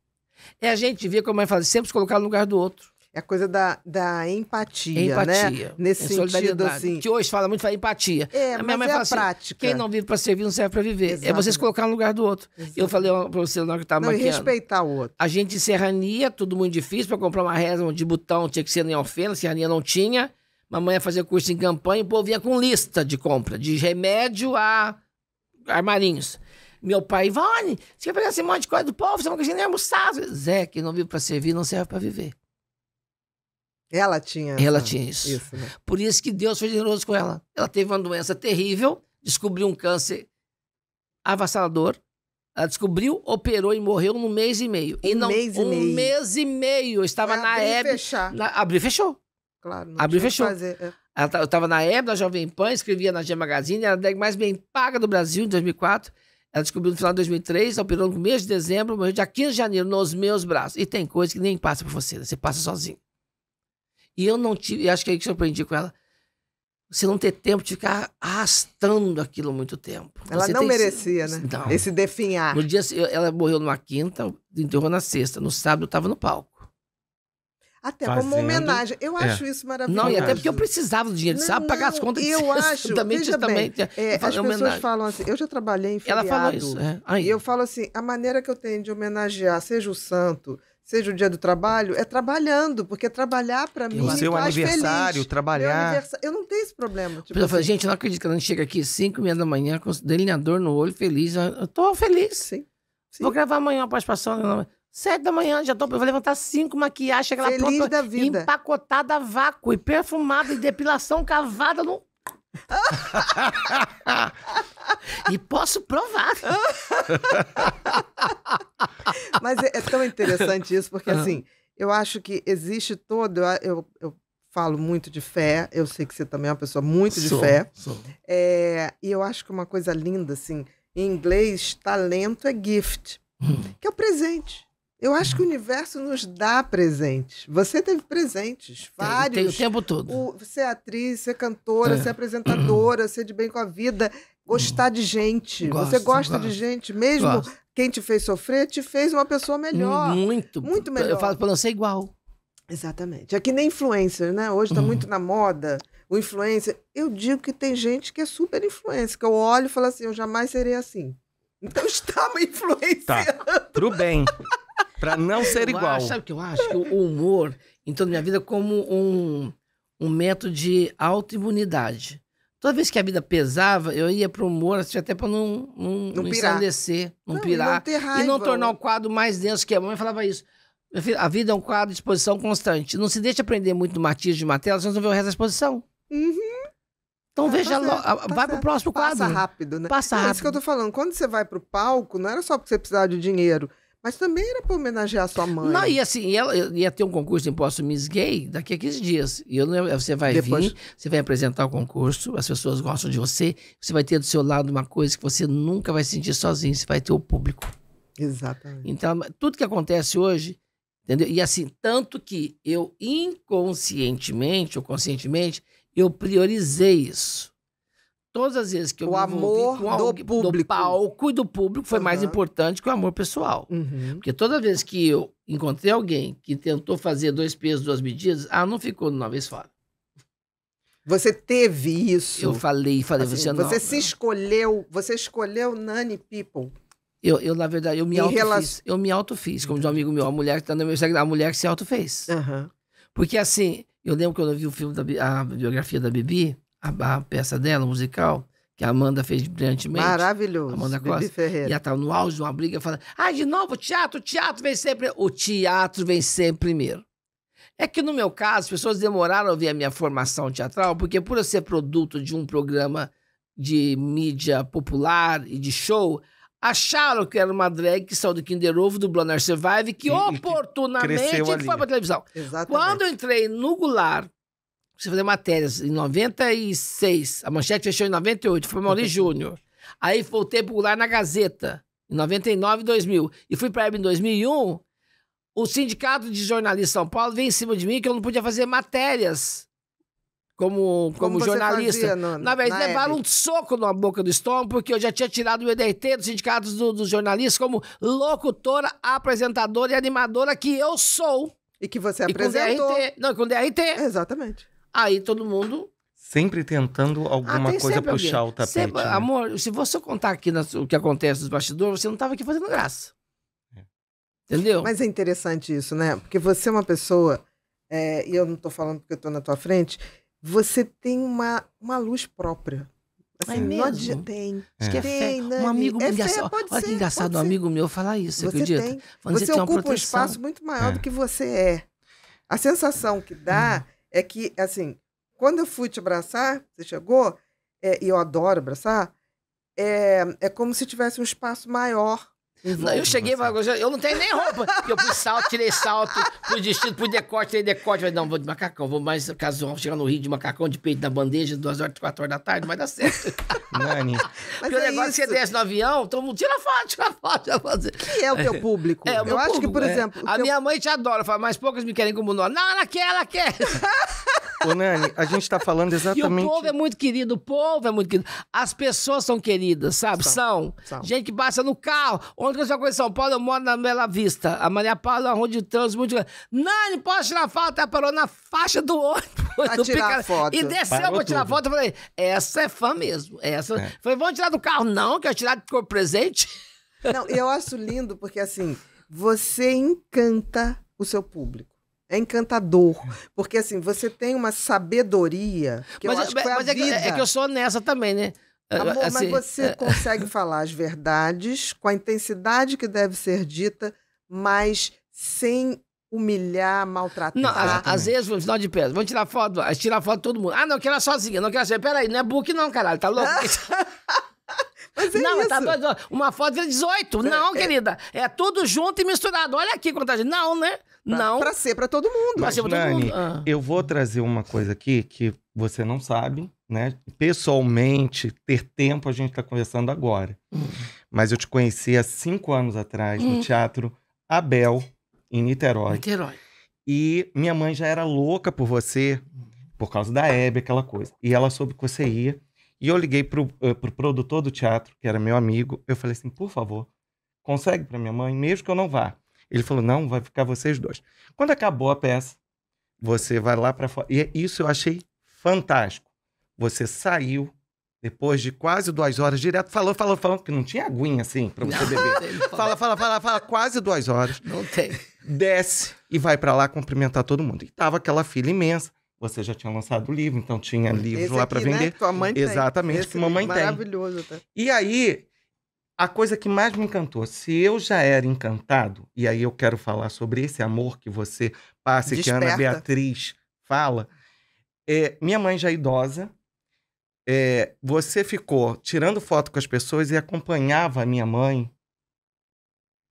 É a gente ver, como a mãe fala, sempre se colocar no lugar do outro. É a coisa da, da empatia, né? empatia né? Nesse é sentido, assim. Que hoje fala muito fala empatia. É, a minha mãe é fala assim, prática. Quem não vive para servir não serve para viver. Exatamente. É você se colocar no lugar do outro. Exatamente. Eu falei para você na hora que estava maquiando. respeitar o outro. A gente em Serrania, tudo muito difícil, para comprar uma reza de botão tinha que ser em Alfena, Serrania não tinha. Mamãe ia fazer curso em campanha, o povo vinha com lista de compra, de remédio a armarinhos. Meu pai, Ivone, você quer pegar esse monte de coisa do povo, você não consegue nem almoçar. Zé, que não vive para servir, não serve para viver. Ela tinha. Ela tinha isso. isso né? Por isso que Deus foi generoso com ela. Ela teve uma doença terrível, descobriu um câncer avassalador. Ela descobriu, operou e morreu num mês e meio. Um e não, mês e um meio. Um mês e meio. Eu estava na EB. Fechar. abriu e fechou. Claro. Abriu e fechou. Fazer, é. ela, eu estava na época na Jovem Pan, escrevia na G Magazine, era a drag mais bem paga do Brasil em 2004. Ela descobriu no final de 2003, tá operou no mês de dezembro, morreu dia 15 de janeiro, nos meus braços. E tem coisa que nem passa por você, né? você passa sozinho. E eu não tive, e acho que é aí que eu aprendi com ela, você não ter tempo de ficar arrastando aquilo muito tempo. Ela você não merecia, esse, né? Não. Esse definhar. No dia, ela morreu numa quinta, enterrou na sexta. No sábado eu estava no palco. Até Fazendo, como homenagem. Eu é. acho é. isso maravilhoso. Não, e até porque eu precisava do dinheiro, não, sabe? Pagar as contas. Eu acho. Também, veja também, bem, é, é as pessoas falam assim, eu já trabalhei em feriado. Ela falou isso. É. Aí. eu falo assim, a maneira que eu tenho de homenagear, seja o santo, seja o dia do trabalho, é trabalhando, porque trabalhar para mim. O seu aniversário, feliz. trabalhar. Aniversário, eu não tenho esse problema. Tipo eu assim. falo, gente, não acredito que a gente chega aqui às 5 da manhã com o delineador no olho, feliz. Eu tô feliz. Sim. Sim. Vou gravar amanhã uma participação. Né, Sete da manhã, já tô, eu vou levantar cinco, maquiagem, chega lá pronto, da vida. empacotada a vácuo e perfumada e depilação cavada no... e posso provar. Mas é, é, tão interessante isso, porque uhum. assim, eu acho que existe todo... Eu, eu falo muito de fé, eu sei que você também é uma pessoa muito de sou, fé. Sou. É, e eu acho que uma coisa linda, assim, em inglês, talento é gift, hum. que é o presente. Eu acho que o universo nos dá presentes. Você teve presentes, vários. Tem, tem o tempo todo. O, você é atriz, você é cantora, é. você é apresentadora, ser é de bem com a vida. Gostar de gente. Gosto, você gosta gosto. de gente, mesmo gosto. quem te fez sofrer, te fez uma pessoa melhor. Muito. Muito melhor. Eu falo para não ser igual. Exatamente. É que nem influencer, né? Hoje está uhum. muito na moda o influencer. Eu digo que tem gente que é super influencer, que eu olho e falo assim, eu jamais serei assim. Então estava tá. influenciando. Tá. Pro bem. Para não ser eu igual. Acho, sabe o que eu acho? Que o humor entrou na minha vida como um, um método de autoimunidade. Toda vez que a vida pesava, eu ia pro humor, assim, até para não, não, não, não ensandecer, não, não pirar. E não, raiva, e não tornar o quadro mais denso, que a é mãe falava isso. Filho, a vida é um quadro de exposição constante. Não se deixe aprender muito do Matias de Matheus, senão você não vê o resto da exposição. Uhum. Então ah, tá veja logo. Tá vai certo. pro próximo quadro. Passa rápido, né? Passa rápido. É isso que eu tô falando. Quando você vai pro palco, não era só porque você precisava de dinheiro. Mas também era para homenagear a sua mãe. Não, e assim, ela ia ter um concurso em posto Miss Gay daqui a 15 dias. E eu, você vai Depois... vir, você vai apresentar o concurso, as pessoas gostam de você, você vai ter do seu lado uma coisa que você nunca vai sentir sozinho, você vai ter o público. Exatamente. Então, tudo que acontece hoje, entendeu? E assim, tanto que eu inconscientemente ou conscientemente, eu priorizei isso todas as vezes que eu o amor com alguém, do público do palco e do público foi uhum. mais importante que o amor pessoal uhum. porque toda vez que eu encontrei alguém que tentou fazer dois pesos duas medidas ah não ficou numa vez fora você teve isso eu falei falei assim, você não é você se escolheu você escolheu Nani People eu, eu na verdade eu me auto eu me auto fiz como de um amigo meu a mulher que tá no meu Instagram a mulher que se auto fez porque assim eu lembro quando eu vi o filme da a biografia da Bibi a, a peça dela, musical, que a Amanda fez brilhantemente. Maravilhoso. Amanda Costa. Bibi Ferreira. E ela estava no auge de uma briga falando: ah, de novo, teatro, teatro vem sempre. O teatro vem sempre primeiro. É que no meu caso, as pessoas demoraram a ver a minha formação teatral, porque por eu ser produto de um programa de mídia popular e de show, acharam que era uma drag que saiu do Kinder Ovo, do Bloner Survive, que e, oportunamente e que foi pra televisão. Exatamente. Quando eu entrei no Goulart, você fazer matérias em 96. A manchete fechou em 98, foi Maurício Júnior. Aí voltei para lá na Gazeta, em 99 e 2000. E fui para a em 2001. O Sindicato de Jornalistas de São Paulo veio em cima de mim que eu não podia fazer matérias como, como, como jornalista. No, na verdade, levaram um soco na boca do estômago, porque eu já tinha tirado o EDT dos sindicatos dos do jornalistas como locutora, apresentadora e animadora que eu sou. E que você e apresentou. Com DRT. Não, com DRT. Exatamente. Aí todo mundo. Sempre tentando alguma ah, coisa puxar alguém. o tapete. Sempre, né? Amor, se você contar aqui nas, o que acontece nos bastidores, você não estava aqui fazendo graça. É. Entendeu? Mas é interessante isso, né? Porque você é uma pessoa, é, e eu não estou falando porque eu estou na tua frente, você tem uma, uma luz própria. Assim, é mesmo? tem. Acho Que é tem, é Um amigo é engraçado. Fé, pode Olha ser, que engraçado um ser. amigo meu falar isso, você acredita? Tem. Você, ocupa um espaço muito maior é. do que você é. A sensação que dá uhum. É que, assim, quando eu fui te abraçar, você chegou, é, e eu adoro abraçar, é, é como se tivesse um espaço maior eu cheguei, eu não tenho nem roupa. eu pus salto, tirei salto, pus vestido, pus decote, tirei decote. Falei, não, vou de macacão, vou mais casual, chegar no Rio de macacão, de peito na bandeja, duas horas, quatro horas da tarde, mas dá certo. Nani. Porque é o negócio isso. É que você desce no avião, todo mundo tira foto, tira foto, tira foto. Que é o teu público. É, é eu público, acho que, por é. exemplo... A teu... minha mãe te adora, fala, mas poucas me querem como nós. Não, ela quer, ela quer. Ô, Nani, a gente tá falando exatamente. E o povo é muito querido, o povo é muito querido. As pessoas são queridas, sabe? São. são. são. Gente que passa no carro. Ontem eu já conheci São Paulo, eu moro na Bela Vista. A Maria Paula, onde trânsito muito. Nani, posso tirar foto? Ela parou na faixa do ônibus. do tirar foto. E desceu Parou pra tirar tudo. foto. Eu falei, essa é fã mesmo. Essa. É. Falei, vamos tirar do carro. Não, quero tirar de cor presente. Não, eu acho lindo porque assim, você encanta o seu público. É encantador. Porque, assim, você tem uma sabedoria. Que mas eu é, acho que foi mas a é, é, vida. Que, é que eu sou nessa também, né? É, Amor, assim, mas você consegue falar as verdades com a intensidade que deve ser dita, mas sem humilhar, maltratar. Não, às vezes, no final de peso, vamos tirar foto, tirar foto todo mundo. Ah, não, eu quero ela sozinha, não quero ser. Peraí, não é book não, caralho, tá louco? Mas é não, tá isso. tá doido. Uma foto de 18. Não, é, querida. É tudo junto e misturado. Olha aqui quanta gente. Não, né? Pra, não. Para ser para todo mundo. Mas, pra Nani, mundo. Ah. eu vou trazer uma coisa aqui que você não sabe, né? Pessoalmente, ter tempo a gente tá conversando agora. Hum. Mas eu te conheci há cinco anos atrás no hum. Teatro Abel, em Niterói. Niterói. E minha mãe já era louca por você, por causa da Hebe, aquela coisa. E ela soube que você ia. E eu liguei pro, eh, pro produtor do teatro, que era meu amigo. Eu falei assim, por favor, consegue para minha mãe, mesmo que eu não vá. Ele falou: não, vai ficar vocês dois. Quando acabou a peça, você vai lá para fora. E é, isso eu achei fantástico. Você saiu depois de quase duas horas direto, falou, falou, falou, que não tinha aguinha assim para você beber. fala, fala, fala, fala, quase duas horas. Não tem. Desce e vai para lá cumprimentar todo mundo. E tava aquela fila imensa. Você já tinha lançado o livro, então tinha livros lá para né, vender. Né? Tua mãe Exatamente, tem. Esse que mamãe maravilhoso, tem. Maravilhoso, tá? E aí, a coisa que mais me encantou, se eu já era encantado, e aí eu quero falar sobre esse amor que você passa e que a Ana Beatriz fala, é, minha mãe já é idosa, é, você ficou tirando foto com as pessoas e acompanhava a minha mãe.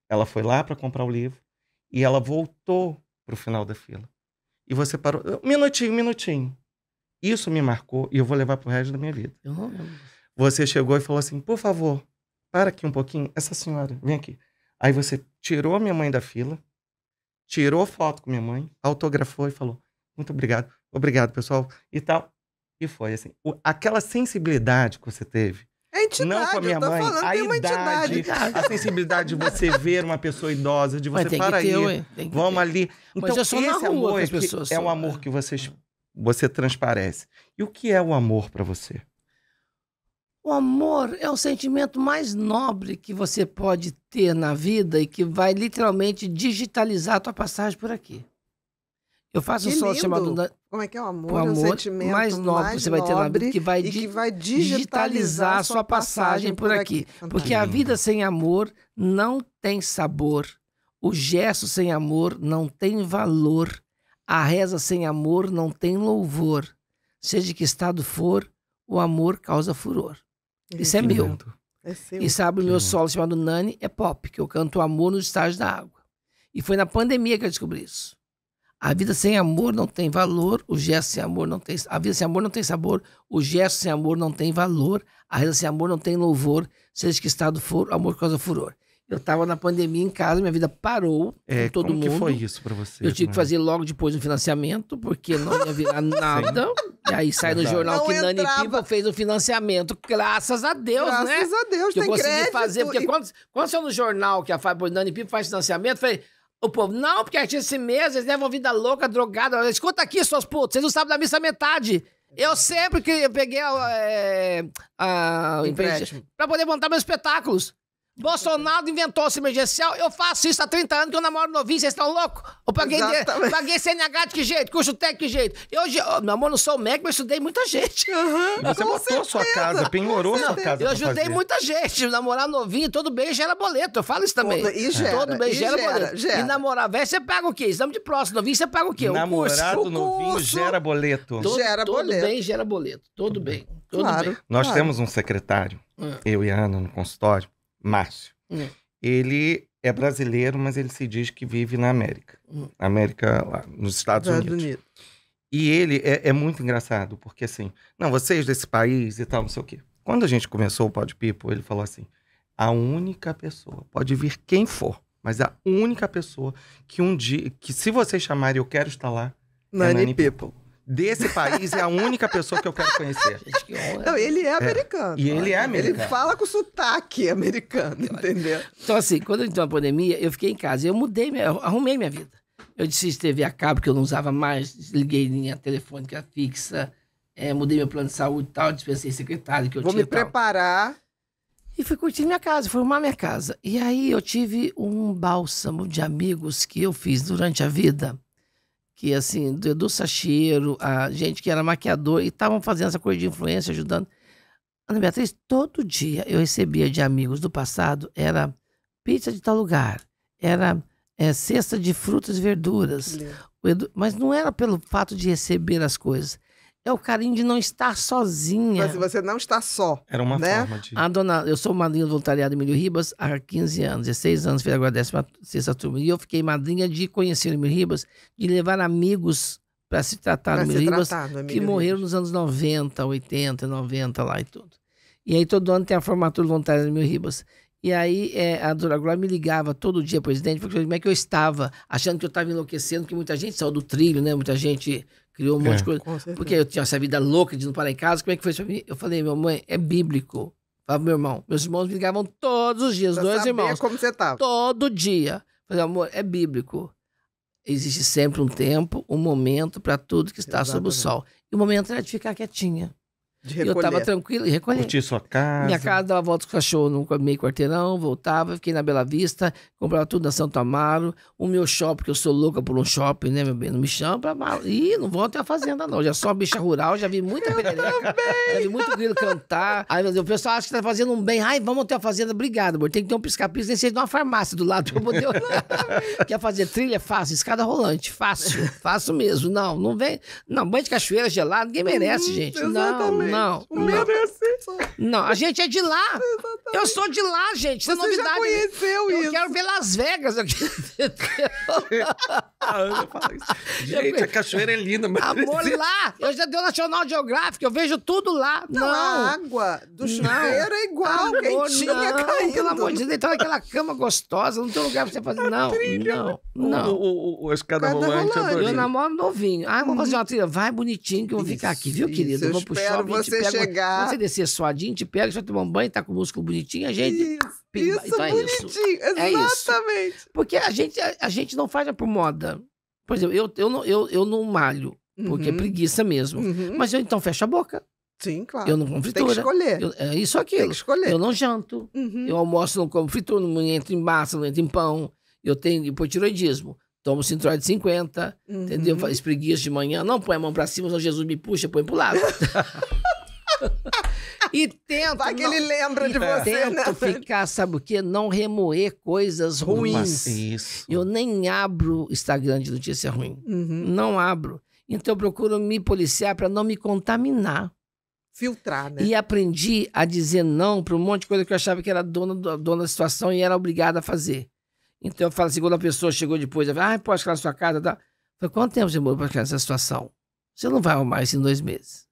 Ela foi lá para comprar o livro e ela voltou para o final da fila. E você parou, minutinho, minutinho. Isso me marcou e eu vou levar para o resto da minha vida. Você chegou e falou assim: por favor, para aqui um pouquinho, essa senhora, vem aqui. Aí você tirou a minha mãe da fila, tirou foto com minha mãe, autografou e falou: muito obrigado, obrigado pessoal e tal. E foi assim. O, aquela sensibilidade que você teve. A é entidade, não com a minha mãe, falando, a é idade, entidade. a sensibilidade de você ver uma pessoa idosa, de você para aí, vamos ali. Então, esse amor é, é um amor que você, ah. você transparece. E o que é o amor para você? O amor é o sentimento mais nobre que você pode ter na vida e que vai literalmente digitalizar a tua passagem por aqui. Eu faço que um solo chamado. Como é que é o amor? O amor é o sentimento mais nobre mais que você vai ter na vida que vai, di que vai digitalizar, digitalizar a sua passagem, por aqui. aqui. Porque a vida sem amor não tem sabor. O gesto sem amor não tem valor. A reza sem amor não tem louvor. Seja de que estado for, o amor causa furor. Isso é meu. É seu. E sabe, o meu solo chamado Nani é pop, que eu canto amor nos estágios da água. E foi na pandemia que eu descobri isso. A vida sem amor não tem valor, o gesto sem amor não tem. A vida sem amor não tem sabor, o gesto sem amor não tem valor, a vida sem amor não tem louvor, seja que estado for, o amor causa furor. Eu estava na pandemia em casa, minha vida parou. É, todo como mundo. que foi isso para você? Eu tive né? que fazer logo depois um financiamento, porque não ia virar nada. e aí sai no jornal não que entrava. Nani Pipa fez o um financiamento, graças a Deus, graças né? Graças a Deus, que tem eu consegui fazer, porque e... quando, quando saiu no jornal que a Fábio Nani Pipa faz financiamento, eu falei, o povo, não, porque esse mês, eles levam vida louca, drogada. Falei, Escuta aqui, seus putos, vocês não sabem da missa metade. Eu sempre que eu peguei a, a, é, a empréstimo para poder montar meus espetáculos. Bolsonaro inventou esse emergencial. Eu faço isso há 30 anos que eu namoro novinho, vocês estão loucos? Eu paguei, de, paguei CNH de que jeito? Curso técnico de que jeito? E hoje, eu, meu amor, não sou MEC, mas estudei muita gente. Uhum, você botou certeza. sua casa, penhorou sua casa. Eu ajudei muita gente. Namorar novinho, todo bem gera boleto. Eu falo isso também. Todo, e gera, todo bem gera, gera, boleto. Gera. E namorar velho, você paga o quê? Exame de próximo novinho, você paga o quê? Namorado o curso, novinho curso. gera boleto. Todo, gera todo boleto. bem gera boleto. Todo bem. claro, bem. Nós claro. temos um secretário, hum. eu e a Ana, no consultório Márcio. Hum. Ele é brasileiro, mas ele se diz que vive na América. Hum. América lá, nos Estados, Estados Unidos. Unidos. E ele é, é, muito engraçado, porque assim, não, vocês desse país e tal, não sei o quê. Quando a gente começou o Pod People, ele falou assim: a única pessoa, pode vir quem for, mas a única pessoa que um dia, que se vocês chamarem eu quero estar lá, Nani, é Nani People. People desse país é a única pessoa que eu quero conhecer. não, ele é, é. americano. É. E ele é americano. Ele fala com sotaque americano, entendeu? Então, assim, quando entrou a pandemia, eu fiquei em casa. Eu mudei, minha, eu arrumei minha vida. Eu desisti de TV a cabo, que eu não usava mais, desliguei linha telefônica fixa, é, mudei meu plano de saúde e tal, dispensei secretário que eu Vou tinha. Vou me tal. preparar. E fui curtir minha casa, fui arrumar minha casa. E aí eu tive um bálsamo de amigos que eu fiz durante a vida que assim, do Edu Sacheiro, a gente que era maquiador e estavam fazendo essa coisa de influência, ajudando. Ana Beatriz, todo dia eu recebia de amigos do passado, era pizza de tal lugar, era é, cesta de frutas e verduras. Edu, mas não era pelo fato de receber as coisas, é o carinho de não estar sozinha. Mas você não está só. Era uma né? forma de. A dona, eu sou madrinha do voluntariado Emílio Ribas há 15 anos, 16 anos, fiz agora a 16 turma. E eu fiquei madrinha de conhecer o Emílio Ribas, de levar amigos para se tratar pra do Emílio Ribas, tratado, Emílio que Ribas. morreram nos anos 90, 80, 90 lá e tudo. E aí todo ano tem a formatura do voluntariado Emílio Ribas. E aí é, a Dora Glória me ligava todo dia, presidente, porque como é que eu estava, achando que eu estava enlouquecendo, que muita gente saiu do trilho, né? Muita gente criou um monte é, de coisa. Porque eu tinha essa vida louca de não parar em casa. Como é que foi isso? Eu falei, minha mãe, é bíblico. Falava meu irmão. Meus irmãos me ligavam todos os dias, pra dois irmãos. como você tava. Todo dia. Falei, amor, é bíblico. Existe sempre um tempo, um momento para tudo que está Exatamente. sob o sol. E o momento era de ficar quietinha. De Eu tava tranquilo e recolhi. Curti sua casa. Minha casa, dava volta com o cachorro no meio quarteirão, voltava, fiquei na Bela Vista, comprava tudo na Santo Amaro, o meu shopping, que eu sou louca por um shopping, né, meu bem? Não me chama pra mal. Ih, não volto à fazenda, não. Já sou uma bicha rural, já vi muita perereca. Já vi muito grilo cantar. Aí o pessoal acha que tá fazendo um bem. Ai, vamos até a fazenda, obrigado, amor. Tem que ter um pisca-pisca, nem seja de uma farmácia do lado pra eu poder Quer fazer trilha? Fácil, escada rolante, fácil, fácil mesmo. Não, não vem. Não, banho de cachoeira gelado, ninguém merece, hum, gente. Exatamente. Não, não. Não. O medo é assim. Não, a gente é de lá. Exatamente. Eu sou de lá, gente. É você novidade. já né? conheceu eu isso. Eu quero ver Las Vegas. Ah, eu Gente, a cachoeira é linda. Mas Amor, lá. Eu já dei o National Geographic. Eu vejo tudo lá. Não, não. a água do chuveiro é igual. Amor, quentinha não, caindo. Pelo amor de Deus. Então, é aquela cama gostosa. Não tem lugar pra você fazer. não, não. Né? Não. O, o, o, a escada rolante. É eu namoro novinho. Ah, vamos fazer uma trilha. Vai bonitinho que eu vou ficar aqui, viu, querido? Eu vou puxar você pega, chegar. Quando você descer suadinho, te pega, já tomar um banho, tá com o músculo bonitinho, a gente. Isso, pimba, isso então é bonitinho, é exatamente. Isso. Porque a gente, a, a, gente não faz por moda. Por exemplo, eu, eu, não, eu, eu não malho, porque é uhum. é preguiça mesmo. Uhum. Mas eu então fecho a boca. Sim, claro. Eu não como fritura. Tem que escolher. Eu, é isso aqui. Tem que escolher. Eu não janto. Uhum. Eu almoço, não como fritura, não entro em massa, não entro em pão. Eu tenho hipotiroidismo. Tomo cinturão de 50, uhum. entendeu? Espreguiço de manhã. Não põe a mão pra cima, senão Jesus me puxa, põe pro lado. e tento. Vai que não, ele lembra de você, né, tento né? ficar, sabe o quê? Não remoer coisas ruins. Isso. Eu nem abro Instagram de notícia ruim. Uhum. Não abro. Então eu procuro me policiar para não me contaminar. Filtrar, né? E aprendi a dizer não para um monte de coisa que eu achava que era dona, dona da situação e era obrigada a fazer. Então eu falo assim, quando a pessoa chegou depois, ela fala, ah, pode ficar na sua casa? Tá? Falei, quanto tempo você morou para ficar nessa situação? Você não vai arrumar isso em dois meses.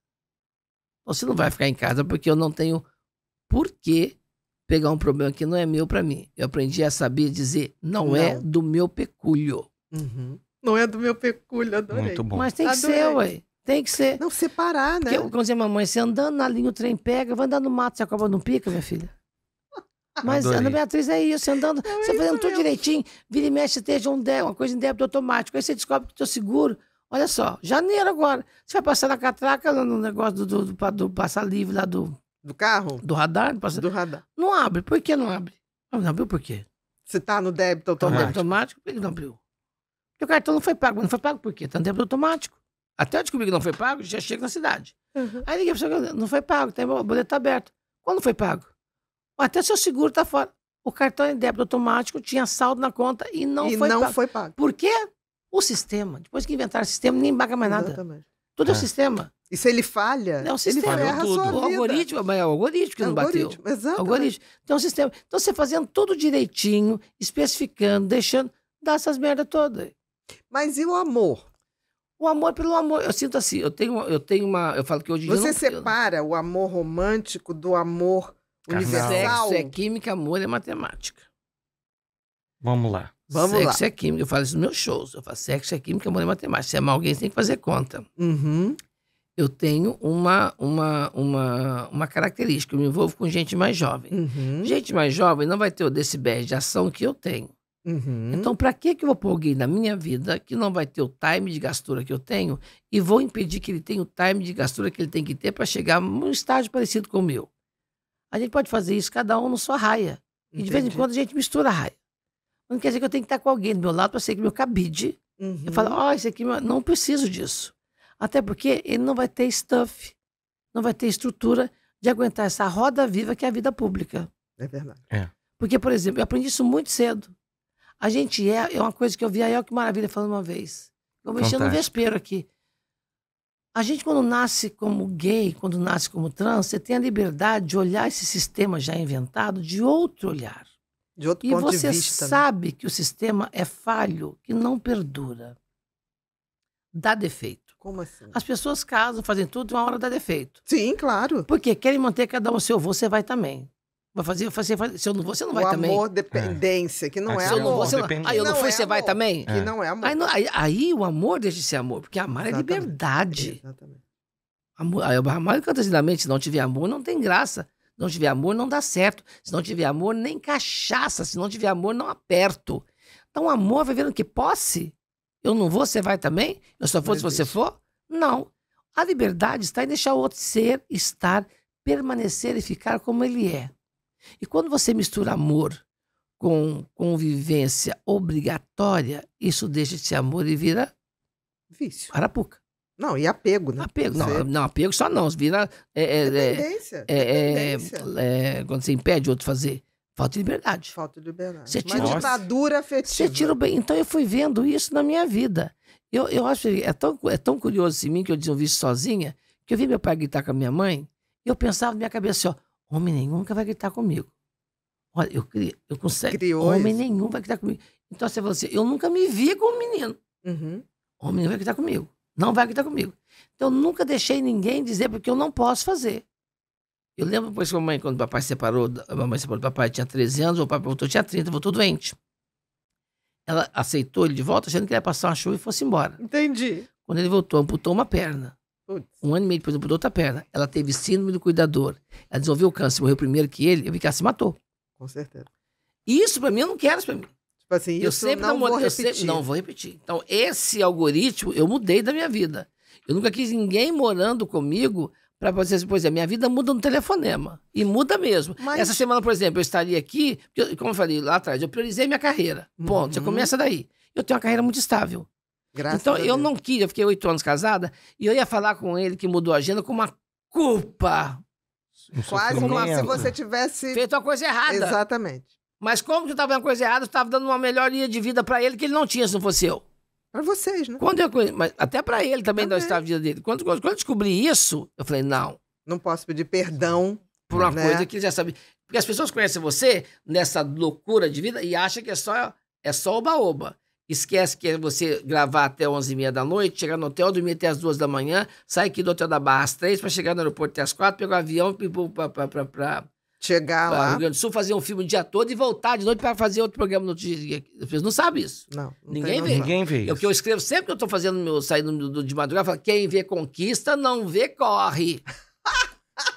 Então, você não vai ficar em casa porque eu não tenho por que pegar um problema que não é meu para mim. Eu aprendi a saber dizer, não, é não. é do meu pecúlio. Uhum. Não é do meu pecúlio, adorei. Muito bom. Mas tem que adorei. ser, ué. Tem que ser. Não, separar, né? Porque, como dizia mamãe, você andando na linha, o trem pega, vai andar no mato, se acaba não pica, minha filha. Mas Adorei. Ana Beatriz é isso, andando, é você isso fazendo mesmo. tudo direitinho, vira e mexe, esteja um débito, uma coisa em débito automático. Aí você descobre que o seu seguro Olha só, janeiro agora. Você vai passar na catraca, lá no negócio do, do, do, do passar livre lá do. Do carro? Do radar? Do, do radar. Não abre. Por que não abre? Ah, não abriu por quê? Você tá no débito automático? Débito automático, por que não abriu? Porque o cartão não foi pago. Mas não foi pago por quê? Tá no débito automático. Até eu descobri que não foi pago, já chega na cidade. Uhum. Aí liguei pra pessoa, não foi pago, tem, tá, o boleto tá aberto. Quando foi pago? Até seu seguro tá fora. O cartão em débito automático tinha saldo na conta e não, e foi, não pago. foi pago. Por quê? O sistema, depois que inventaram o sistema, nem baga mais nada. Exatamente. Tudo é. é o sistema. E se ele falha, não, o sistema. ele erra tudo. Sua O algoritmo, é o algoritmo que não algoritmo, bateu. Exatamente. Algoritmo. Então, o sistema. Então, você fazendo tudo direitinho, especificando, deixando, dá essas merdas todas. Mas e o amor? O amor pelo amor, eu sinto assim, eu tenho, eu tenho uma, eu falo que hoje Você não, né? separa o amor romântico do amor Carnal. universal? Sexo é química, amor é matemática. Vamos lá. Vamos sexo lá. é química, eu falo isso nos meus shows. Eu falo sexo é química, amor é matemática. Se amar alguém, você tem que fazer conta. Uhum. Eu tenho uma, uma, uma, uma característica, eu me envolvo com gente mais jovem. Uhum. Gente mais jovem não vai ter o decibéis de ação que eu tenho. Uhum. Então, para que eu vou pôr alguém na minha vida que não vai ter o time de gastura que eu tenho e vou impedir que ele tenha o time de gastura que ele tem que ter para chegar num estágio parecido com o meu? A gente pode fazer isso, cada um na sua raia. E Entendi. de vez em quando a gente mistura a raia. Não quer dizer que eu tenho que estar com alguém do meu lado para ser meu cabide. Uhum. Eu falo, uhum. ó, oh, esse aqui, não preciso disso. Até porque ele não vai ter stuff, não vai ter estrutura de aguentar essa roda viva que é a vida pública. É verdade. É. Porque, por exemplo, eu aprendi isso muito cedo. A gente é, é uma coisa que eu vi aí, olha que maravilha falando uma vez. Eu mexendo no vespeiro aqui. A gente, quando nasce como gay, quando nasce como trans, você tem a liberdade de olhar esse sistema já inventado de outro olhar. De outro e ponto você de vista, sabe né? que o sistema é falho, que não perdura. Dá defeito. Como assim? As pessoas casam, fazem tudo, uma hora dá defeito. Sim, claro. Porque querem manter cada um se eu vou, você vai também. Vai fazer, fazer, fazer, se eu não vou, você não o vai amor também. amor dependência, que não ah, é, é amor. Não vou, você não, aí eu não, não fui, é você amor. vai também? Que não é amor. Aí, aí, aí, o amor deixa de ser amor, porque amar é Exatamente. é liberdade. Exatamente. Amor, aí o Ramalho canta assim na mente, não tiver amor, não tem graça. Se não tiver amor, não dá certo. Se não tiver amor, nem cachaça. Se não tiver amor, não aperto. Então, amor vai no que posse. Eu não vou, você vai também? Eu só vou se você for? Não. A liberdade está em deixar o outro ser, estar, permanecer e ficar como ele é. E quando você mistura amor com convivência obrigatória, isso deixa de ser amor e vira vício. Arapuca. Não, e apego, né? Apego, não, não, apego só não. Vira. É, é, é, dependência. É, é, é, quando você impede o outro fazer. Falta de liberdade. Falta de liberdade. Você tira, Uma ditadura afetiva. Você tira o bem. Então eu fui vendo isso na minha vida. Eu, eu acho que é tão, é tão curioso em mim que eu desenvolvi isso sozinha, que eu vi meu pai gritar com a minha mãe, e eu pensava na minha cabeça assim, ó, homem nenhum nunca vai gritar comigo. Olha, eu, eu consigo. Criou homem isso. nenhum vai gritar comigo. Então você falou assim, eu nunca me vi com um menino. Uhum. Homem nenhum vai gritar comigo. Não vai gritar comigo. Então, nunca deixei ninguém dizer porque eu não posso fazer. Eu lembro depois que a mamãe, quando o papai separou, a mamãe separou do papai, tinha 13 anos, o papai voltou, tinha 30, voltou doente. Ela aceitou ele de volta, achando que ele ia passar uma chuva e fosse embora. Entendi. Quando ele voltou, amputou uma perna. Putz. Um ano e meio depois amputou outra perna. Ela teve síndrome do cuidador. Ela desenvolveu o câncer, morreu primeiro que ele, eu vi que ela se matou. Com certeza. Isso, pra mim, eu não quero isso pra mim. Tipo assim, eu sempre não, não vou repetir. Sempre, não vou repetir. Então, esse algoritmo eu mudei da minha vida. Eu nunca quis ninguém morando comigo para fazer assim, pois é, minha vida muda no telefonema. E muda mesmo. Mas... Essa semana, por exemplo, eu estaria aqui, como eu falei lá atrás, eu priorizei minha carreira. Ponto. Uhum. Você começa daí. Eu tenho uma carreira muito estável. Graças então, eu não quis, eu fiquei oito anos casada, e eu ia falar com ele que mudou a agenda com uma culpa. Quase como se você tivesse feito uma coisa errada. Exatamente. Mas como que eu tava fazendo coisa errada, eu tava dando uma melhoria de vida para ele que ele não tinha se não fosse eu. Para vocês, né? Quando eu mas até para ele também, não estava a vida dele. Quando, quando eu descobri isso, eu falei, não. Não posso pedir perdão. Por uma né? coisa que ele já sabe. Porque as pessoas conhecem você nessa loucura de vida e acham que é só é só oba-oba. Esquece que é você gravar até 11h30 da noite, chegar no hotel, dormir até as 2 da manhã, sair aqui do hotel da Barra às 3 para chegar no aeroporto até as 4, pegar o um avião para Chegar lá. Rio Grande do Sul, fazer um filme o dia todo e voltar de noite para fazer outro programa no outro dia. As não sabem isso. Não. não ninguém vê. Ninguém vê. É o que eu escrevo sempre que eu estou fazendo meu saindo de madrugada, eu falo, quem vê conquista, não vê corre.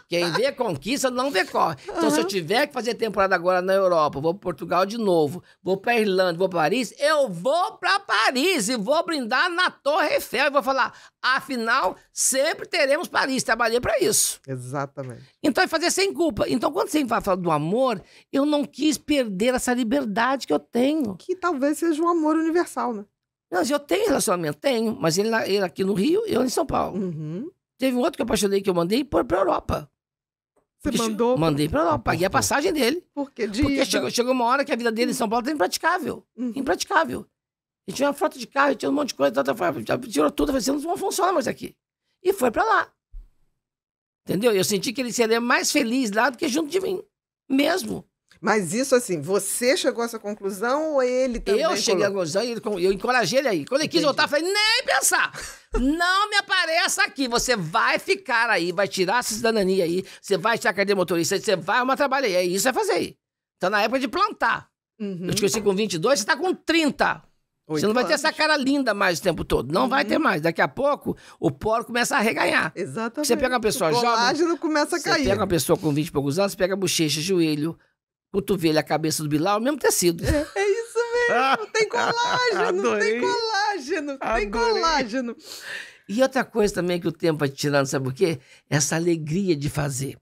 Quem vê conquista não vê corre. Então, uhum. se eu tiver que fazer temporada agora na Europa, vou para Portugal de novo, vou para Irlanda, vou para Paris, eu vou para Paris e vou brindar na Torre Eiffel e vou falar: afinal, sempre teremos Paris. Trabalhei para isso. Exatamente. Então, é fazer sem culpa. Então, quando você fala do amor, eu não quis perder essa liberdade que eu tenho. Que talvez seja um amor universal, né? Não, eu tenho relacionamento, tenho, mas ele, ele aqui no Rio, eu em São Paulo. Uhum. Teve um outro que eu apaixonei que eu mandei pra, pra Europa. Você Porque mandou? Mandei pra Europa. Paguei a passagem dele. Por quê? De Porque chegou, chegou, uma hora que a vida dele em São Paulo era tá impraticável. Uhum. Impraticável. E tinha uma frota de carro, tinha um monte de coisa, tal, tal, tal, tirou tudo, falei assim, não funciona mais aqui. E foi pra lá. Entendeu? Eu senti que ele seria mais feliz lá do que junto de mim. Mesmo. Mas isso assim, você chegou a essa conclusão ou ele também? Eu cheguei à conclusão e eu encorajei ele aí. Quando ele Entendi. quis voltar, eu falei, nem pensar! Não me apareça aqui. Você vai ficar aí, vai tirar essa cidadania aí, você vai tirar a carteira motorista, você vai arrumar trabalho aí. É isso, vai é fazer aí. Então, na época de plantar. Uhum. Eu te conheci com 22, você tá com 30. Oito você não vai anos. ter essa cara linda mais o tempo todo. Não uhum. vai ter mais. Daqui a pouco, o porco começa a reganhar. Exatamente. Você pega uma pessoa o jovem. O começa a cair. Você pega uma pessoa com 20 e poucos anos, pega bochecha, joelho, cotovelo a cabeça do Bilal, o mesmo tecido. É, é, isso mesmo, tem colágeno, tem colágeno, Adorei. tem colágeno. E outra coisa também que o tempo vai te tirando, sabe por quê? Essa alegria de fazer.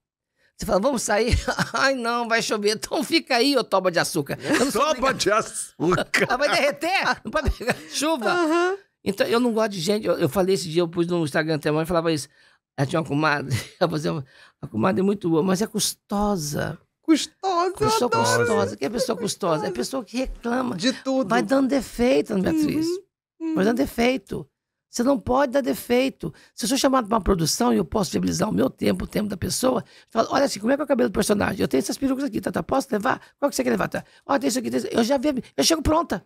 Você fala, vamos sair? Ai, não, vai chover. Então fica aí, ô toba de açúcar. Toba de açúcar. Ela ah, vai derreter, não pode pegar chuva. Uhum. Então, eu não gosto de gente. Eu, eu, falei esse dia, eu pus no Instagram até mãe, falava isso. Ela tinha uma comadre. Ela fazia uma, uma é muito boa, mas é custosa custosa. Pessoa custosa. O que é, é pessoa custosa? É pessoa que reclama. De tudo. Vai dando defeito, Ana Beatriz. Uhum, Vai uhum. dando defeito. Você não pode dar defeito. Se eu sou chamado para uma produção e eu posso viabilizar o meu tempo, o tempo da pessoa, fala, olha assim, como é que é o cabelo do personagem? Eu tenho essas perucas aqui, tá? tá? Posso levar? Qual que você quer levar? Tá? Olha, tem isso aqui, tem isso. Eu já vi, eu chego pronta.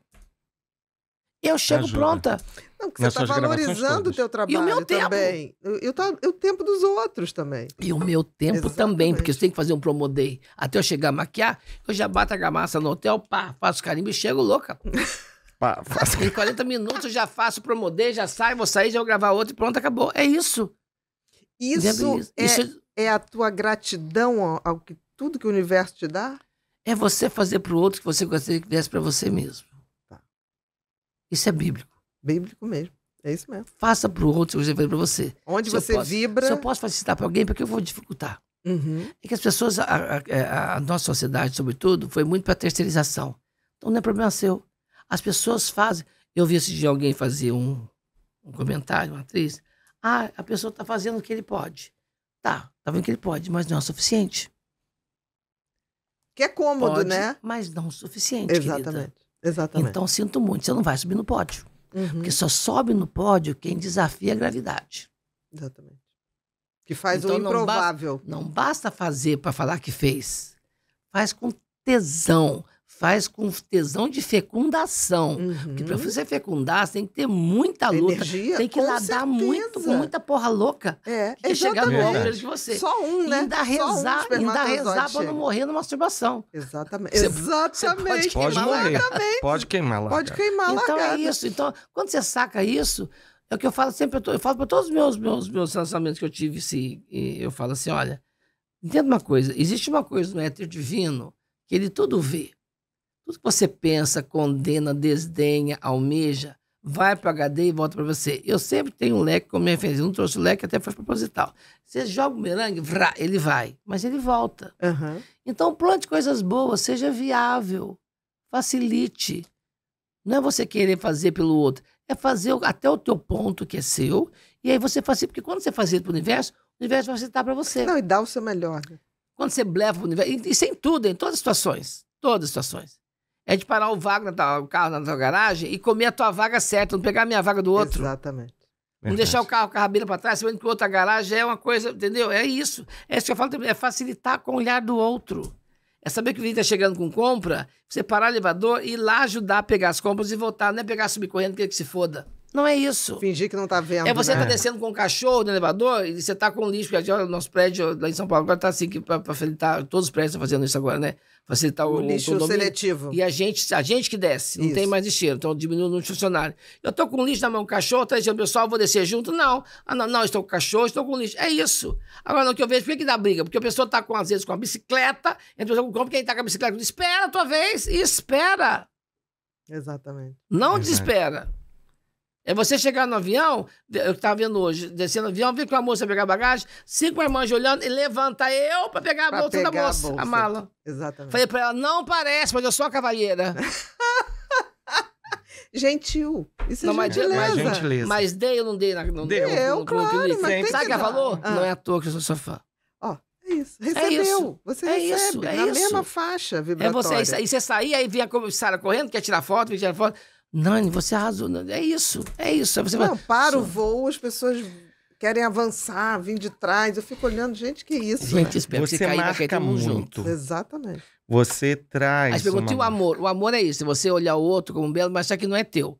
Eu chego Ajuda. pronta. Não, porque você está valorizando o teu trabalho e o meu tempo. também. E o, tá, tempo dos outros também. E o meu tempo Exatamente. também, porque você tem que fazer um promo day. Até eu chegar a maquiar, eu já bato a gamaça no hotel, pá, faço carimbo e chego louca. pá, faço... Em 40 minutos eu já faço promo day, já saio, vou sair, já vou gravar outro e pronto, acabou. É isso. Isso, É, isso... É-, é a tua gratidão ao, que tudo que o universo te dá? É você fazer para o outro que você gostaria que desse para você mesmo. Isso é bíblico. Bíblico mesmo. É isso mesmo. Faça para o outro o que você fez para você. Onde se você posso, vibra. Se eu posso facilitar para alguém, porque eu vou dificultar? Uhum. É que as pessoas, a, a, é, a nossa sociedade, sobretudo, foi muito para terceirização. Então não é problema seu. As pessoas fazem. Eu vi esse dia alguém fazer um, um comentário, uma atriz. Ah, a pessoa está fazendo o que ele pode. Tá, tá vendo que ele pode, mas não é o suficiente. Que é cômodo, pode, né? Mas não o suficiente. Exatamente. Querida. Exatamente. Então, sinto muito, você não vai subir no pódio. Uhum. Porque só sobe no pódio quem desafia a gravidade. Exatamente. Que faz então, o improvável. Não, ba não basta fazer para falar que fez. Faz com tesão faz com tesão de fecundação. Uhum. Porque para você fecundar, você tem que ter muita luta. Energia, tem que ladar muito, com muita porra louca. É, que chegar no de você. Só um, né? E ainda rezar, um ainda rezar para não morrer na masturbação. Exatamente. Você, Exatamente. Você pode, pode morrer. Pode queimar lá Pode queimar lá Então é isso. Então, quando você saca isso, é o que eu falo sempre, eu falo para todos os meus, meus, meus relacionamentos que eu tive, se, assim, eu falo assim, olha, entenda uma coisa, existe uma coisa no éter divino que ele tudo vê. Tudo que você pensa, condena, desdenha, almeja, vai para HD e volta para você. Eu sempre tenho um leque como minha referência. Não trouxe o leque, até foi proposital. Você joga o merangue, vrá, ele vai, mas ele volta. Uhum. Então, plante coisas boas, seja viável, facilite. Não é você querer fazer pelo outro, é fazer até o teu ponto que é seu, e aí você faz, Porque quando você isso para o universo, o universo vai aceitar para você. Não, e dá o seu melhor. Né? Quando você blefa para o universo, e, e sem tudo, em todas as situações, todas as situações é de parar o, vago na, o carro na tua garagem e comer a tua vaga certa, não pegar a minha vaga do outro. Exatamente. Não Verdade. deixar o carro com a rabina para trás, sabendo que o outro a garagem é uma coisa, entendeu? É isso. É isso que eu falo também, é facilitar com o olhar do outro. É saber que o cliente tá chegando com compra, você parar o elevador e ir lá ajudar a pegar as compras e voltar, não é pegar subir correndo, que, que se foda. Não é isso. Fingir que não tá vendo. É você tá né? tá descendo com um cachorro no elevador e você tá com lixo, porque o nosso prédio lá em São Paulo agora tá assim, para facilitar, todos os prédios estão fazendo isso agora, né? Facilitar o, o lixo o seletivo. E a gente, a gente que desce, não isso. tem mais lixeiro, então diminui no funcionário. Eu tô com lixo na mão, cachorro, tá dizendo, pessoal, vou descer junto? Não. Ah, não, não, estou com cachorro, estou com lixo. É isso. Agora, o que eu vejo, por que, que dá briga? Porque a pessoa tá com, às vezes, com a bicicleta, entra com o a quem tá com a bicicleta, espera a tua vez, e espera. Exatamente. Não Exatamente. desespera. É você chegar no avião, eu estava vendo hoje, descendo no avião, vir com a moça pegar bagagem, cinco irmãs olhando e levanta eu para pegar a pra bolsa pegar da moça, a, bolsa. a, mala. Exatamente. Falei para ela, não parece, mas eu sou a cavalheira. gentil. Isso é não, é mas, gentileza. Mas, gentileza. Mas dei ou não dei? Na, não deu, deu no, no, no claro, mas Sabe o que ela falou? Ah. Não é à toa que eu sou sua fã. Ó, é isso. Recebeu. É isso. Você é recebe isso. É na isso. mesma faixa vibratória. É você. e você saía, aí vinha a comissária correndo, quer tirar foto, quer tirar foto. Nani, você arrasou. É isso, é isso. você não, para o voo, as pessoas querem avançar, vir de trás. Eu fico olhando, gente, que isso. Gente, espera, você, você marca daqui, muito. Junto. Exatamente. Você traz. Mas pergunta uma... o amor. O amor é isso. É você olhar o outro como um belo, mas só que não é teu.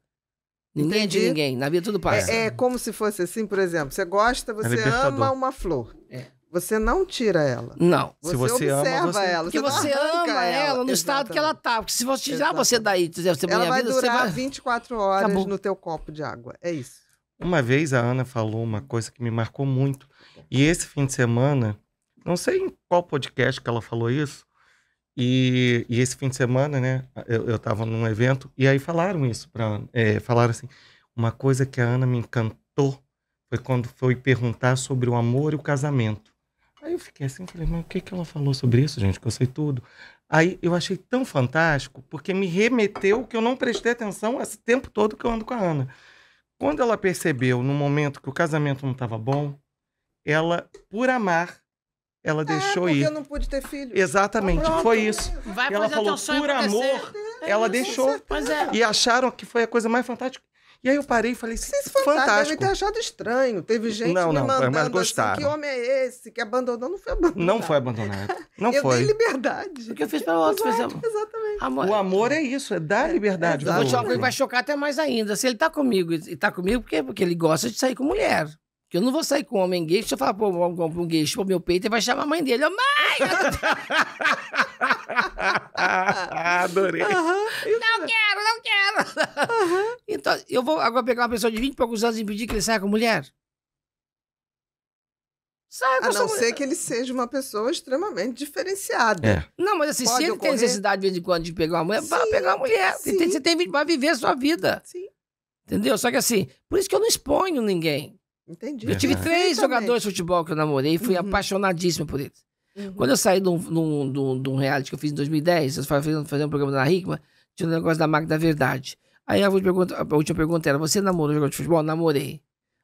Ninguém Entendi. é de ninguém. Na vida tudo passa. É, é como se fosse assim, por exemplo, você gosta, você é ama uma flor. É. Você não tira ela. Não. Você se você observa ama, você... ela. Porque você, você ama ela, ela no estado que ela tá. Porque se você tirar você daí, você ela vai durar vai... 24 horas Acabou. no teu copo de água. É isso. Uma vez a Ana falou uma coisa que me marcou muito. E esse fim de semana, não sei em qual podcast que ela falou isso. E, e esse fim de semana, né, eu, eu tava num evento e aí falaram isso pra é, falaram assim, uma coisa que a Ana me encantou foi quando foi perguntar sobre o amor e o casamento. Aí eu fiquei assim, falei, mas o que, que ela falou sobre isso, gente? Que eu sei tudo. Aí eu achei tão fantástico, porque me remeteu que eu não prestei atenção esse tempo todo que eu ando com a Ana. Quando ela percebeu, no momento que o casamento não estava bom, ela, por amar, ela é, deixou ir. eu não pude ter filho. Exatamente, foi isso. Vai ela falou, por amor, é, ela deixou. É. E acharam que foi a coisa mais fantástica. E aí eu parei e falei, isso Vocês é é fantástico. Devem ter achado estranho. Teve gente não, não, me mandando gostaram. assim, que homem é esse que abandonou? Não foi abandonado. Não foi abandonado. Não eu foi. dei liberdade. Porque eu fiz para outros. Exato, exatamente. Amor. O amor é isso, é dar é, liberdade. É, é, vai chocar até mais ainda. Se ele tá comigo e tá comigo porque, porque ele gosta de sair com mulher. Que eu não vou sair com um homem gay, se eu falar pra um gay, chupa meu peito, ele vai chamar a mãe dele. Oh, mãe! Adorei. Uhum. Não quero, não quero. Uhum. Então, eu vou agora pegar uma pessoa de 20 e poucos anos e impedir que ele saia com mulher? Saia com a não mulher. ser que ele seja uma pessoa extremamente diferenciada. É. Não, mas assim, Pode se ele ocorrer... tem necessidade de vez em quando de pegar uma mulher, sim, vai pegar uma mulher. Sim. Você tem, você vai viver a sua vida. Sim. Entendeu? Só que assim, por isso que eu não exponho ninguém. Entendi. Eu tive três jogadores de futebol que eu namorei e fui uhum. apaixonadíssimo por eles. Uhum. Quando eu saí de um, reality que eu fiz em 2010, eu fazendo, fazendo um programa na Hickman, tinha um negócio da máquina da verdade. Aí a última, pergunta, a última pergunta era: você namorou jogador de futebol? Namorei.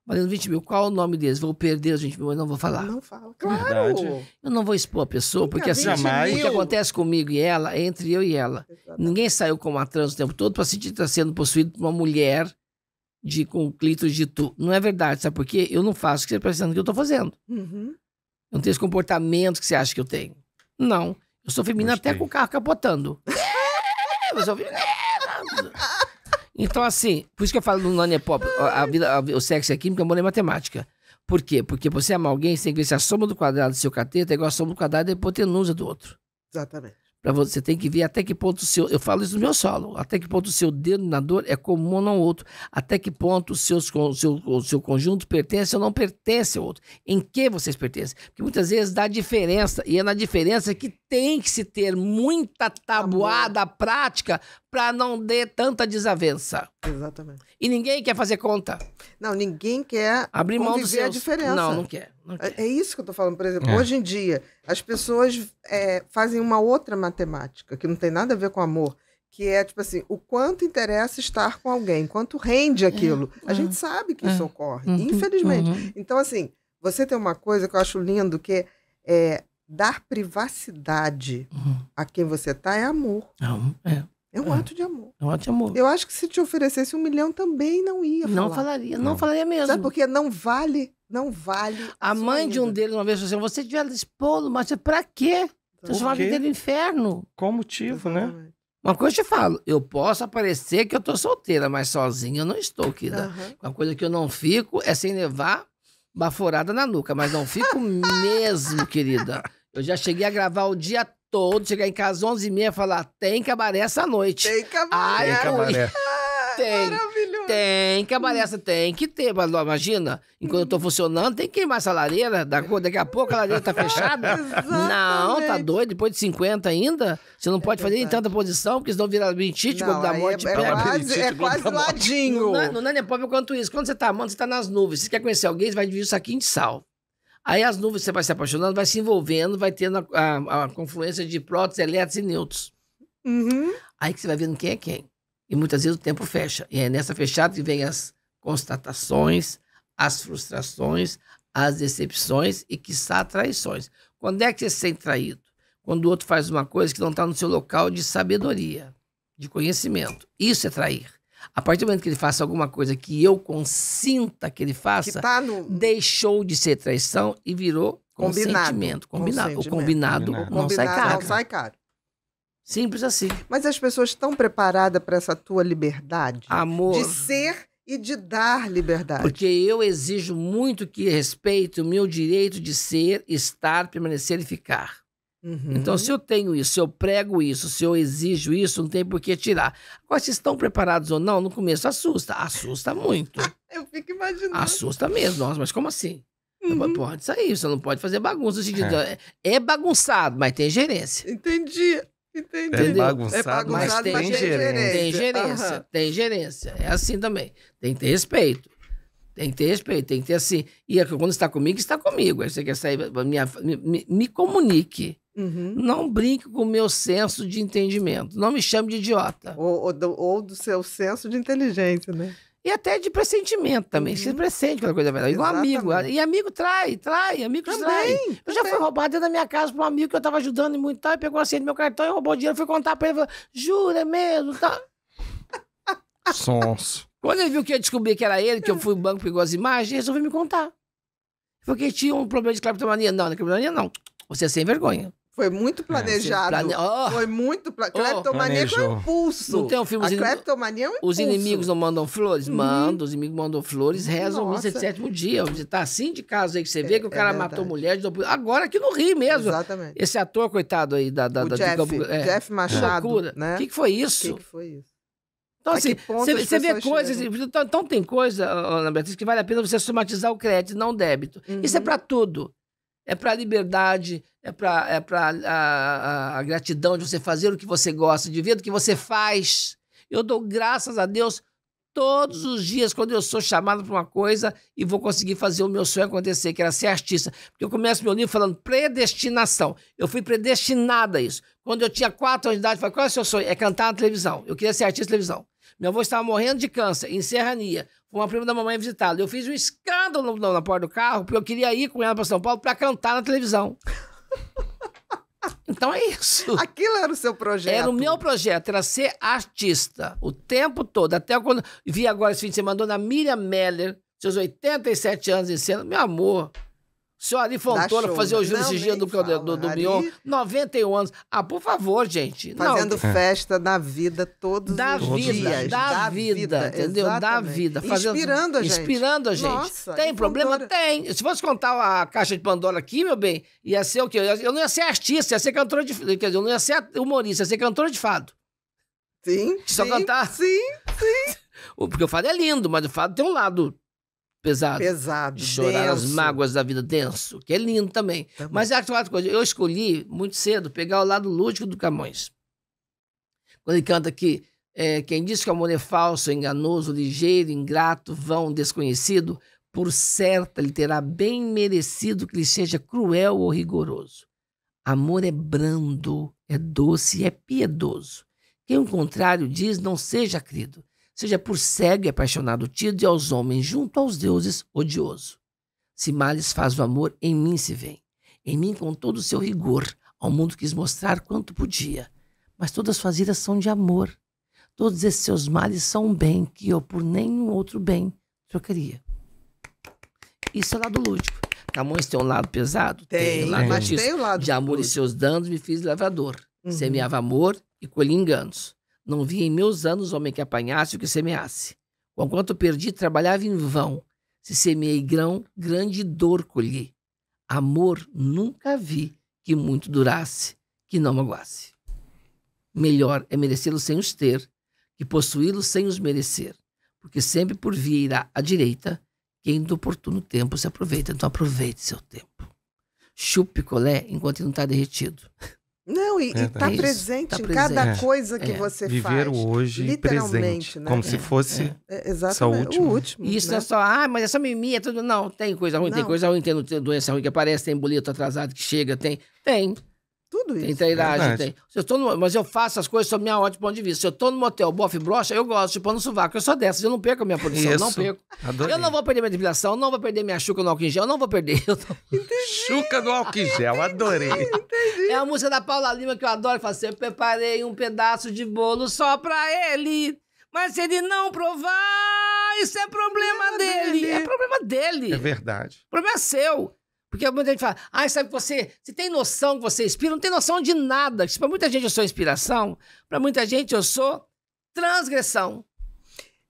Valendo 20 mil, qual o nome deles? Vou perder os 20 mil, mas não vou falar. Não fala, claro. Verdade. Eu não vou expor a pessoa, porque assim, o que acontece comigo e ela, é entre eu e ela. Exatamente. Ninguém saiu como trans o tempo todo para sentir estar tá sendo possuído por uma mulher de com clítoris de tu. Não é verdade, sabe por quê? Eu não faço o que você está pensando que eu estou fazendo. Uhum. Eu não tenho esse comportamento que você acha que eu tenho. Não. Eu sou feminina Gostei. até com o carro capotando. eu sou feminina. Então, assim, por isso que eu falo do Nani é Pop, a vida, a, o sexo é química, amor é matemática. Por quê? Porque você ama alguém, você tem que ver se a soma do quadrado do seu cateto é igual a soma do quadrado da hipotenusa do outro. Exatamente. Para você tem que ver até que ponto o seu, eu falo isso no meu solo, até que ponto o seu denominador é comum ou não outro, até que ponto o, seus, o, seu, o seu conjunto pertence ou não pertence ao outro, em que vocês pertencem. Porque muitas vezes dá diferença, e é na diferença que tem que se ter muita tabuada Amor. prática para não dar tanta desavença. Exatamente. E ninguém quer fazer conta. Não, ninguém quer abrir mão do seus... a diferença. Não, não quer. Não quer. É, é isso que eu estou falando, por exemplo. É. Hoje em dia, as pessoas é, fazem uma outra matemática que não tem nada a ver com amor que é tipo assim, o quanto interessa estar com alguém, quanto rende é. aquilo. É, a é, gente sabe que é, isso ocorre, uhum. infelizmente. Uhum. Então, assim, você tem uma coisa que eu acho lindo, que é, é dar privacidade uhum. a quem você está é amor. É, é. É um é. ato de amor. É um ato de amor. Eu acho que se te oferecesse um milhão também não ia falar. Não falaria, não, não falaria mesmo. Sabe porque não vale, não vale. A, mãe de um deles uma vez falou assim, você tiver expô-lo, mas é pra quê? você vai viver no inferno. Qual motivo, né? Uma coisa eu te falo, eu posso aparecer que eu tô solteira, mas sozinha eu não estou, querida. Uhum. Uma coisa que eu não fico é sem levar baforada na nuca, mas não fico mesmo, querida. Eu já cheguei a gravar o dia todo, chegar em casa às 11h30 e falar: tem cabaré essa noite. Tem cabaré. Ai, tem cabaré. Tem. Maravilha. Tem, que cabareça tem que ter, mas imagina, enquanto eu tô funcionando, tem que queimar essa lareira, daqui a pouco a lareira tá fechada. não, tá doido, depois de 50 ainda, você não é pode é fazer em tanta posição, porque senão vira labirintite, não, da morte. É, é, quase, é quase ladinho. Não, é, não, é nem pobre quanto isso. Quando você tá amando, você tá nas nuvens. Se você quer conhecer alguém, você vai dividir o um saquinho de sal. Aí as nuvens você vai se apaixonando, vai se envolvendo, vai tendo a, a, a confluência de prótons, elétrons e nêutrons. Uhum. Aí que você vai vendo quem é quem. E muitas vezes o tempo fecha. E é nessa fechada que vem as constatações, as frustrações, as decepções e, quiçá, traições. Quando é que você se sente traído? Quando o outro faz uma coisa que não está no seu local de sabedoria, de conhecimento. Isso é trair. A partir do momento que ele faça alguma coisa que eu consinta que ele faça, que tá no... deixou de ser traição e virou combinado. consentimento. Combinado. O combinado, combinado, não, combinado sai não sai caro. Simples assim. Mas as pessoas estão preparadas para essa tua liberdade? Amor. De ser e de dar liberdade. Porque eu exijo muito que respeite o meu direito de ser, estar, permanecer e ficar. Uhum. Então, se eu tenho isso, se eu prego isso, se eu exijo isso, não tem por que tirar. Agora, se estão preparados ou não, no começo assusta. Assusta muito. eu fico imaginando. Assusta mesmo. Nossa, mas como assim? Uhum. Pode sair, você não pode fazer bagunça. Assim, é. é bagunçado, mas tem gerência. Entendi. Entendi. É bagunçado, é bagunçado mas, mas tem, tem gerência. Tem gerência, uhum. tem gerência. É assim também. Tem que ter respeito. Tem que ter respeito, tem que ter assim. E é quando está comigo, está comigo. Aí você quer sair, minha, me, me comunique. Uhum. Não brinque com o meu senso de entendimento. Não me chame de idiota. Ou, ou, ou do seu senso de inteligência, né? E até de pressentimento também. Uhum. Se pressente quando coisa é melhor. amigo. E amigo trai, trai, amigo também, trai. Também. Eu já fui roubado dentro da minha casa por um amigo que eu tava ajudando e muito tal, e pegou a assim, senha do meu cartão e roubou o dinheiro. Fui contar pra ele, falou, jura mesmo? tá? Sons. Quando ele viu que eu descobri que era ele, que eu fui o banco, pegou as imagens, resolveu me contar. Porque tinha um problema de cleptomania. Não, não é cleptomania, não. Você é sem vergonha. Foi muito é, planejado. É, plane... oh, foi muito planejado. Cleptomania oh, é um impulso. Não tem um filme, a cleptomania é um impulso. Os inimigos não mandam flores? Uhum. Mandam, os inimigos mandam flores, rezam o missa sétimo dia. Você tá assim de caso aí que você é, vê que o é cara é matou mulher. Agora aqui no Rio mesmo. Exatamente. Esse ator, coitado aí da... da, o da Jeff, de... É, Jeff Machado. Loucura. Né? O que, que foi isso? O que, que foi isso? Então, assim, você vê coisas. Então, então, tem coisa, Ana Beatriz, que vale a pena você somatizar o crédito, não o débito. Uhum. Isso é para tudo é para a liberdade, é para é a, a, a gratidão de você fazer o que você gosta, de ver o que você faz. Eu dou graças a Deus todos os dias quando eu sou chamado para uma coisa e vou conseguir fazer o meu sonho acontecer, que era ser artista. Porque eu começo meu livro falando predestinação. Eu fui predestinada a isso. Quando eu tinha quatro anos de idade, eu falei, qual é o seu sonho? É cantar na televisão. Eu queria ser artista de televisão. Meu avô estava morrendo de câncer, em Serrania uma prima da mamãe visitá-la. Eu fiz um escândalo na, na porta do carro, porque eu queria ir com ela para São Paulo para cantar na televisão. Então é isso. Aquilo era o seu projeto. Era o meu projeto, era ser artista o tempo todo. Até quando vi agora esse fim de semana, dona Miriam Meller, seus 87 anos em cena. Meu amor, Senhora Ari Fontoura fazer o júri esses dias do, do, do, do Mion. 91 anos. Ah, por favor, gente. Fazendo não. É. festa da vida todos da os vida, dias. Da, da vida, vida, entendeu? Exatamente. Da vida. Fazendo, inspirando a gente. Inspirando a gente. Nossa, Tem problema? Tem. Se fosse contar a caixa de Pandora aqui, meu bem, ia ser o quê? Eu não ia ser artista, ia ser cantora de... Quer dizer, eu não ia ser humorista, ia ser cantora de fado. Sim, Só sim, cantar... Sim, sim. Porque o fado é lindo, mas o fado tem um lado pesado. Pesado. Chorar denso. as mágoas da vida denso, que é lindo também. também. Mas é aquela coisa, eu escolhi muito cedo pegar o lado lúdico do Camões. Quando ele canta aqui, é, quem diz que o amor é falso, enganoso, ligeiro, ingrato, vão, desconhecido, por certa ele terá bem merecido que lhe seja cruel ou rigoroso. Amor é brando, é doce, é piedoso. Quem o contrário diz, não seja crido seja por cego e apaixonado tido e aos homens junto aos deuses odioso. Se males faz o amor, em mim se vem. Em mim com todo o seu rigor, ao mundo quis mostrar quanto podia. Mas todas suas iras são de amor. Todos esses seus males são um bem que eu por nenhum outro bem trocaria. Isso é lado lúdico. Camões tem um lado pesado? Tem, tem lado mas tem o lado. De amor lúdico. e seus danos me fiz levador. Uhum. Semeava amor e colhi enganos. Não vi em meus anos homem que apanhasse o que semeasse. Conquanto perdi, trabalhava em vão. Se semeei grão, grande dor colhi. Amor nunca vi que muito durasse, que não magoasse. Melhor é merecê-lo sem os ter, que possuí-lo sem os merecer. Porque sempre por vir irá à direita, quem do oportuno tempo se aproveita. Então aproveite seu tempo. Chupe colé enquanto não está derretido. Não, e, é, tá, tá presente tá em presente. cada é, coisa que é. você Viver faz. Viver hoje literalmente, presente, né? como se fosse é, é exatamente, o último. Isso né? não é só, ah, mas é só mimimi, é tudo. Não, tem coisa ruim, não. tem coisa ruim, tem doença ruim que aparece, tem boleto atrasado que chega, tem. Tem. Tudo isso. Tem trairagem, é tem. Eu tô no, mas eu faço as coisas sob minha ótima de ponto de vista. Se eu tô no motel bofe brocha, eu gosto de pôr no sovaco. Eu sou dessas, eu não perco a minha posição, isso. não perco. Adorei. Eu não vou perder minha depilação, não vou perder minha chuca no álcool em gel, não vou perder. Eu Chuca no álcool em gel, adorei. Entendi. É a música da Paula Lima que eu adoro. fazer assim, eu preparei um pedaço de bolo só pra ele, mas se ele não provar, isso é problema, problema dele. dele. É problema dele. É verdade. O problema é seu. Porque muita gente fala, ah, sabe que você, você tem noção que você inspira? Não tem noção de nada. Para tipo, muita gente eu sou inspiração, para muita gente eu sou transgressão.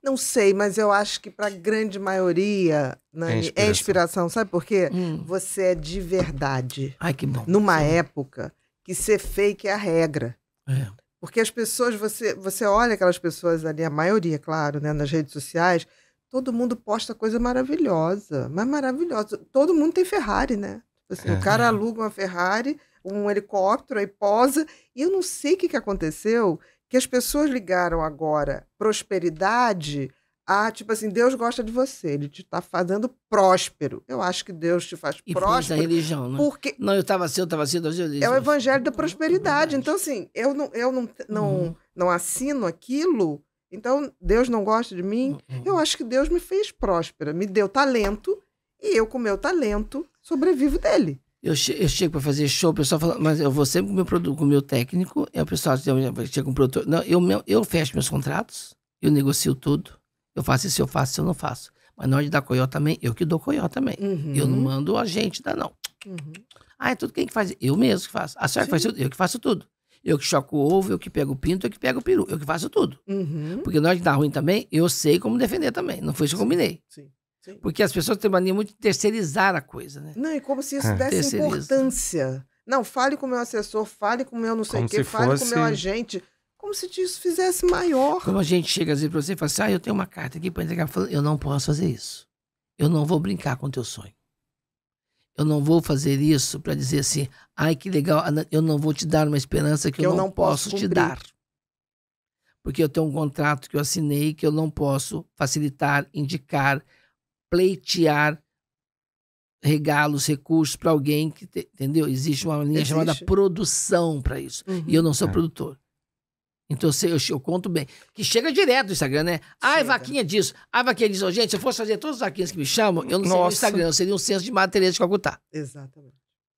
Não sei, mas eu acho que para a grande maioria, Nani, é, é inspiração. É inspiração. Sabe por quê? Hum. Você é de verdade. Ai, que bom. Numa Sim. época que ser fake é a regra. É. Porque as pessoas, você, você olha aquelas pessoas ali, a maioria, claro, né, nas redes sociais, todo mundo posta coisa maravilhosa, mas maravilhosa. Todo mundo tem Ferrari, né? Tipo assim, é. O cara aluga uma Ferrari, um helicóptero, aí posa. E eu não sei o que, que aconteceu, que as pessoas ligaram agora prosperidade a, tipo assim, Deus gosta de você, ele te está fazendo próspero. Eu acho que Deus te faz e próspero. E religião, né? Porque... Não, eu estava assim, eu estava assim, eu tava assim. É o evangelho da prosperidade. Então, assim, eu não, eu não, não, uhum. não assino aquilo então, Deus não gosta de mim? Eu acho que Deus me fez próspera, me deu talento e eu, com meu talento, sobrevivo dele. Eu, che eu chego para fazer show, o pessoal fala, mas eu vou sempre com meu produto, com meu técnico, é o pessoal chega com o produtor. Não, eu, meu, eu fecho meus contratos, eu negocio tudo. Eu faço isso, eu faço isso, eu não faço. Mas na hora de dar coió também, eu que dou coió também. Uhum. Eu não mando a gente dar, não. Uhum. Ah, é tudo quem que faz? Eu mesmo que faço. A senhora que faz tudo? Eu que faço tudo eu que choco o ovo, eu que pego o pinto, eu que pego o peru, eu que faço tudo. Uhum. Porque na hora é que dá ruim também, eu sei como defender também. Não foi isso que eu combinei. Sim. Sim. Porque as pessoas têm mania muito de terceirizar a coisa, né? Não, e como se isso é. desse importância. Não, fale com o meu assessor, fale com o meu não sei o quê, fale fosse... com o meu agente. Como se isso fizesse maior. Como a gente chega às vezes pra você e fala assim, ah, eu tenho uma carta aqui para entregar. Eu não posso fazer isso. Eu não vou brincar com o teu sonho. Eu não vou fazer isso para dizer assim, ai que legal, eu não vou te dar uma esperança que, que eu, eu, não, posso, posso te dar. Porque eu tenho um contrato que eu assinei que eu não posso facilitar, indicar, pleitear regalos, recursos para alguém que, te, entendeu? Existe uma linha Existe. chamada produção para isso. Uhum. E eu não sou é. produtor. Então eu, eu, conto bem. Que chega direto do Instagram, né? Ai, chega. vaquinha disso. Ai, vaquinha disso. Gente, se eu fosse fazer todas as vaquinhas que me chamam, eu não seria no Instagram, eu seria um censo de Madre Teresa de Calcutá. Exatamente.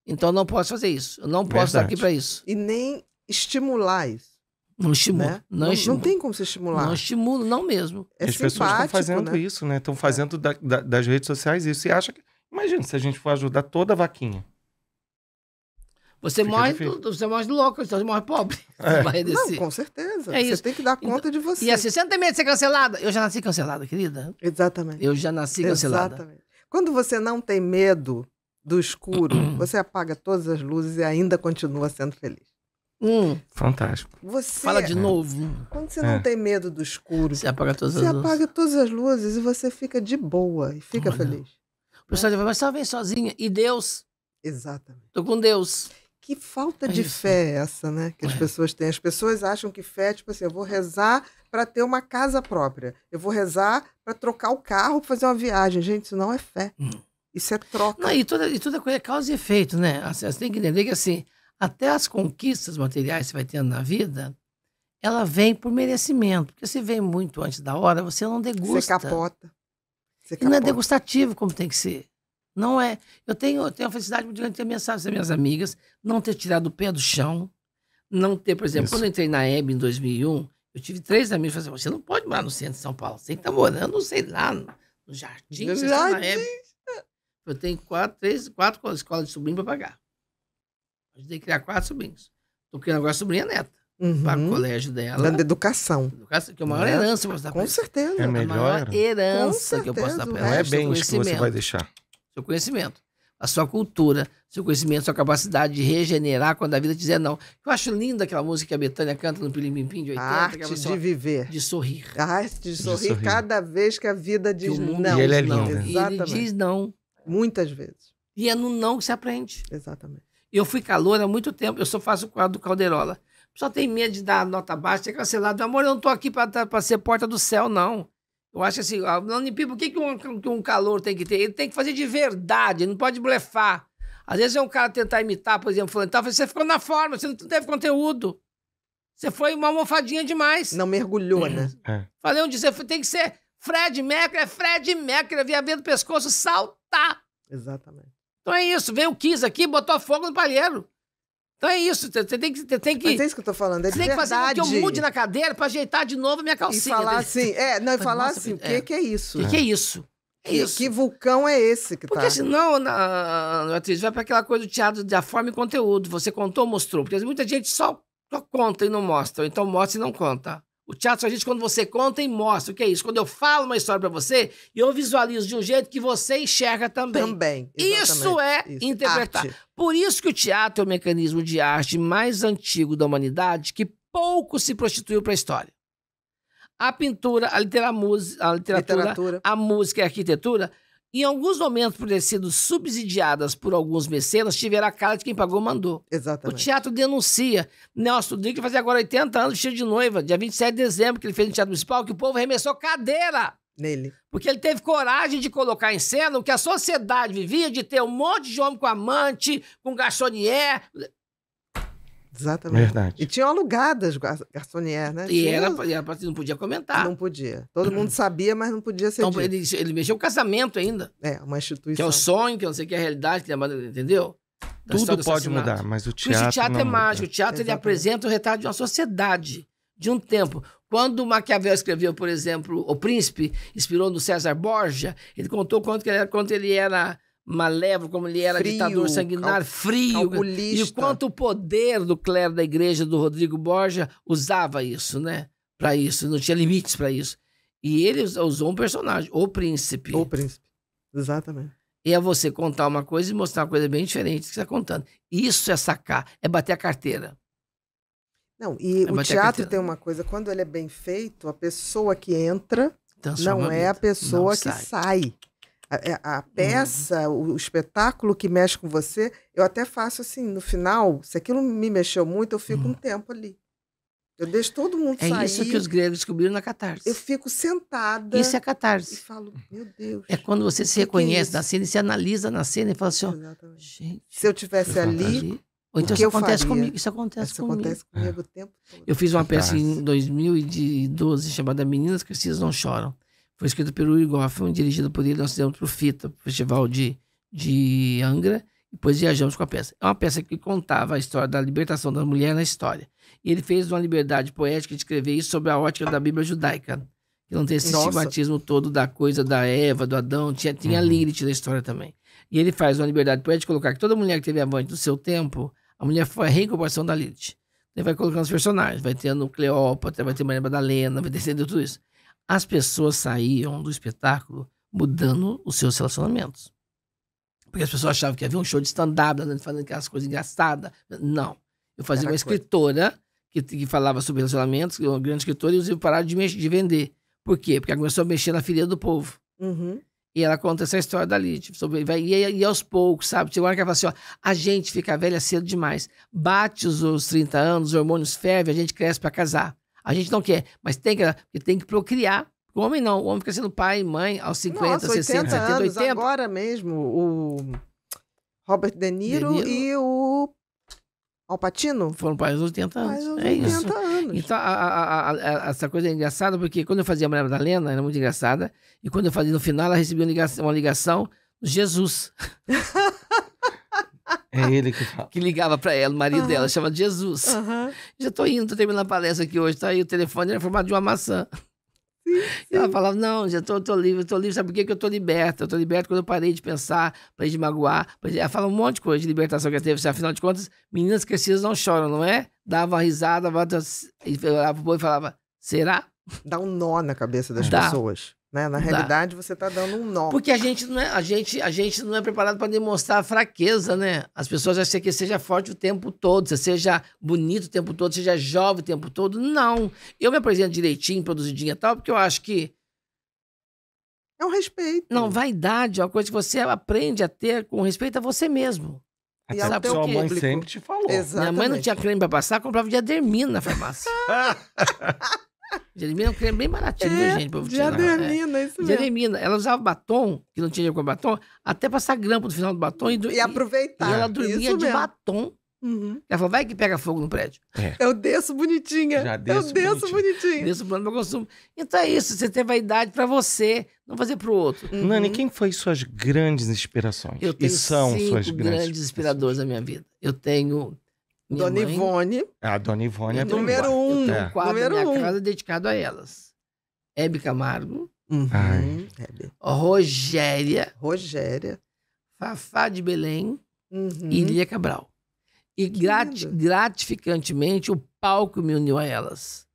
Então eu não posso fazer isso. Eu não posso Verdade. estar aqui para isso. E nem estimular isso. Não estimula. Né? Não, não, estimula. não tem como se estimular. Não estimula, não mesmo. É As pessoas estão fazendo né? isso, né? Estão é. fazendo da, da, das redes sociais isso. E acha que. Imagina se a gente for ajudar toda a vaquinha. Você morre, difícil. você morre louco, você morre pobre. É. Vai Não, com certeza. É você tem que dar então, conta então, de você. E assim, você não tem medo de ser cancelada? Eu já nasci cancelada, querida. Exatamente. Eu já nasci cancelada. Exatamente. Quando você não tem medo do escuro, você apaga todas as luzes e ainda continua sendo feliz. Hum. Fantástico. Você, Fala de é. novo. Quando você é. não tem medo do escuro, você apaga todas, você as, apaga todas as luzes e você fica de boa e fica Olha. feliz. O pessoal é. mas só vem sozinha. E Deus? Exatamente. Tô com Deus que falta é de isso. fé é essa, né? Que as é. pessoas têm. As pessoas acham que fé é tipo assim, eu vou rezar para ter uma casa própria. Eu vou rezar para trocar o carro, fazer uma viagem. Gente, isso não é fé. Hum. Isso é troca. Não, e, toda, e toda coisa é causa e efeito, né? Assim, você tem que entender que assim, até as conquistas materiais que você vai tendo na vida, ela vem por merecimento. Porque se vem muito antes da hora, você não degusta. Você capota. Você capota. E não é degustativo como tem que ser. Não é. Eu tenho, eu tenho a felicidade muito grande de ter mensagem das minhas amigas, não ter tirado o pé do chão, não ter, por exemplo, Isso. quando eu entrei na EB em 2001, eu tive três amigos que falaram assim: você não pode morar no centro de São Paulo, você tem que estar tá morando, sei lá, no, no jardim. Tá na jardim. Eu tenho quatro, três, quatro escolas de sobrinho para pagar. Ajudei a criar quatro sobrinhos. Estou criando agora a sobrinha neta. Uhum. Para o colégio dela. Da educação. educação que é a maior né? é? é herança que eu posso dar para Com certeza. É a melhor a herança que eu posso dar para ela. Não é bem isso que você vai deixar seu conhecimento, a sua cultura, seu conhecimento, sua capacidade de regenerar quando a vida dizer não. Eu acho linda aquela música que a Betânia canta no Pilim Pim Pim de 80. A é arte de só... viver. De sorrir. A arte de sorrir, de sorrir, cada vez que a vida diz não. E ele é não. Exatamente. ele diz não. Muitas vezes. E é no não que se aprende. Exatamente. Eu fui calor há muito tempo, eu só faço o quadro do Calderola. Só tem medo de dar nota baixa, ser cancelado. Meu amor, eu não estou aqui para ser porta do céu, não. Eu acho assim, o que, que um, que um calor tem que ter? Ele tem que fazer de verdade, ele não pode blefar. Às vezes é um cara tentar imitar, por exemplo, fulano, tal, você ficou na forma, você não teve conteúdo. Você foi uma almofadinha demais. Não mergulhou, né? É. Falei onde você tem que ser Fred Mercury, é Fred Mercury, via ver do pescoço saltar. Exatamente. Então é isso, veio o Kiss aqui, botou fogo no palheiro. Então é isso, você tem que. Você tem que Mas é isso que eu tô falando, é você tem que verdade. que eu mude na cadeira pra ajeitar de novo a minha calcinha. E falar assim, é, não, e falar nossa, assim, o é, que, que é isso? O que, que é isso? É isso. Que vulcão é esse que Porque tá? Porque senão, na, atriz, vai para aquela coisa do teatro da forma e conteúdo. Você contou, mostrou. Porque muita gente só, só conta e não mostra. Então mostra e não conta. O teatro só existe quando você conta e mostra. O que é isso? Quando eu falo uma história para você, eu visualizo de um jeito que você enxerga também. Também. Isso é isso. interpretar. Arte. Por isso que o teatro é o mecanismo de arte mais antigo da humanidade que pouco se prostituiu para a história. A pintura, a, a literatura, literatura, a música e a arquitetura em alguns momentos, por ter sido subsidiadas por alguns mecenas, tiveram a cara de quem pagou mandou. Exatamente. O teatro denuncia. Nelson Rodrigues fazia agora 80 anos, cheio de noiva, dia 27 de dezembro, que ele fez no Teatro Municipal, que o povo arremessou cadeira. Nele. Porque ele teve coragem de colocar em cena o que a sociedade vivia de ter um monte de homem com amante, com garçonier. Exatamente. Verdade. E tinham alugadas garçonier, né? E era, ela, ela não podia comentar. Não podia. Todo mundo sabia, mas não podia ser. Então, ele, ele mexeu o casamento ainda. É, uma instituição. Que é o sonho, que eu não sei que é a realidade, que é, entendeu? Da Tudo pode mudar, mas o teatro. Por o teatro é mágico. O teatro ele apresenta o retrato de uma sociedade, de um tempo. Quando Maquiavel escreveu, por exemplo, O Príncipe, inspirou no César Borja, ele contou quanto ele era, quanto ele era malévolo, como ele era frio, ditador sanguinário, frio. Calculista. E quanto o poder do clero da igreja do Rodrigo Borja usava isso, né? Para isso, não tinha limites para isso. E ele usou um personagem, o príncipe. O príncipe, exatamente. E é você contar uma coisa e mostrar uma coisa bem diferente do que você está contando. Isso é sacar, é bater a carteira. Não, e é o teatro tem uma coisa, quando ele é bem feito, a pessoa que entra não é a pessoa não que sai. sai. A, é, a uhum. peça, uhum. o espetáculo que mexe com você, eu até faço assim, no final, se aquilo me mexeu muito, eu fico uhum. um tempo ali. Eu deixo todo mundo é sair. É isso que os gregos descobriram na catarse. Eu fico sentada. Isso é catarse. E falo, meu Deus. É quando você se é reconhece é na cena e se analisa na cena e fala assim, gente. Se eu tivesse ali, Ou então isso acontece faria? comigo. Isso acontece isso comigo. acontece comigo o tempo todo. Eu fiz uma peça em 2012 chamada Meninas que Não Choram. Foi escrito pelo Uri Goffman, dirigido por ele, nós fizemos para o FITA, Festival de, de Angra, e depois viajamos com a peça. É uma peça que contava a história da libertação da mulher na história. E ele fez uma liberdade poética de escrever isso sobre a ótica da Bíblia judaica, que não tem esse Nossa. estigmatismo todo da coisa da Eva, do Adão, tinha, tinha uhum. Lilith na história também. E ele faz uma liberdade poética de colocar que toda mulher que teve avante no seu tempo, a mulher foi a reincorporação da Lilith. Ele vai colocando os personagens, vai tendo Cleópatra, vai ter Maria Madalena, vai descendo tudo isso as pessoas saíam do espetáculo mudando os seus relacionamentos. Porque as pessoas achavam que havia um show de stand-up, né, fazendo aquelas coisas engraçadas. Não. Eu fazia Era uma escritora que, que, falava sobre relacionamentos, uma grande escritora, e os livros pararam de, mexer, de vender. Por quê? Porque ela começou a mexer na ferida do povo. Uhum. E ela conta essa história dali, tipo, sobre, e, e aos poucos, sabe? Chegou uma hora que ela fala assim, ó, a gente fica velha cedo demais. Bate os, os 30 anos, os hormônios fervem, a gente cresce para casar. A gente não quer, mas tem que, tem que procriar. O homem não, o homem fica sendo pai, e mãe aos 50, Nossa, 60, 70, anos, 80. Agora mesmo, o Robert De Niro, De Niro. e o Alpatino? Foram para aos 80 anos. Mais 80 é isso. anos. Então, a, a, a, essa coisa é engraçada, porque quando eu fazia a Mulher da Madalena, era muito engraçada, e quando eu fazia no final, ela recebia uma ligação, uma ligação Jesus. É ele que fala. Que ligava para ela, o marido uhum. dela, chama Jesus. Uhum. Já tô indo, tô terminando a palestra aqui hoje, tá aí o telefone, era formado de uma maçã. Sim, sim. E ela falava, não, já tô, tô livre, tô livre. Sabe por quê? que eu tô liberta? Eu tô liberta quando eu parei de pensar, parei de magoar. Parei de... Ela fala um monte de coisa de libertação que ela teve. Assim, afinal de contas, meninas crescidas não choram, não é? Dava uma risada, bota... e olhava pro boi e falava, será? Dá um nó na cabeça das Dá. pessoas. Né? Na realidade, você está dando um nó. Porque a gente não é, a gente, a gente não é preparado para demonstrar fraqueza, né? As pessoas acham que seja forte o tempo todo, você seja bonito o tempo todo, seja jovem o tempo todo. Não. Eu me apresento direitinho, produzidinha e tal, porque eu acho que. É um respeito. Não, vaidade é uma coisa que você aprende a ter com respeito a você mesmo. E a sua mãe sempre te falou. Exatamente. Minha mãe não tinha creme para passar, comprava de adermina na farmácia. Jeremina é um creme bem baratinho, é, né, gente? Pra diademina, é. é. isso mesmo. Diademina. Ela usava batom, que não tinha dinheiro com batom, até passar grampo no final do batom. E, e aproveitar. E ela dormia de batom. Uhum. Ela falou, vai que pega fogo no prédio. É. Eu desço bonitinha. Já desço Eu desço bonitinha. Desço plano meu consumo. Então é isso, você ter vaidade para você, não fazer pro outro. Uhum. Nani, quem foi suas grandes inspirações? Eu tenho e são cinco suas grandes, grandes inspiradores na minha vida. Eu tenho minha Dona mãe, Ivone. A ah, Dona Ivone é Número um. Eu quadro número minha um. casa dedicado a elas. Hebe Camargo. Uhum. Hebe. Rogéria. Rogéria. Fafá de Belém. Uhum. E Lia Cabral. E grat gratificantemente, o palco me uniu a elas.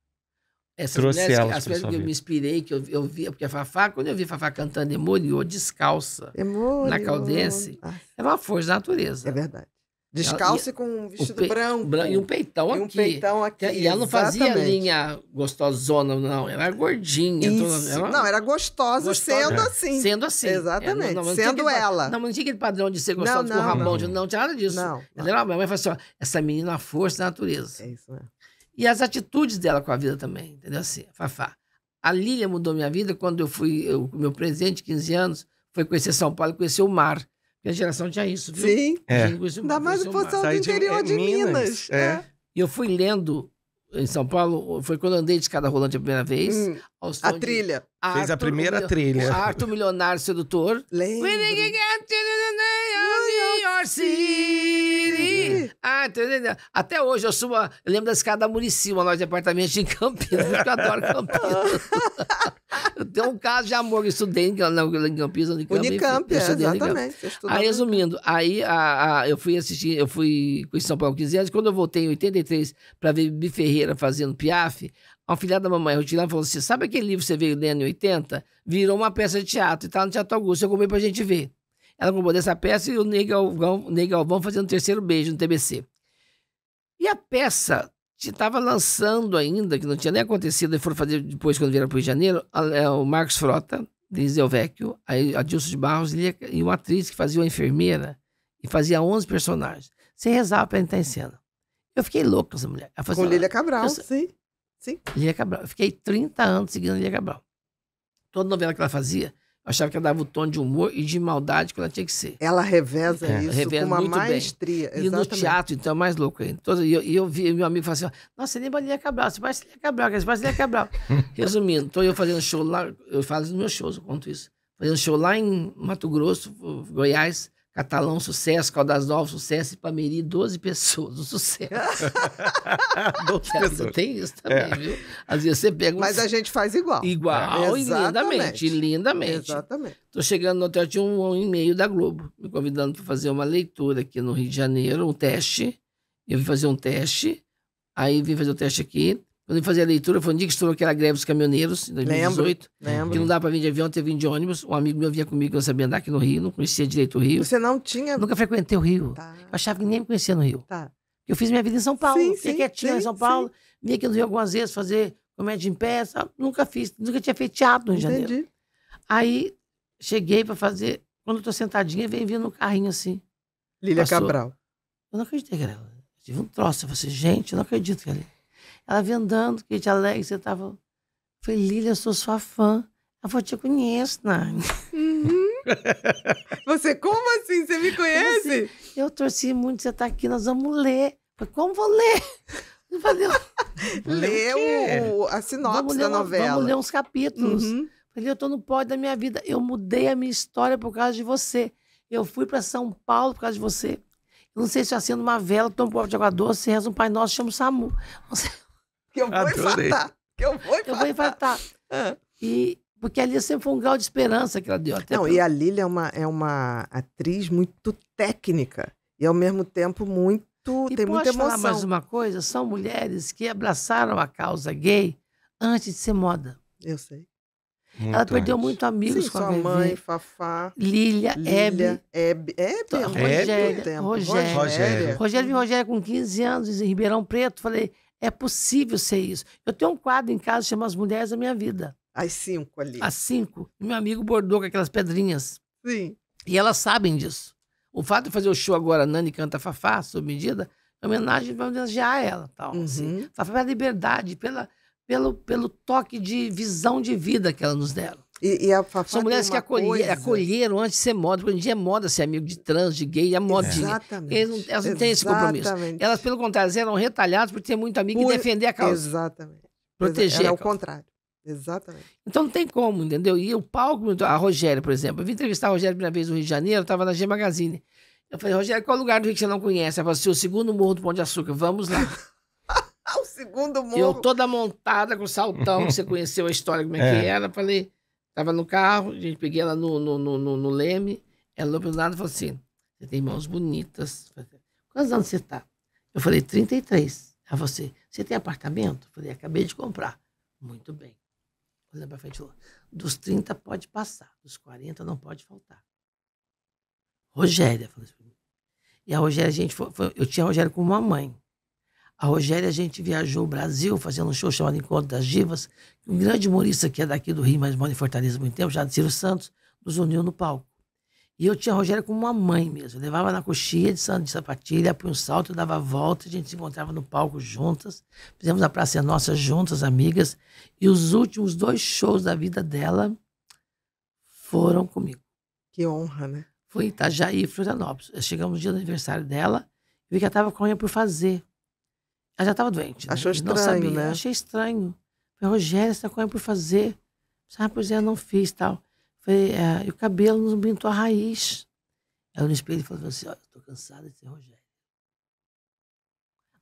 Essas Trouxe mulheres, elas as mulheres que eu me inspirei, que eu, eu via, porque a Fafá, quando eu vi a Fafá cantando Emoliou descalça Emoliou. na Caldense, é uma força da natureza. É verdade. Descalça e, com um vestido pe... branco. E um peitão e um aqui. peitão aqui. E ela não exatamente. fazia linha gostosona, não. Ela era gordinha. Toda... Então ela... Não, era gostosa, gostosa sendo é. assim. Sendo assim. Exatamente. não, não, sendo aquele... ela. Não, não tinha aquele padrão de ser gostosa não, com rabão. Não. não tinha nada disso. Não, não. minha mãe falou assim: ó, essa menina é a força da natureza. É isso mesmo. E as atitudes dela com a vida também, entendeu? Assim, Fafá. A Lília mudou minha vida quando eu fui, eu, meu presente, 15 anos, foi conhecer São Paulo, conhecer o mar. Minha geração tinha isso, viu? Sim. É. Ainda mais o pessoal do interior de, Minas. É. É. E eu fui lendo em São Paulo, foi quando eu andei de escada rolante a primeira vez, hum a trilha. Arthur, Fez a primeira trilha. Arthur Milionário Sedutor. Lembro. Ah, Até hoje eu uma... Eu lembro da escada Murici, uma loja de apartamentos em Campinas, eu adoro Campinas. eu tenho um caso de amor que estudei em Campinas, na é, Unicamp. exatamente. Aí, resumindo, aí a, a, eu fui assistir, eu fui com São Paulo 15 anos. Quando eu voltei em 83 para ver Bi Ferreira fazendo Piaf, uma filhada da mamãe Rutilana falou assim: sabe aquele livro que você veio lendo em 80? Virou uma peça de teatro e tá no Teatro Augusto. Eu comprei pra gente ver. Ela comprou dessa peça e o Ney Galvão, fazendo o terceiro beijo no TBC. E a peça estava lançando ainda, que não tinha nem acontecido, e foram fazer depois, quando vieram para o Rio de Janeiro, a, a, é o Marcos Frota, Denise Delvecchio, a, a Dilson de Barros e, é, e uma atriz que fazia uma enfermeira e fazia 11 personagens. Você rezava para entrar em cena. Eu fiquei louco com essa mulher. Assim, com Lília Cabral, eu, sim. Sim. Lia Cabral. Eu fiquei 30 anos seguindo Lia Cabral. Toda novela que ela fazia, eu achava que ela dava o tom de humor e de maldade que ela tinha que ser. Ela reveza é. isso reveza com uma maestria. Bem. E Exatamente. no teatro, então, é mais louco ainda. Todo, e eu, eu vi, meu amigo falava assim, nossa, você lembra Lia Cabral, você parece Lia Cabral, você parece Lia Cabral. Resumindo, estou eu fazendo show lá, eu falo nos meus shows, eu conto isso. Fazendo show lá em Mato Grosso, Goiás, Catalão, sucesso. Caldas Novas, sucesso. E Pameri, 12 pessoas, um sucesso. 12 pessoas. Tem isso também, é. viu? Às vezes você pega... Um... Mas a gente faz igual. Igual é, e lindamente, lindamente. Exatamente. Estou chegando no hotel, tinha um e meio da Globo me convidando para fazer uma leitura aqui no Rio de Janeiro, um teste. Eu vim fazer um teste. Aí vim fazer o teste aqui quando eu fazia a leitura, foi um dia que estourou aquela greve dos caminhoneiros, em 2018. Lembro, lembro. Que não dava para vir de avião, teve vim de ônibus. Um amigo meu vinha comigo, não sabia andar aqui no Rio, não conhecia direito o Rio. Você não tinha... Nunca frequentei o Rio. Tá. Eu achava que nem me conhecia no Rio. Tá. Eu fiz minha vida em São Paulo. Sim, fiquei quietinho em São Paulo. Sim. Vim aqui no Rio algumas vezes fazer comédia em pé. Sabe? Nunca fiz, nunca tinha feito teatro no Entendi. Janeiro. Aí cheguei para fazer. Quando eu tô sentadinha, vem vindo um carrinho assim. Lília Passou. Cabral. Eu não acreditei que era. ela. tive um troço. Eu falei assim, gente, eu não acredito que era. Ela vem andando, Kate alegre, você tava. Falei, Lilia, eu sou sua fã. Ela falou, te conheço, Nani. Uhum. você, como assim? Você me assim? conhece? Eu, assim, eu torci muito, você tá aqui, nós vamos ler. falei, como vou ler? Eu falei, Leu a sinopse da novela. Vamos ler uns capítulos. Uhum. Falei, eu tô no pódio da minha vida. Eu mudei a minha história por causa de você. Eu fui para São Paulo por causa de você. Eu não sei se acendo uma vela, tomo um copo de água doce, reza um Pai Nosso, chamo o SAMU. Não sei. Que eu vou Adorei. Que eu vou infartar. Eu vou infartar. Ah. E, porque ali sempre foi um grau de esperança que ela deu. Até Não, pra... e a Lília é uma, é uma atriz muito técnica e, ao mesmo tempo, muito. E tem muita emoção. falar mais uma coisa? São mulheres que abraçaram a causa gay antes de ser moda. Eu sei. Muito ela perdeu antes. muito amigos Sim, com sua a mãe, Fafá, Lília, Hebe. Hebe, Hebe, Rogéria, Rogério, Rogério e Rogéria com 15 anos em Ribeirão Preto. Falei, é possível ser isso. Eu tenho um quadro em casa chamado As Mulheres da Minha Vida. As cinco ali. As cinco. meu amigo bordou com aquelas pedrinhas. Sim. E elas sabem disso. O fato de fazer o show agora, Nani Canta Fafá, sob medida, é homenagem para homenagear ela. Tal, assim. uhum. assim. Fafá pela liberdade, pela, pelo, pelo toque de visão de vida que ela nos deram. E, e a Fafá São mulheres que acolher, coisa... acolheram antes de ser moda, porque hoje em dia é moda ser amigo de trans, de gay, é moda. Exatamente. Eles não, elas Exatamente. não têm esse compromisso. Elas, pelo contrário, eram retalhadas por ter muito amigo por... e defender a causa. Exatamente. Proteger. Era o contrário. Exatamente. Então não tem como, entendeu? E o palco, a Rogéria, por exemplo. Eu vim entrevistar a Rogéria a primeira vez no Rio de Janeiro, estava na G Magazine. Eu falei, Rogério, qual é lugar do Rio que você não conhece? Ela falou assim, o segundo morro do Pão de Açúcar, vamos lá. o segundo morro? Eu toda montada com o saltão, que você conheceu a história, como é, é. que era. Falei, Tava no carro, a gente peguei ela no, no, no, no, no leme, ela olhou o lado e falou assim, você tem mãos bonitas. Quantos anos você tá? Eu falei, 33. Ela falou assim, você tem apartamento? Eu falei, acabei de comprar. Muito bem. Olhando para frente, falou, dos 30 pode passar, dos 40 não pode faltar. Rogéria falou assim. E a Rogéria, a gente foi, foi, eu tinha a Rogéria como uma mãe. A Rogéria, a gente viajou o Brasil fazendo um show chamado Encontro das Divas. Um grande humorista que é daqui do Rio, mas mora em Fortaleza há muito tempo, já de Ciro Santos, nos uniu no palco. E eu tinha a Rogéria como uma mãe mesmo. Eu levava na coxinha de, sapatilha, punha um salto, dava a volta, a gente se encontrava no palco juntas. Fizemos a Praça Nossa juntas, amigas. E os últimos dois shows da vida dela foram comigo. Que honra, né? Foi em Itajaí, Florianópolis. Chegamos no dia do aniversário dela, vi que ela estava com a unha por fazer. Ela já estava doente. Né? Achou estranho, não sabia. né? Achei estranho. Falei, Rogério, essa coisa é por fazer. sabe ah, pois é, não fiz tal. Falei, é, e o cabelo não pintou a raiz. Ela no espelho falou assim, olha, estou cansada de ser Rogério.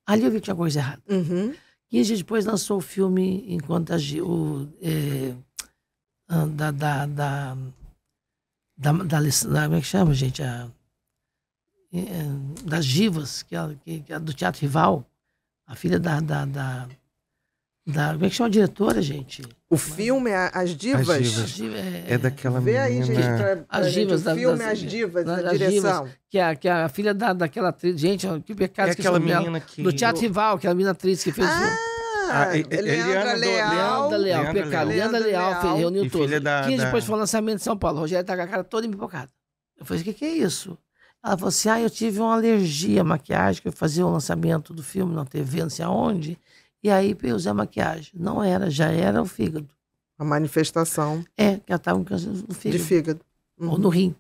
Ali eu vi que tinha coisa errada. Uhum. 15 dias depois lançou o filme Enquanto o, é, ah, da, da, da, da, da, Como é que chama, gente? A, é, das Givas, que, é, que, que é do Teatro Rival a filha da, da, da, da, Como é que chama a diretora, gente? O filme As Divas? As divas. divas é, é, daquela Vê menina... aí, gente, pra, pra as divas, gente, o filme das, As Divas, da, direção. Divas, que, é, que é a filha da, daquela atriz... Gente, que pecado é que aquela é. menina que... Do Teatro Rival, aquela menina atriz que fez... Ah! Ah, e, Leandra, Leandra Leal. Leandra Leal, Leandra pecado. Leandra, Leal, Leal reuniu todos. 15 da... depois foi o lançamento de São Paulo. O Rogério tá com a cara toda empipocada. Eu falei, o que, que é isso? Ela falou assim: ah, eu tive uma alergia à maquiagem, que eu fazia o lançamento do filme na TV, não sei aonde, e aí eu usei a maquiagem. Não era, já era o fígado. A manifestação. É, que ela estava com câncer no fígado. De fígado. Ou uhum. no rim.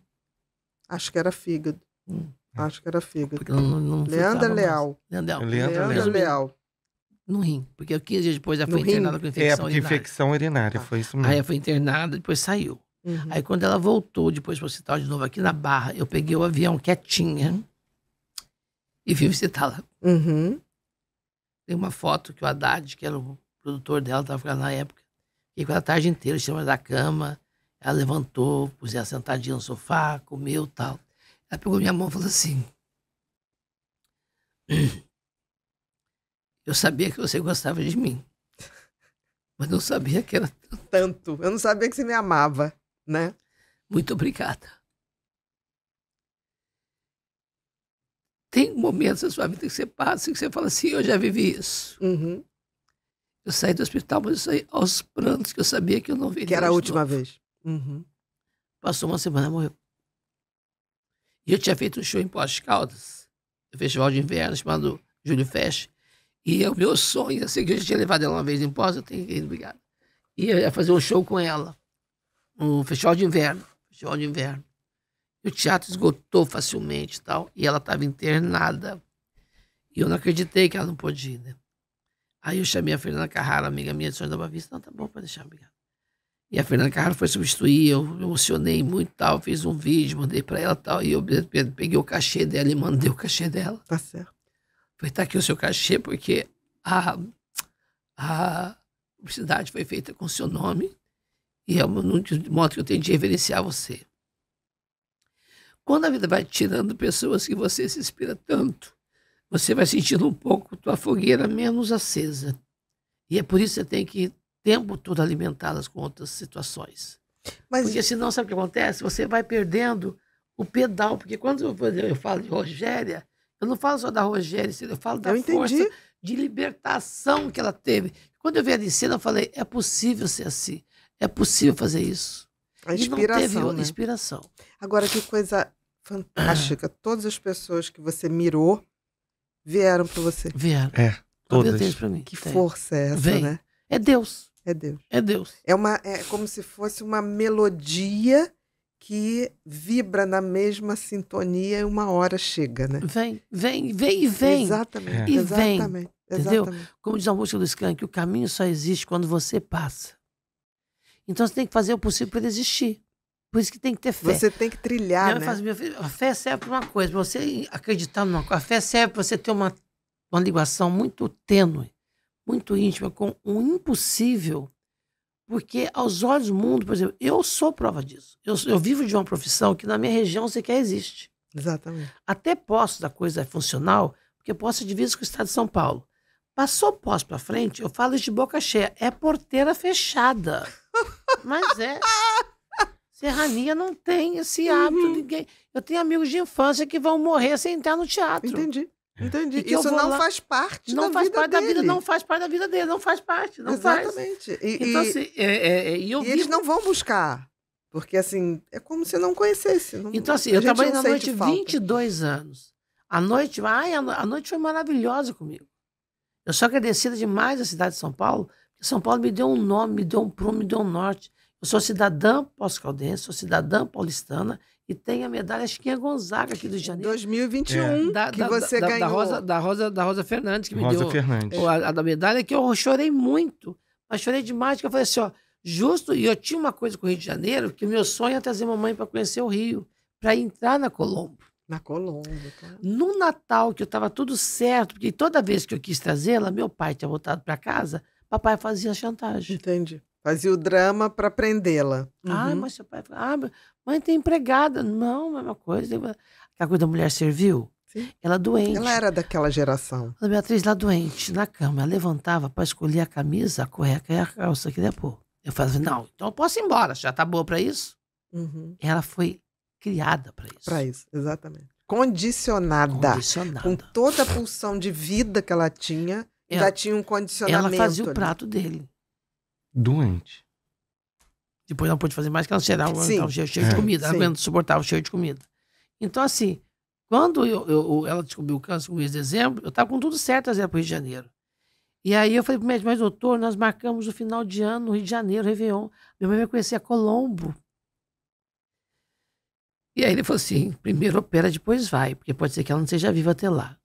Acho que era fígado. Hum. Acho que era fígado. Não, não Leandra Leal. Leandra Leal. Leandra, Leandra Leal. No rim. Porque 15 dias depois ela foi internada com infecção urinária. É, porque urinária. infecção urinária, ah. foi isso mesmo. Aí ela foi internada, e depois saiu. Uhum. Aí quando ela voltou depois para o hospital de novo aqui na Barra, eu peguei o avião quietinha e vim visitá-la. Uhum. Tem uma foto que o Haddad, que era o produtor dela, estava ficando na época, e com a tarde inteira em cima da cama, ela levantou, pus ela sentadinha no sofá, comeu tal. Ela pegou minha mão e falou assim: Eu sabia que você gostava de mim, mas não sabia que era tanto. tanto. Eu não sabia que você me amava né? Muito obrigada. Tem momentos na sua vida que você passa e que você fala assim, eu já vivi isso. Uhum. Eu saí do hospital, mas eu saí aos prantos, que eu sabia que eu não veria. Que era a última novo. vez. Uhum. Passou uma semana, morreu. E eu tinha feito um show em Pós Caldas, no Festival de Inverno, chamado Júlio Fest. E é o meu sonho, assim, que eu já tinha levado ela uma vez em Pós, eu tenho que ir, obrigado. E eu ia fazer um show com ela no Festival de Inverno. Festival de Inverno. E o teatro esgotou facilmente e tal. E ela estava internada. E eu não acreditei que ela não podia ir, né? Aí eu chamei a Fernanda Carrara, amiga minha de São da Bavista. Não, tá bom, pode deixar, obrigado. E a Fernanda Carrara foi substituir, eu me emocionei muito tal, fiz um vídeo, mandei para ela tal, e eu peguei o cachê dela e mandei o cachê dela. Tá certo. Foi, tá aqui o seu cachê, porque a, a publicidade foi feita com o seu nome, e é um dos que eu tenho de reverenciar você. Quando a vida vai tirando pessoas que você se inspira tanto, você vai sentindo um pouco tua fogueira menos acesa. E é por isso que você tem que, o tempo todo, alimentá-las com outras situações. Mas... Porque senão, sabe o que acontece? Você vai perdendo o pedal. Porque quando eu, falo de Rogéria, eu não falo só da Rogéria, eu falo da eu força de libertação que ela teve. Quando eu vi a de cena, eu falei, é possível ser assim. É possível fazer isso. A inspiração. Teve, né? inspiração. Agora, que coisa fantástica. Todas as pessoas que você mirou vieram para você. Vieram. É, todas. Pra mim. Que Tem. força é essa, Vem. né? É Deus. É Deus. É Deus. É, uma, é como se fosse uma melodia que vibra na mesma sintonia e uma hora chega, né? Vem, vem, vem e vem. Exatamente. É. E Exatamente. Vem. Exatamente. Entendeu? Exatamente. Como diz a música do Skank, o caminho só existe quando você passa. Então você tem que fazer o possível para existir. Por isso que tem que ter fé. Você tem que trilhar, né? Faz, assim, a fé serve para uma coisa, pra você acreditar numa coisa. A fé serve para você ter uma, uma ligação muito tênue, muito íntima com o impossível, porque aos olhos do mundo, por exemplo, eu sou prova disso. Eu, eu vivo de uma profissão que na minha região sequer existe. Exatamente. Até posso da coisa funcional, porque posso é divisa com o estado de São Paulo. Passou posso para frente, eu falo isso de boca cheia. É porteira fechada. Mas é. Serrania não tem esse uhum. hábito. Uhum. Ninguém... Eu tenho amigos de infância que vão morrer sem entrar no teatro. Entendi. Entendi. Isso não lá... faz parte não da faz vida parte dele. Da vida, não faz parte da vida dele, não faz parte. Não Exatamente. Faz. E, então, e, assim, é, é, é e eu e eles não vão buscar. Porque, assim, é como se não conhecesse. Não... então, assim, eu trabalhei na noite 22 anos. A noite, ai, a noite foi maravilhosa comigo. Eu sou agradecida demais à cidade de São Paulo são Paulo me deu um nome, me deu um prumo, me deu um norte. Eu sou cidadã pós-caldense, sou cidadã paulistana e tenho a medalha Chiquinha Gonzaga aqui do Rio de Janeiro. 2021, é. da, que da, você da, ganhou. Da Rosa, da, Rosa, da Rosa Fernandes, que me Rosa deu Fernandes. A, a, da medalha, que eu chorei muito. Mas chorei demais, que eu falei assim, ó, justo, e eu tinha uma coisa com o Rio de Janeiro, que o meu sonho é trazer mamãe para conhecer o Rio, para entrar na Colombo. Na Colombo, claro. No Natal, que eu estava tudo certo, porque toda vez que eu quis trazê-la, meu pai tinha voltado para casa, papai fazia chantagem. Entendi. Fazia o drama para prendê-la. Uhum. Ah, mas seu pai. Ah, mãe tem empregada. Não, mesma é coisa. A coisa da mulher serviu. Sim. Ela é doente. Ela era daquela geração. A Beatriz lá doente, na cama. Ela levantava para escolher a camisa, a cueca e a calça que ia pôr. Eu falava, não, então eu posso ir embora, já tá boa para isso? Uhum. Ela foi criada para isso. Para isso, exatamente. Condicionada, Condicionada. Com toda a pulsão de vida que ela tinha ela, é. já tinha um condicionamento. Ela fazia o prato dele. Doente. Depois não pôde fazer mais, que ela cheirava, ela cheio, cheio é. de comida. Ela não suportava cheiro de comida. Então, assim, quando eu, eu ela descobriu o câncer no mês de dezembro, eu estava com tudo certo a zero para o Rio de Janeiro. E aí eu falei pro médico, mas doutor, nós marcamos o final de ano no Rio de Janeiro, Réveillon. Minha mãe vai conhecer a Colombo. E aí ele falou assim, primeiro opera, depois vai, porque pode ser que ela não seja viva até lá.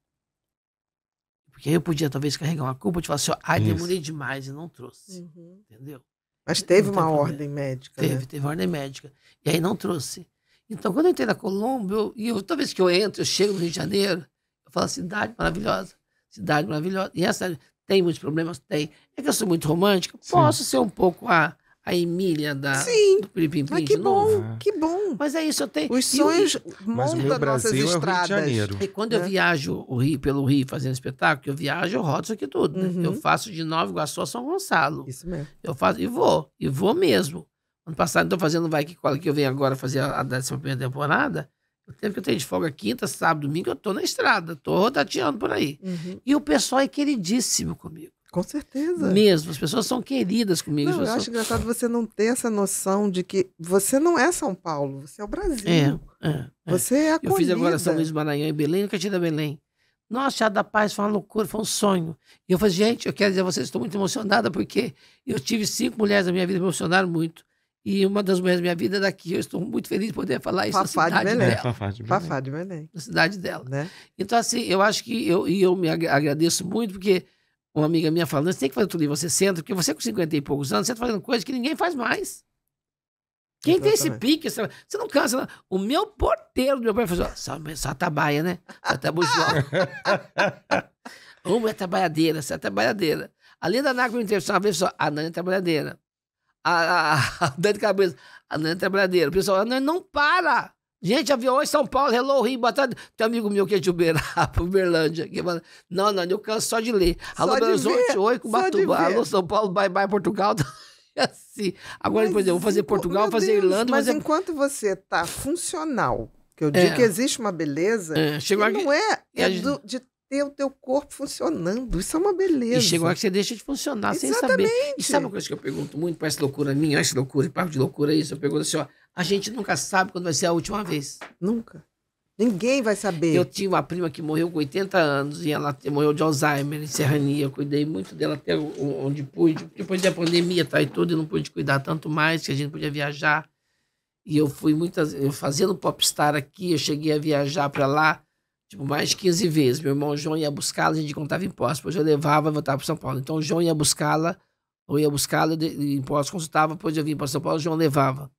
Porque eu podia talvez carregar uma culpa de falar assim, ó, ai, Isso. demorei demais e não trouxe. Uhum. Entendeu? Mas então, teve uma problema. ordem médica. Teve, né? teve ordem médica. E aí não trouxe. Então, quando eu entrei na Colômbia, eu, e eu, toda vez que eu entro, eu chego no Rio de Janeiro, eu falo, cidade maravilhosa, cidade maravilhosa. E essa tem muitos problemas? Tem. É que eu sou muito romântica? Posso Sim. ser um pouco a. Ah, a Emília da Sim, do Pim, mas que bom, é? que bom. Mas é isso, eu tenho. Os sonhos montam nossas é estradas. É e quando né? eu viajo o Rio, pelo Rio fazendo espetáculo, eu viajo, eu rodo isso aqui tudo. Né? Eu uhum. faço de Nova Iguaçu a São Gonçalo. Isso mesmo. Eu faço e vou, e vou mesmo. Ano passado, estou fazendo Vai Que Cola, que eu venho agora fazer a décima primeira temporada. O tempo que eu tenho de folga, quinta, sábado, domingo, eu estou na estrada, estou rodateando por aí. Uhum. E o pessoal é queridíssimo comigo. Com certeza. Mesmo, as pessoas são queridas comigo. Não, eu acho engraçado você não ter essa noção de que você não é São Paulo, você é o Brasil. É, é, é. Você é acolhida. Eu fiz agora São Luís Maranhão e Belém, nunca tive da Belém. Nossa, Chá da Paz foi uma loucura, foi um sonho. E eu falei, gente, eu quero dizer a vocês, estou muito emocionada, porque eu tive cinco mulheres na minha vida, me emocionaram muito. E uma das mulheres da minha vida é daqui, eu estou muito feliz de poder falar isso Fafá na cidade de Belém. dela. Fafá de Belém. Fafá de Belém. Na cidade dela. Né? Então, assim, eu acho que, eu, e eu me agradeço muito, porque uma amiga minha falando, você tem que fazer tudo livro, você senta, porque você com 50 e poucos anos, você está fazendo coisa que ninguém faz mais. Quem Exatamente. tem esse pique, você não cansa. Não. O meu porteiro do meu pai falou só, só tabaia, né? Só tabujó. uma é trabalhadeira, só é trabalhadeira. A Linda Naco me entrevistou uma vez só, a Nani é trabalhadeira. A, a, a Dani Cabeça, a Nani é trabalhadeira. O pessoal, a Nani não para. Gente, avião em São Paulo, hello, Rio, boa tarde. Tem um amigo meu que é de Uberaba, Uberlândia, que fala, não, não, eu canso só de ler. Alô, Belo Horizonte, oi, Cubatuba, alô, São Paulo, bye, bye, Portugal. Tá assim. Agora, mas, por exemplo, vou fazer Portugal, vou fazer Deus, Irlanda. Mas fazer... enquanto você está funcional, que eu digo é. que existe uma beleza, é. que aqui, não é, é de ter o teu corpo funcionando. Isso é uma beleza. E chegou a hora que você deixa de funcionar Exatamente. sem saber. E sabe uma coisa que eu pergunto muito, parece loucura minha, essa loucura, papo de loucura isso. Eu pergunto assim, ó, a gente nunca sabe quando vai ser a última vez. Nunca. Ninguém vai saber. Eu tinha uma prima que morreu com 80 anos e ela morreu de Alzheimer em Serrania. Eu cuidei muito dela até onde pude. Depois da pandemia tá, e tudo, eu não pude cuidar tanto mais, que a gente podia viajar. E eu fui muitas. Eu fazendo popstar aqui, eu cheguei a viajar para lá Tipo, mais de 15 vezes. Meu irmão João ia buscá-la, a gente contava impostos. Depois eu levava e voltava para São Paulo. Então o João ia buscá-la, ou ia buscá-la, impostos consultava, depois eu vinha para São Paulo, o João levava.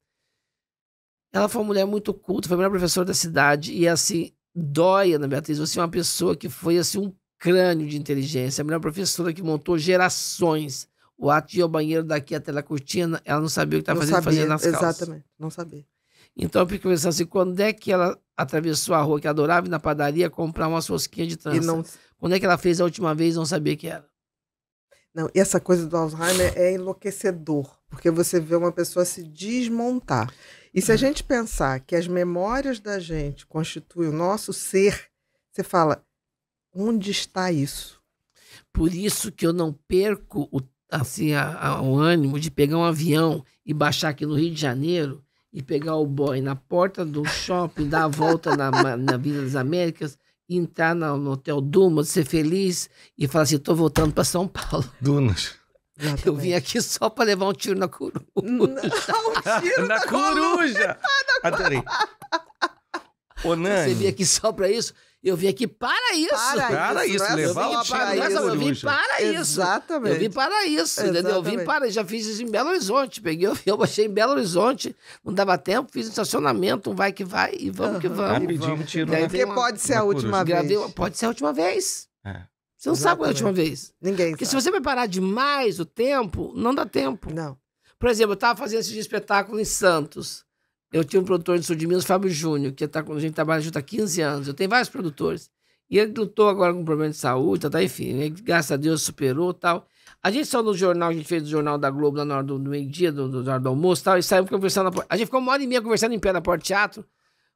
Ela foi uma mulher muito culta, foi a melhor professora da cidade. E assim, dói, na Beatriz, você é uma pessoa que foi assim um crânio de inteligência, a melhor professora que montou gerações. O ato de ir ao banheiro daqui até a cortina, ela não sabia o que estava fazendo, fazendo nas calças. Exatamente, não sabia. Então eu fico pensando assim, quando é que ela atravessou a rua que adorava ir na padaria comprar uma rosquinhas de trança? Não... Quando é que ela fez a última vez e não sabia que era? Não, e essa coisa do Alzheimer é enlouquecedor, porque você vê uma pessoa se desmontar. E se a gente pensar que as memórias da gente constituem o nosso ser, você fala, onde está isso? Por isso que eu não perco o, assim, a, a, o ânimo de pegar um avião e baixar aqui no Rio de Janeiro e pegar o boy na porta do shopping, dar a volta na, na Vila das Américas, entrar no, no Hotel Dumas, ser feliz e falar assim: estou voltando para São Paulo. Dunas. Exatamente. Eu vim aqui só para levar um tiro na coruja. Não, um tiro na, na coruja! coruja. Adorei. Ô, Nani. Você veio aqui só para isso? Eu vim aqui para isso. Para, para isso, isso é levar o para isso. É eu vim para isso. Exatamente. Eu vim para isso, Exatamente. entendeu? Eu vim para Já fiz isso em Belo Horizonte. Peguei eu, achei baixei em Belo Horizonte, não dava tempo, fiz um estacionamento, um vai que vai e vamos uhum. que vamos. Rapidinho, tiro. porque uma, pode ser a última vez. Gravei, pode ser a última vez. É. Você não Exatamente. sabe qual é a última vez. Ninguém Porque sabe. se você preparar demais o tempo, não dá tempo. Não. Por exemplo, eu estava fazendo esse espetáculo em Santos. Eu tinha um produtor do sul de Minas, Fábio Júnior, que tá, a gente trabalha junto há 15 anos. Eu tenho vários produtores. E ele lutou agora com um problema de saúde, tá, tá, enfim. Ele, né? graças a Deus superou tal. A gente só no jornal, a gente fez o jornal da Globo na hora do, do meio-dia, do, do, do, almoço tal, e saímos conversando. Na, a gente ficou uma hora e meia conversando em pé na Porta Teatro.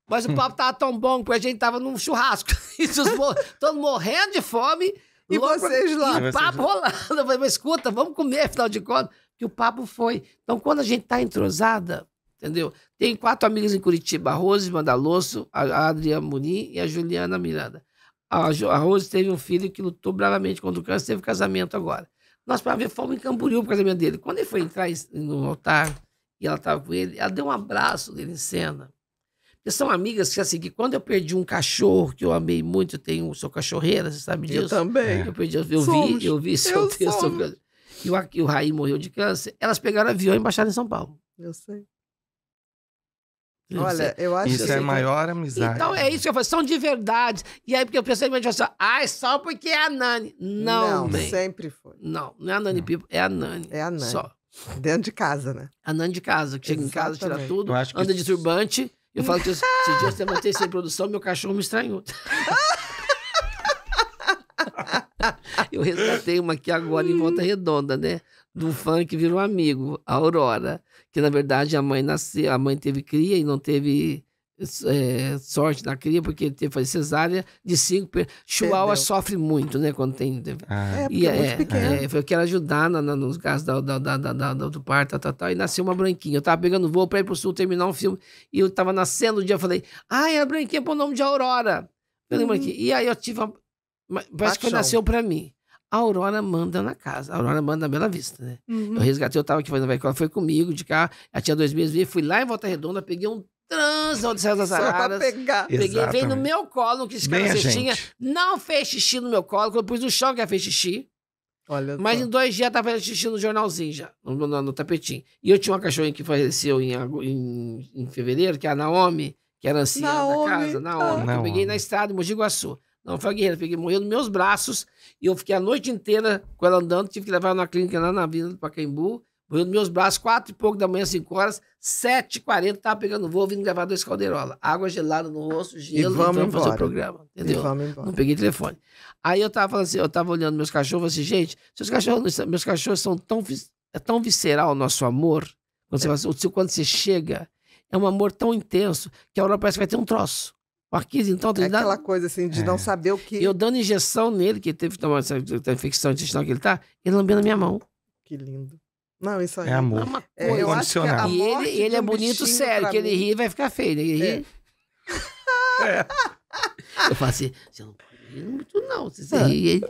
Mas o papo tava tão bom que a gente tava num churrasco. E todos morrendo de fome. E vocês lá. E o papo rolando. Eu falei, mas escuta, vamos comer, afinal de contas. Que o papo foi. Então, quando a gente tá entrosada, entendeu? Tem quatro amigas em Curitiba, a Rose Mandalosso, a Adriana Munim e a Juliana Miranda. A, jo, a Rose teve um filho que lutou bravamente contra o câncer, teve casamento agora. Nós para ver fomos em Camboriú pro casamento dele. Quando ele foi entrar em, no altar e ela estava com ele, ela deu um abraço dele em cena. Porque são amigas que, assim, que quando eu perdi um cachorro que eu amei muito, eu tenho o sou cachorreira, você sabe disso? Eu também. Eu perdi, eu, eu vi, eu vi seu eu texto. Sobre, e o, o Raí morreu de câncer. Elas pegaram avião e baixaram em São Paulo. Eu sei. Olha, eu acho Isso é assim, maior amizade. Então é isso que eu falo, são de verdade. E aí, porque eu pensei que assim, ah, é só porque é a Nani. Não, não sempre foi. Não, não é a Nani Pipo, é a Nani. É a Nani. Só. Dentro de casa, né? A Nani de casa, que chega em casa, tira tudo, anda de turbante. Eu falo que esses dias você levantei sem produção, meu cachorro me estranhou. eu resgatei uma aqui agora em Volta Redonda, né? Do fã que virou amigo, a Aurora que na verdade a mãe nasceu, a mãe teve cria e não teve é, sorte na cria, porque ele teve fazer cesárea de cinco. Chihuahua sofre muito, né? Quando tem. Né? Ah. É, e, é, muito é, pequeno. É, foi, eu quero ajudar na, na, nos gastos da, da, da, da, da do parto, e nasceu uma branquinha. Eu tava pegando voo pra ir pro sul terminar um filme, e eu tava nascendo o um dia, eu falei, ai, a branquinha põe o nome de Aurora. Eu hum. E aí eu tive uma. Parece Paixão. que nasceu pra mim a Aurora manda na casa. A Aurora manda na Bela Vista, né? Uhum. Eu resgatei, eu tava aqui fazendo vai, ela foi comigo de cá. Ela tinha dois meses, fui lá em Volta Redonda, peguei um transão de Serra das Araras. pegar. Peguei, veio no meu colo, que escala cestinha. Não fez xixi no meu colo, quando eu pus no chão que ela fez xixi. Olha Mas em dois dias tava fazendo xixi no jornalzinho já, no, no, no, tapetinho. E eu tinha uma cachorrinha que faleceu em, em, em fevereiro, que é a Naomi, que era anciã Naomi. da casa, Naomi, Naomi. eu peguei na estrada, em Mogi Guaçu. Não foi a guerreira, peguei, morreu nos meus braços e eu fiquei a noite inteira com ela andando, tive que levar ela na clínica lá na Vila do Pacaembu, morreu nos meus braços, quatro e pouco da manhã, cinco horas, sete e quarenta, tava pegando voo, vindo gravar dois caldeirola, água gelada no rosto, gelo, e vamos embora. fazer o programa, entendeu? Não peguei telefone. Aí eu tava falando assim, eu tava olhando meus cachorros, assim, gente, seus cachorros, meus cachorros são tão, é tão visceral o nosso amor, quando, é. você, assim, quando você chega, é um amor tão intenso que a hora parece que vai ter um troço. O arquiz então, é tem é aquela coisa assim de é. não saber o que. Eu dando injeção nele, que teve uma infecção intestinal que ele tá, ele lambendo a minha mão. Que lindo. Não, isso aí. É amor. É uma coisa. É, eu acho e ele, ele é um bonito, sério, que ele ri vai ficar feio. Né? Ele ri. É. Eu falo assim, você não pode rir muito, não. Você é. ri. Ele...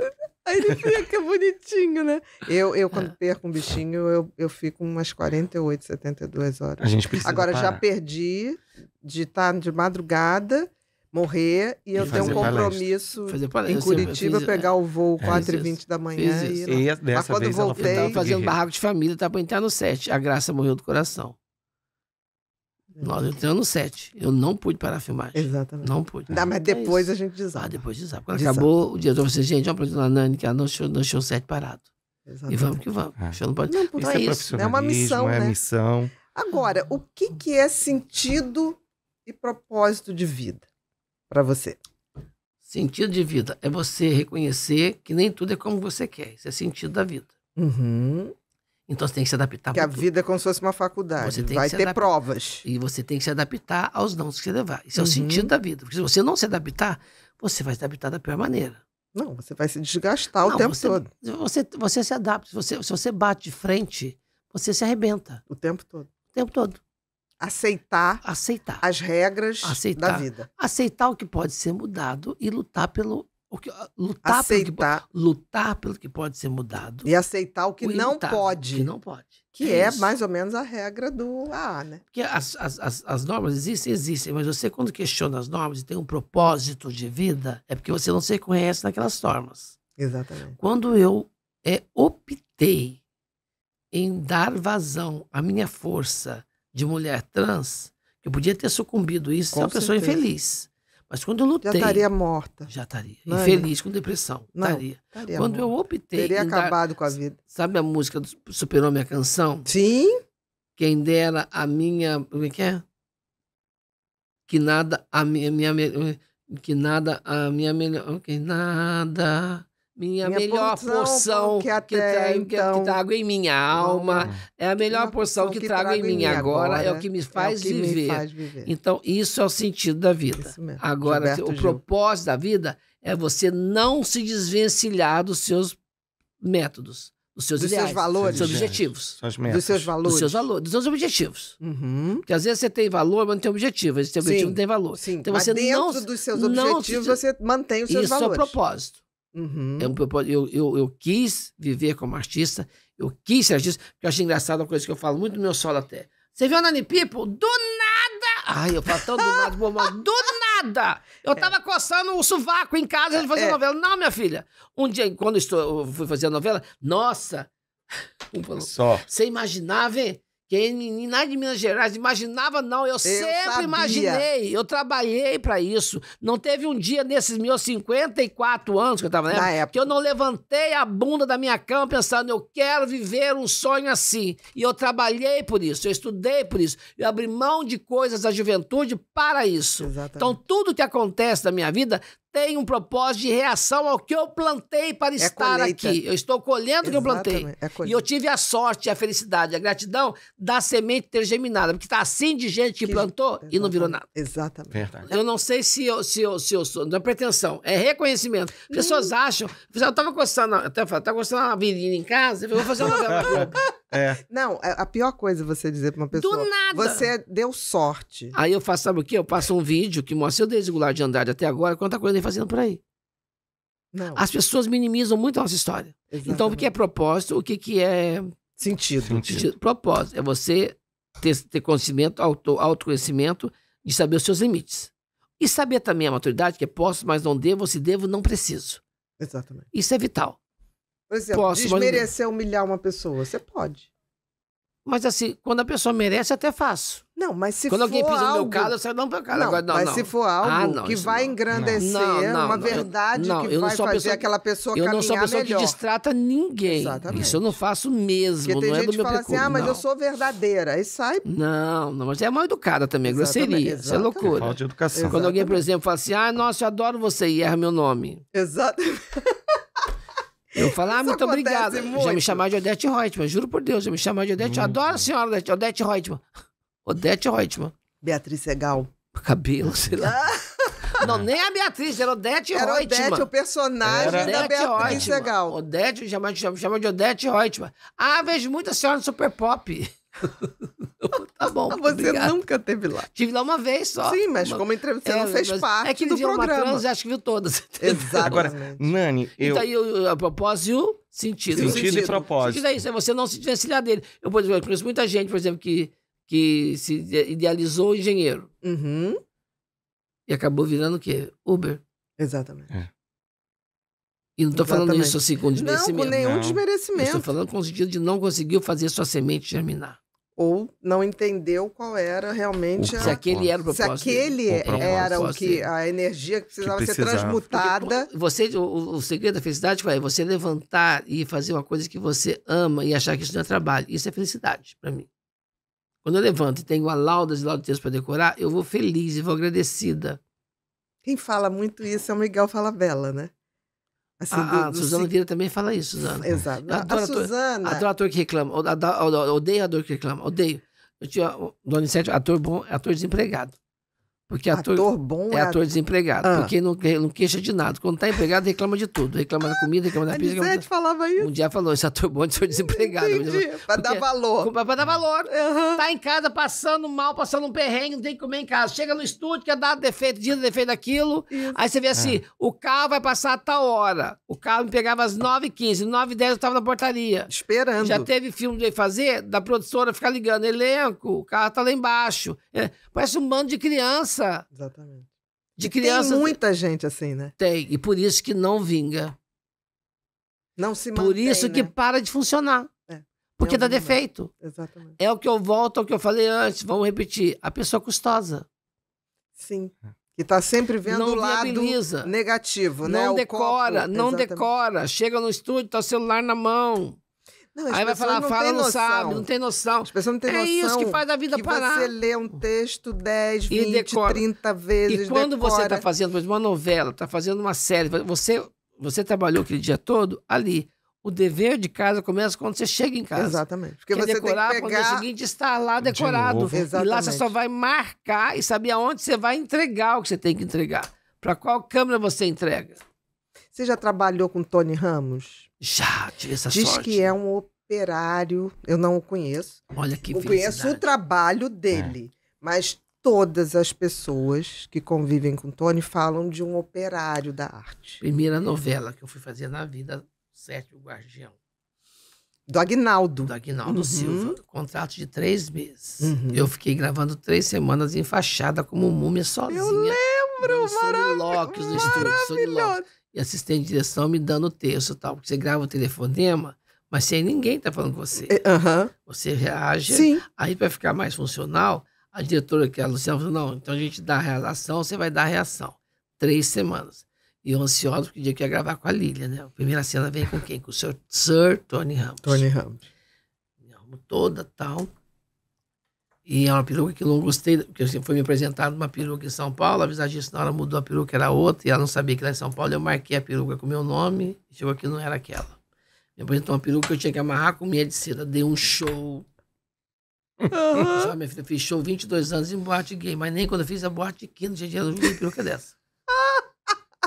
Aí ele fica bonitinho, né? Eu, eu quando perco um bichinho, eu, eu fico umas 48, 72 horas. A gente precisa Agora, parar. já perdi de estar tá de madrugada morrer e eu ter um compromisso em Curitiba, fiz, pegar o voo 4h20 é. da manhã. E, e Mas quando vez voltei. Ela fazendo barraco de família, tá pra entrar no 7. A graça morreu do coração. Nós entramos no 7. Eu não pude parar a filmagem. Exatamente. Não pude. Não, tá, mas é depois é a gente desaba. Ah, depois desaba. Quando desaba. acabou, o dia, eu assim, gente, vamos pra a Nani, que ela não deixou, não deixou o 7 parado. Exatamente. E vamos que vamos. É. Não, pode... não, não é, isso. É uma missão, é né? missão. Agora, o que, que é sentido e propósito de vida? para você? Sentido de vida é você reconhecer que nem tudo é como você quer. Isso é sentido da vida. Uhum. Então você tem que se adaptar. Que a tudo. vida é como se fosse uma faculdade. Vai ter provas. E você tem que se adaptar aos não que você levar. Isso uhum. é o uhum. sentido da vida. Porque se você não se adaptar, você vai se adaptar da pior maneira. Não, você vai se desgastar não, o tempo você, todo. Você, você se adapta. Você, se você bate de frente, você se arrebenta. O tempo todo. O tempo todo aceitar, aceitar as regras aceitar, da vida. Aceitar o que pode ser mudado e lutar pelo o que, lutar aceitar pelo que, lutar pelo que pode ser mudado e aceitar o que o não pode. Que não pode. Que é, é mais ou menos a regra do AA, né? Porque as, as, as, as, normas existem, existem, mas você quando questiona as normas e tem um propósito de vida, é porque você não se reconhece naquelas normas. Exatamente. Quando eu é, optei em dar vazão à minha força, de mulher trans, que eu podia ter sucumbido isso, ser é uma pessoa infeliz. Mas quando eu lutei. Já estaria morta. Já estaria. Não, é, infeliz, não. com depressão. Não, estaria. estaria. Quando morta. eu optei. Teria acabado com a vida. Sabe a música do Superou Minha Canção? Sim. Quem dera a minha. Como é que é? Que nada a minha. minha que nada a minha melhor. Que nada minha, minha melhor porção, porção que, até que, é então. trago, então... que, que trago em minha alma, é a melhor porção que, trago, trago em mim agora, agora, é o que, me faz, é o me faz, viver. Então, isso é o sentido da vida. Agora, Gilberto o Gil. propósito da vida é você não se desvencilhar dos seus métodos, dos seus dos ideais, seus valores, dos seus objetivos, seus dos seus valores, dos seus valores, dos seus objetivos. Uhum. Porque às vezes você tem valor, mas não tem objetivo. Esse objetivo sim, não tem valor. Sim. Então mas você dentro não, dos seus objetivos não, você mantém os seus isso valores. Isso é o propósito. Uhum. É um eu, eu, eu, quis viver como artista, eu quis ser artista, porque eu acho engraçado uma coisa que eu falo muito no meu solo até. Você viu a Nani People? Do nada! Ai, eu falo tão do nada, do nada! Eu é. tava é. coçando o sovaco em casa de fazer é. novela. Não, minha filha. Um dia, quando eu, estou, eu fui fazer a novela, nossa! Um, Só. Você imaginava, hein? Quem lá de Minas Gerais imaginava, não. Eu, eu sempre sabia. imaginei. Eu trabalhei para isso. Não teve um dia nesses meus 54 anos que eu estava na, né, na época, que eu não levantei a bunda da minha cama pensando, eu quero viver um sonho assim. E eu trabalhei por isso, eu estudei por isso. Eu abri mão de coisas da juventude para isso. Exatamente. Então, tudo que acontece na minha vida tem um propósito de reação ao que eu plantei para é estar colheita. aqui. Eu estou colhendo o que eu plantei. É e eu tive a sorte, a felicidade, a gratidão da semente ter germinado. Porque está assim de gente que, que plantou e não virou nada. Exatamente. Verdade. Eu não sei se eu, se eu, se eu sou. Não é pretensão, é reconhecimento. Pessoas hum. acham. Eu estava coçando, até estava tá coçando uma virilha em casa, eu vou fazer uma novela. É. Não, é a pior coisa é você dizer pra uma pessoa. Do nada. Você é, deu sorte. Aí eu faço, sabe o quê? Eu passo um vídeo que mostra eu desde Goulart de Andrade até agora, quanta coisa eu fazendo por aí. Não. As pessoas minimizam muito a nossa história. Exatamente. Então, o que é propósito, o que, que é. Sentido. Sentido. Propósito é você ter, ter conhecimento, auto, autoconhecimento, de saber os seus limites. E saber também a maturidade, que é posso, mas não devo, se devo, não preciso. Exatamente. Isso é vital. Por exemplo, Posso, desmerecer, mas... humilhar uma pessoa, você pode. Mas assim, quando a pessoa merece, até faço. Não, mas se quando for alguém pisa no meu caso, eu saio dando pra cara. Não, não, mas não. se for algo ah, não, que vai não. engrandecer, não, é uma verdade que vai fazer pessoa, aquela pessoa caminhar melhor. Eu não sou a pessoa melhor. que distrata ninguém. Exatamente. Isso eu não faço mesmo, Porque não é do meu tem gente que fala assim, ah, mas eu sou verdadeira. Aí sai... Não, não, mas é mal educada também, exatamente, grosseria. Exatamente. Isso é loucura. Falta de educação. Exatamente. Quando alguém, por exemplo, fala assim, ah, nossa, eu adoro você e erra meu nome. Exatamente. Eu falo, ah, muito obrigado. Muito. Já me chamaram de Odete Reutemann, juro por Deus, já me chamaram de Odete. Hum. Adoro a senhora Odete, Odete Reutemann. Odete Reutemann. Beatriz Segal. Cabelo, sei lá. Não, nem a Beatriz, era Odete era Reutemann. Odete, o personagem era. da Odete Beatriz Segal. Odete, já me chamam de Odete Reutemann. Ah, vejo muito a senhora no Super Pop. tá bom. Você obrigado. nunca teve lá. Tive lá uma vez só. Sim, mas uma... como entrevista, você é, não fez parte é que do programa. Trans, acho que viu todas. Exato. Agora, Nani, eu... Então, eu, a propósito, sentido. Sentido, sentido e propósito. Sentido é isso, é você não se desvencilhar dele. Eu, por exemplo, eu conheço muita gente, por exemplo, que, que se idealizou engenheiro. Uhum. E acabou virando o quê? Uber. Exatamente. É. E não estou falando isso assim com desmerecimento. Não, com nenhum não. desmerecimento. Estou falando com o sentido de não conseguiu fazer sua semente germinar ou não entendeu qual era realmente a, se aquele era o propósito, se aquele era o que a energia que precisava, que precisava. ser transmutada Porque, você o, o, segredo da felicidade é você levantar e fazer uma coisa que você ama e achar que isso não é trabalho isso é felicidade para mim quando eu levanto e tenho a laudas e laudas para decorar eu vou feliz e vou agradecida quem fala muito isso é o Miguel Falabella né Assim, a, ah, a ah, Suzana se... Vieira também fala isso, Suzana. Exato. adoro a Suzana. a adoro ator que reclama. Odeio ator que reclama. Odeio. Eu tinha, Dona Sete, ator bom, ator desempregado. Porque ator, ator bom é, é ator desempregado. Ah. Porque não, não queixa de nada. Quando tá empregado, reclama de tudo. Reclama da comida, reclama da pizza. Reclama... falava isso. Um dia falou, esse ator bom é ator desempregado. Entendi, pra dar valor. Pra, dar valor. Uhum. Tá em casa passando mal, passando um perrengue, não tem que comer em casa. Chega no estúdio, quer dar defeito disso, defeito daquilo. Isso. Aí você vê assim, é. o carro vai passar a tal hora. O carro me pegava às 9h15, 9h10 eu tava na portaria. Esperando. Já teve filme de fazer, da produtora ficar ligando, elenco, o carro tá lá embaixo. É. Parece um bando de criança criança. Exatamente. De criança. Tem muita gente assim, né? Tem. E por isso que não vinga. Não se mantém, Por isso né? que para de funcionar. É. Porque dá defeito. Exatamente. É o que eu volto ao que eu falei antes. Vamos repetir. A pessoa custosa. Sim. Que tá sempre vendo não o lado negativo, não né? Não decora, não Exatamente. decora. Chega no estúdio, tá o celular na mão. Não, Aí vai falar, não fala, não sabe, não tem noção. As pessoas não têm é noção. É isso que faz a vida que parar. você lê um texto 10, 20, decora. 30 vezes, E quando decora... você está fazendo uma novela, está fazendo uma série, você, você trabalhou aquele dia todo ali. O dever de casa começa quando você chega em casa. Exatamente. Porque Quer você decorar, tem que pegar... quando é o seguinte, está lá decorado. De Exatamente. E lá você só vai marcar e saber aonde você vai entregar o que você tem que entregar. Para qual câmera você entrega. Você já trabalhou com Tony Ramos? Já, tive essa Diz sorte. Diz que é um operário, eu não o conheço. Olha que Eu conheço o trabalho dele, é. mas todas as pessoas que convivem com Tony falam de um operário da arte. Primeira novela que eu fui fazer na vida, Sérgio Guardião. Do Agnaldo. Do Agnaldo uhum. Silva. Contrato de três meses. Uhum. Eu fiquei gravando três semanas em fachada como múmia sozinha. Eu lembro, maravilhoso. Maravilhoso e assistente de direção me dando o texto tal. Porque você grava o telefonema, mas sem ninguém tá falando com você. É, você reage, Sim. aí para ficar mais funcional, a diretora, que é a Luciana, falou, não, então a gente dá a ação, você vai dar a reação. Três semanas. E eu ansioso, porque o dia que ia gravar com a Lília, né? A primeira cena vem com quem? Com o Sr. Tony Ramos. Tony Ramos. Me arrumo toda, tal. E é uma peruca que eu não gostei, porque foi me apresentado uma peruca em São Paulo, a visagista na hora mudou a peruca, era outra, e ela não sabia que era em São Paulo, eu marquei a peruca com meu nome, chegou aqui não era aquela. Me apresentou uma peruca que eu tinha que amarrar com minha de cera, dei um show. Uhum. Sabe, minha filha, fiz show 22 anos em boate gay, mas nem quando eu fiz a boate de não tinha dinheiro, eu peruca dessa.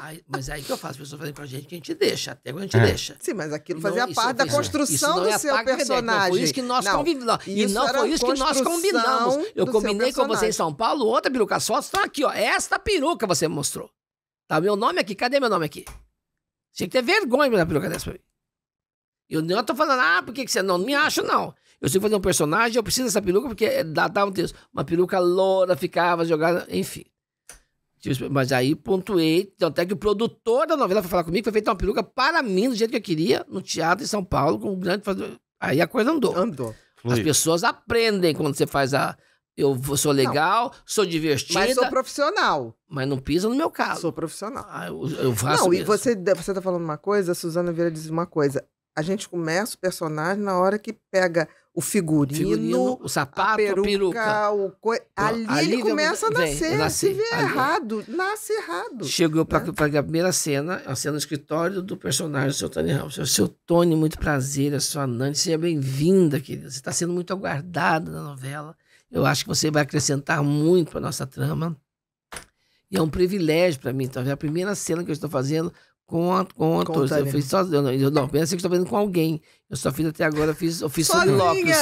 Aí, mas aí que eu faço, as pessoas fazem pra gente que a gente deixa, até que a gente é. deixa. Sim, mas aquilo fazia parte da né? construção do é seu personagem. foi isso que nós não, combinamos. E não foi isso que nós combinamos. Eu combinei com você em São Paulo, outra peruca só, está aqui, ó. Esta peruca você me mostrou. Tá, meu nome aqui, cadê meu nome aqui? Tinha que ter vergonha da peruca dessa pra mim. Eu não tô falando, ah, por que, que você não? Não me acha não. Eu sei fazer um personagem, eu preciso dessa peruca, porque dá, dá um texto. Uma peruca loura ficava jogada, enfim. Tipo, mas aí pontuei, até que o produtor da novela foi falar comigo, foi feita uma peruca para mim, do jeito que eu queria, no teatro em São Paulo, com um grande. Aí a coisa andou. Andou. As Ui. pessoas aprendem quando você faz a. Eu sou legal, não. sou divertida. Mas sou profissional. Mas não pisa no meu caso. Sou profissional. Ah, eu, eu faço. Não, mesmo. e você, você tá falando uma coisa, a Suzana Vieira diz uma coisa. A gente começa o personagem na hora que pega o figurino, figurino o sapato, a peruca, a o co... ali, ali, ele começa vem, a nascer. se vê ali. errado, nasce errado. Chegou né? para a primeira cena, a cena do escritório do personagem, o seu Tony Ramos. O seu Tony, muito prazer, a sua Nani, seja bem-vinda, querida. Você está sendo muito aguardada na novela. Eu acho que você vai acrescentar muito para nossa trama. E é um privilégio para mim. Então, é a primeira cena que eu estou fazendo com, conto. com Eu fiz sozinho. Eu não, eu não pensei que estou fazendo com alguém. Eu só fiz até agora, eu fiz, eu fiz sozinha, Sozinha.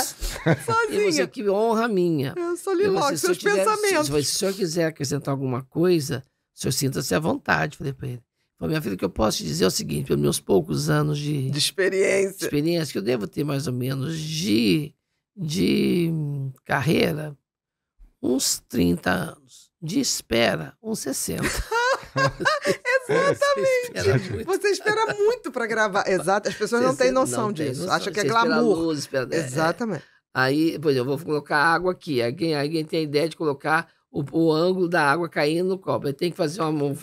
E você, que honra minha. Eu sou Lopes, seus pensamentos. se, se, se o senhor quiser acrescentar alguma coisa, o senhor sinta-se à vontade, falei para ele. Falei, minha filha, o que eu posso te dizer é o seguinte, pelos meus poucos anos de... De experiência. De experiência, que eu devo ter mais ou menos de, de carreira, uns 30 anos. De espera, uns 60. Exatamente. Você espera muito para gravar. Exato. As pessoas você não têm noção não disso. Noção. Acha que é glamour. Luz, espera... É, é. Exatamente. Aí, por exemplo, eu vou colocar água aqui. Alguém, alguém tem a ideia de colocar o, o, ângulo da água caindo no copo. Ele tem que fazer uma, um,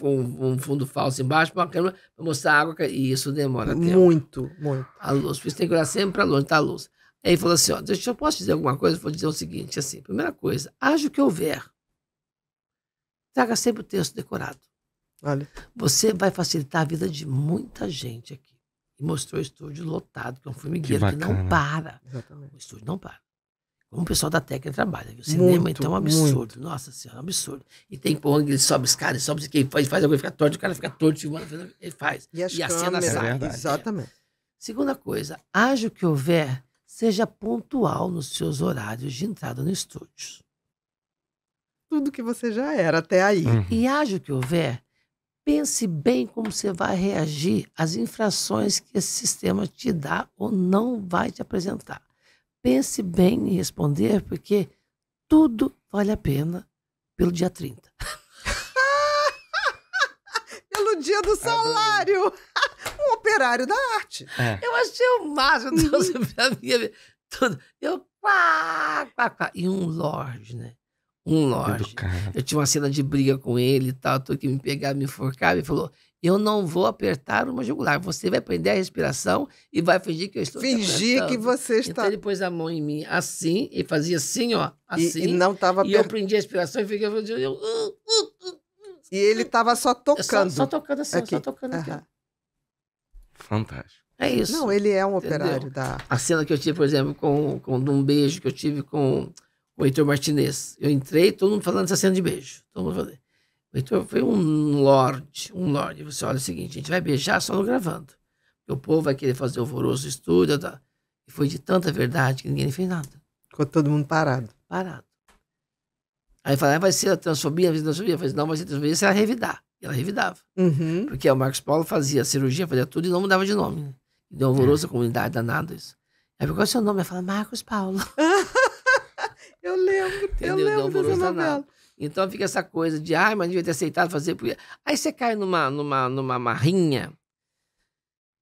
um, fundo falso embaixo para a câmera mostrar a água cair. E isso demora tempo. Muito, muito. A luz. Por isso tem que olhar sempre para longe, tá a luz. Aí ele falou assim: ó, deixa eu posso dizer alguma coisa? Eu vou dizer o seguinte: assim, primeira coisa, haja o que houver. Traga sempre o texto decorado. Olha. Você vai facilitar a vida de muita gente aqui. E mostrou o estúdio lotado, que é um formigueiro que, que não para. Exatamente. O estúdio não para. Como o pessoal da técnica trabalha. O cinema, muito, então, é um absurdo. Muito. Nossa Senhora, é um absurdo. E tem porra que ele sobe escada, caras, sobe quem faz, faz alguém fica torto, o cara fica torto, filmando, ele faz. E, as e a cena é sai. Exatamente. Segunda coisa, haja o que houver, seja pontual nos seus horários de entrada no estúdio. Tudo que você já era até aí. Uhum. E haja o que houver, pense bem como você vai reagir às infrações que esse sistema te dá ou não vai te apresentar. Pense bem em responder, porque tudo vale a pena pelo dia 30. pelo dia do tá salário! um operário da arte. É. Eu achei o máximo. Deus, Eu, quá, quá, quá. E um lorde, né? um lorde Eu tinha uma cena de briga com ele e tal, tô que me pegava, me enforcava e falou: Eu não vou apertar uma jugular, você vai prender a respiração e vai fingir que eu estou Fingir que você está. Então ele pôs a mão em mim assim e fazia assim, ó, assim. E, e assim, não estava E eu prendi a respiração e fiquei. Eu, eu, ah, ah, ah, e ele estava só tocando. Só, só, tocando assim, aqui. só tocando aqui. Uhum. Fantástico. É isso. Não, ele é um Entendeu? operário da. A cena que eu tive, por exemplo, com, com um beijo que eu tive com o Heitor Martinez. Eu entrei, todo mundo falando essa tá cena de beijo. Todo mundo falando. O Heitor foi um lorde, um lorde. Você olha o seguinte, a gente vai beijar só no gravando. Porque o povo vai querer fazer alvoroço, estúdio. Tá. E foi de tanta verdade que ninguém fez nada. Ficou todo mundo parado. Parado. Aí fala ah, vai ser a transfobia, vai ser a transfobia. Eu falei, não, vai ser a transfobia, você vai revidar. E ela revidava. Uhum. Porque o Marcos Paulo fazia cirurgia, fazia tudo e não mudava de nome. Né? um deu alvoroço é. a comunidade, danado isso. Aí é o seu nome, ela fala, Marcos Paulo. Eu lembro, Entendeu? eu lembro dessa novela. Nada. Então fica essa coisa de, ai, ah, mas devia ter aceitado fazer. Porque... Aí você cai numa, numa, numa marrinha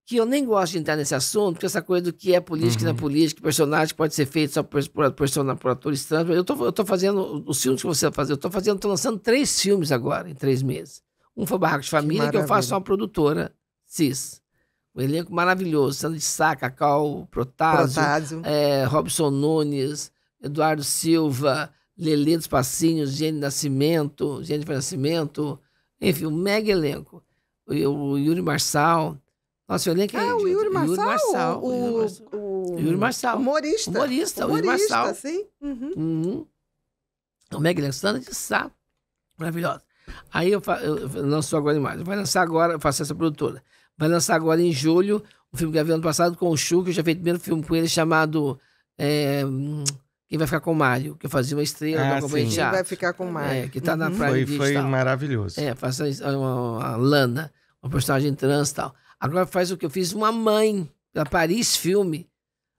que eu nem gosto de entrar nesse assunto, porque essa coisa do que é política é uhum. na política, personagem pode ser feito só por, por, por, por atores trans. Eu tô, eu tô fazendo, os filmes que você vai fazer, eu tô fazendo, tô lançando três filmes agora, em três meses. Um foi Barraco de Família, que, que eu faço uma produtora, cis. Um elenco maravilhoso, Sandra de Sá, Cacau, Protásio, Protásio. É, Robson Nunes, Eduardo Silva, Lelê dos Passinhos, Gênio Nascimento, de Nascimento, enfim, um mega elenco. O, o Yuri Marçal. Nossa, o elenco é. Ah, o Yuri Marçal. Yuri Marçal o, o, Yuri Marçal. o Yuri Marçal. Humorista. Humorista, o Yuri Marçal. Sim. Uhum. Uhum. O mega elenco, de Sá. Maravilhosa. Aí eu, eu lançou agora em Vai lançar agora, faço essa produtora. Vai lançar agora em julho o filme que havia ano passado com o Chu, que eu já fiz o primeiro filme com ele chamado. É, quem vai ficar com o Mário, que eu fazia uma estrela ah, da Quem vai ficar com o é, Mário. É, que tá uhum. na praia. Foi, foi maravilhoso. É, faz é uma, uma, lana, uma personagem trans e tal. Agora faz o que eu fiz, uma mãe, da Paris Filme.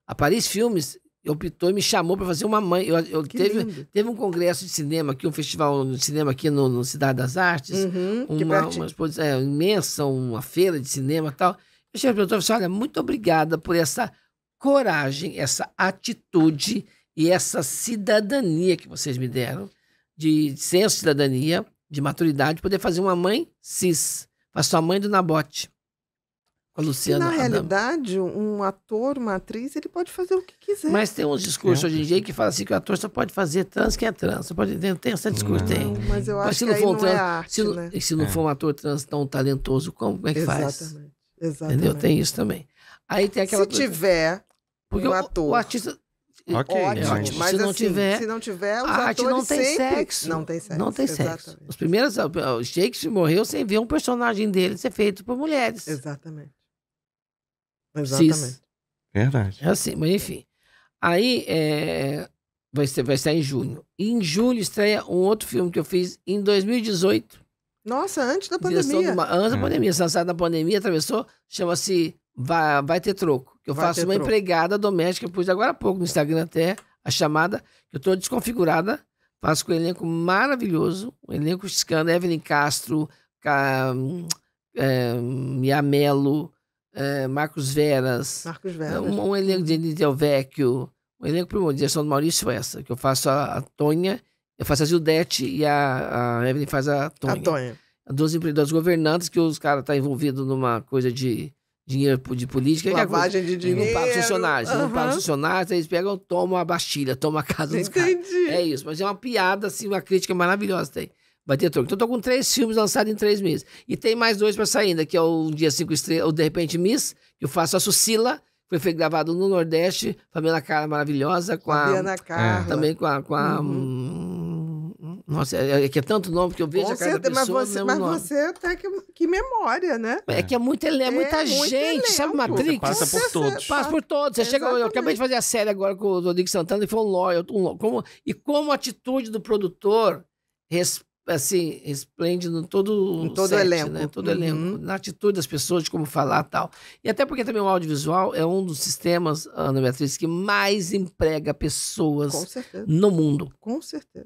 A Paris Filmes optou e me chamou para fazer uma mãe. Eu, eu teve, teve um congresso de cinema aqui, um festival de cinema aqui no, no Cidade das Artes, uhum, uma, uma exposição é, imensa, uma feira de cinema e tal. Eu cheguei para o olha, muito obrigada por essa coragem, essa atitude e essa cidadania que vocês me deram, de ser cidadania, de maturidade, poder fazer uma mãe cis. Faço a mãe do Nabote. Com a Luciana. E na Adam. realidade, um ator, uma atriz, ele pode fazer o que quiser. Mas tem uns discursos é. hoje em dia que falam assim que o ator só pode fazer trans quem é trans. Pode, tem, tem esse discurso, não. tem. Mas eu acho mas se que não for um trans, é arte, se, né? se não é. for um ator trans tão talentoso, como, como é que Exatamente. faz? Exatamente. Entendeu? Tem isso também. Aí tem aquela. Se coisa... tiver. Porque um ator. o, o artista Ok. ótimo. É mas se não assim, tiver, se não tiver, os a arte não tem sempre... sexo. Não tem sexo. Não tem exatamente. sexo. Os primeiros, o Shakespeare morreu sem ver um personagem dele ser feito por mulheres. Exatamente. Exatamente. Cis. Verdade. É assim, mas enfim. Aí é, vai, ser, vai sair em junho. E em julho estreia um outro filme que eu fiz em 2018. Nossa, antes da pandemia. Uma, antes da ah. pandemia, hum. lançado na pandemia, atravessou, chama-se vai, vai Ter Troco. Eu Vai faço uma troco. empregada doméstica, pus agora há pouco no Instagram até, a chamada, que eu estou desconfigurada. Faço com um elenco maravilhoso, um elenco escano, Evelyn Castro, Ca... Hum, é, é, Marcos Veras. Marcos é, Veras. Um, um elenco de Nidel uhum. Vecchio, um elenco primordial, direção do Maurício essa, que eu faço a, a Tonha, eu faço a Gildete e a, a Evelyn faz a Tonha. A Tonha. Duas empreendedoras governantes que os caras estão tá envolvidos numa coisa de dinheiro de política. É Lavagem de dinheiro. É, não paga os funcionários. Uhum. Não paga os funcionários, eles pegam, tomam a Bastilha, tomam a casa dos caras. É isso, mas é uma piada, assim, uma crítica maravilhosa tem. Vai ter troco. Então, eu tô com três filmes lançados em três meses. E tem mais dois para sair ainda, que é o Dia 5 Estrelas, o De Repente Miss, que eu faço a Sucila, que foi gravado no Nordeste, Fabiana Cara maravilhosa, com a. Fabiana Carla. Também com a. Com a uhum. hum, nossa, é, é que é tanto nome que eu vejo Com a cada certeza, pessoa. Mas você, é mas nome. você é até que, que memória, né? É, é que é muito, é muita é, gente, elenco. sabe, Matrix? Você passa por todos. Passa por todos. Você chega, eu acabei de fazer a série agora com o Rodrigo Santana e foi um lawyer. Um, como, e como a atitude do produtor assim, resplende no todo em todo set, elenco, né? todo uhum. elenco, na atitude das pessoas de como falar tal. E até porque também o audiovisual é um dos sistemas, Ana Beatriz, que mais emprega pessoas no mundo. Com certeza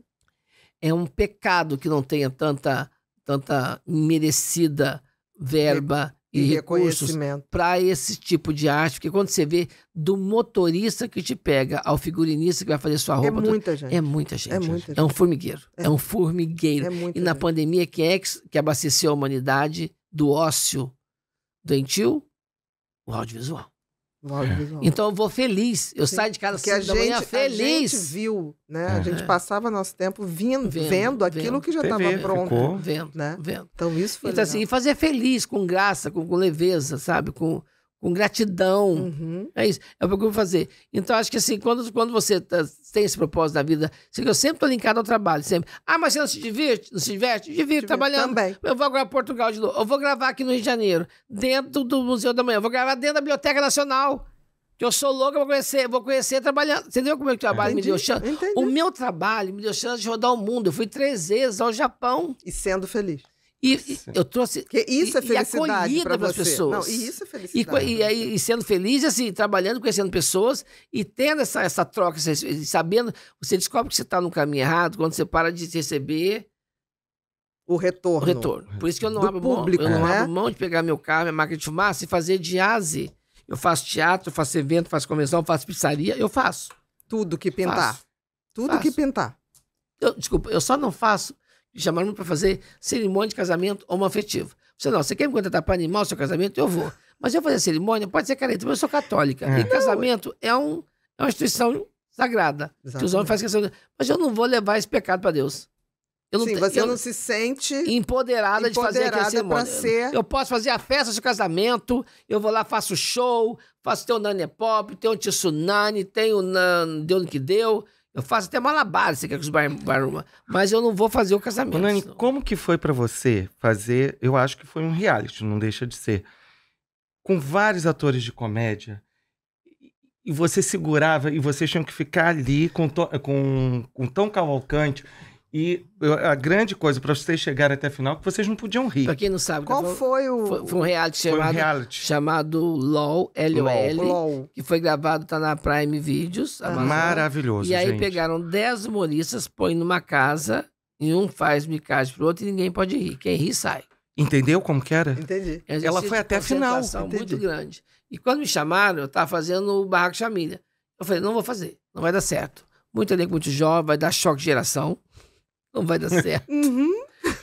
é um pecado que não tenha tanta, tanta merecida verba e, e recursos para esse tipo de arte. Porque quando você vê do motorista que te pega ao figurinista que vai fazer sua é roupa. É muita, gente. É muita gente. É, muita gente. é um formigueiro. É, é um formigueiro. É e na gente. pandemia, quem é que, que abasteceu a humanidade do ócio doentio? O audiovisual. É. Então eu vou feliz. Eu Sim, saio de casa às 5 da manhã feliz. A gente viu, né? É. A gente é. passava nosso tempo vindo, vendo, vendo aquilo vendo, que já estava pronto. Ficou. Vendo, né? vendo. Então isso foi. Então, assim, legal. assim, fazer feliz, com graça, com, com leveza, sabe? Com, com gratidão. Uhum. É isso. É o que eu vou fazer. Então, acho que assim, quando, quando você tá, tem esse propósito da vida, assim, eu sempre estou linkado ao trabalho, sempre. Ah, mas você não se diverte? Não se diverte? Diviro, diverte, trabalhando. Também. Eu vou agora para Portugal de novo. Eu vou gravar aqui no Rio de Janeiro, dentro do Museu da Manhã. Eu vou gravar dentro da Biblioteca Nacional que eu sou louca, vou conhecer, vou conhecer trabalhando. Entendeu como é que o trabalho entendi, me deu chance? Entendi. O meu trabalho me deu chance de rodar o mundo. Eu fui três vezes ao Japão. E sendo feliz. E, isso. eu trouxe. Que isso é felicidade para as pessoas. Não, e isso é felicidade. E, e, e, sendo feliz, assim, trabalhando, conhecendo pessoas e tendo essa, essa troca, sabendo. Você descobre que você está no caminho errado quando você para de receber. O retorno. O retorno. Por isso que eu não, abro, público, mão, eu não né? abro mão de pegar meu carro, minha máquina de fumar, se fazer de Eu faço teatro, faço evento, faço convenção, faço pizzaria, eu faço. Tudo que pintar. Faço. Tudo faço. que pintar. Eu, desculpa, eu só não faço Chamaram para fazer cerimônia de casamento homoafetivo. Você não, você quer me contratar para animar o seu casamento? Eu vou. Mas eu fazer cerimônia, pode ser careta, mas eu sou católica. É. E casamento é, um, é uma instituição sagrada. Exatamente. Que os homens fazem questão de... Mas eu não vou levar esse pecado para Deus. Eu não Sim, você eu não se sente empoderada, empoderada de fazer aquela cerimônia. Ser... Eu posso fazer a festa do casamento, eu vou lá, faço show, faço teu Nani Pop, tenho Tsunami, tenho Nan... Deu no que deu, eu faço até malabar, você quer que os bar, mas eu não vou fazer o casamento. Nani, como que foi para você fazer? Eu acho que foi um reality, não deixa de ser. Com vários atores de comédia, e você segurava, e vocês tinham que ficar ali com, to, com, com Tom Cavalcante e a grande coisa para vocês chegarem até a final é que vocês não podiam rir. Pra quem não sabe, qual foi o. Foi, foi, um reality chamado, um reality. chamado LOL, L-O-L, LOL. que foi gravado, tá na Prime Videos. Ah. Maravilhoso. E aí gente. pegaram 10 humoristas, põem numa casa, e um faz micagem pro outro e ninguém pode rir. Quem ri, sai. Entendeu como que era? Entendi. Ela foi até a final. Entendi. muito grande. E quando me chamaram, eu estava fazendo o Barraco Chamilha. Eu falei, não vou fazer, não vai dar certo. Muito elenco, muito jovem, vai dar choque de geração não vai dar certo. Uhum.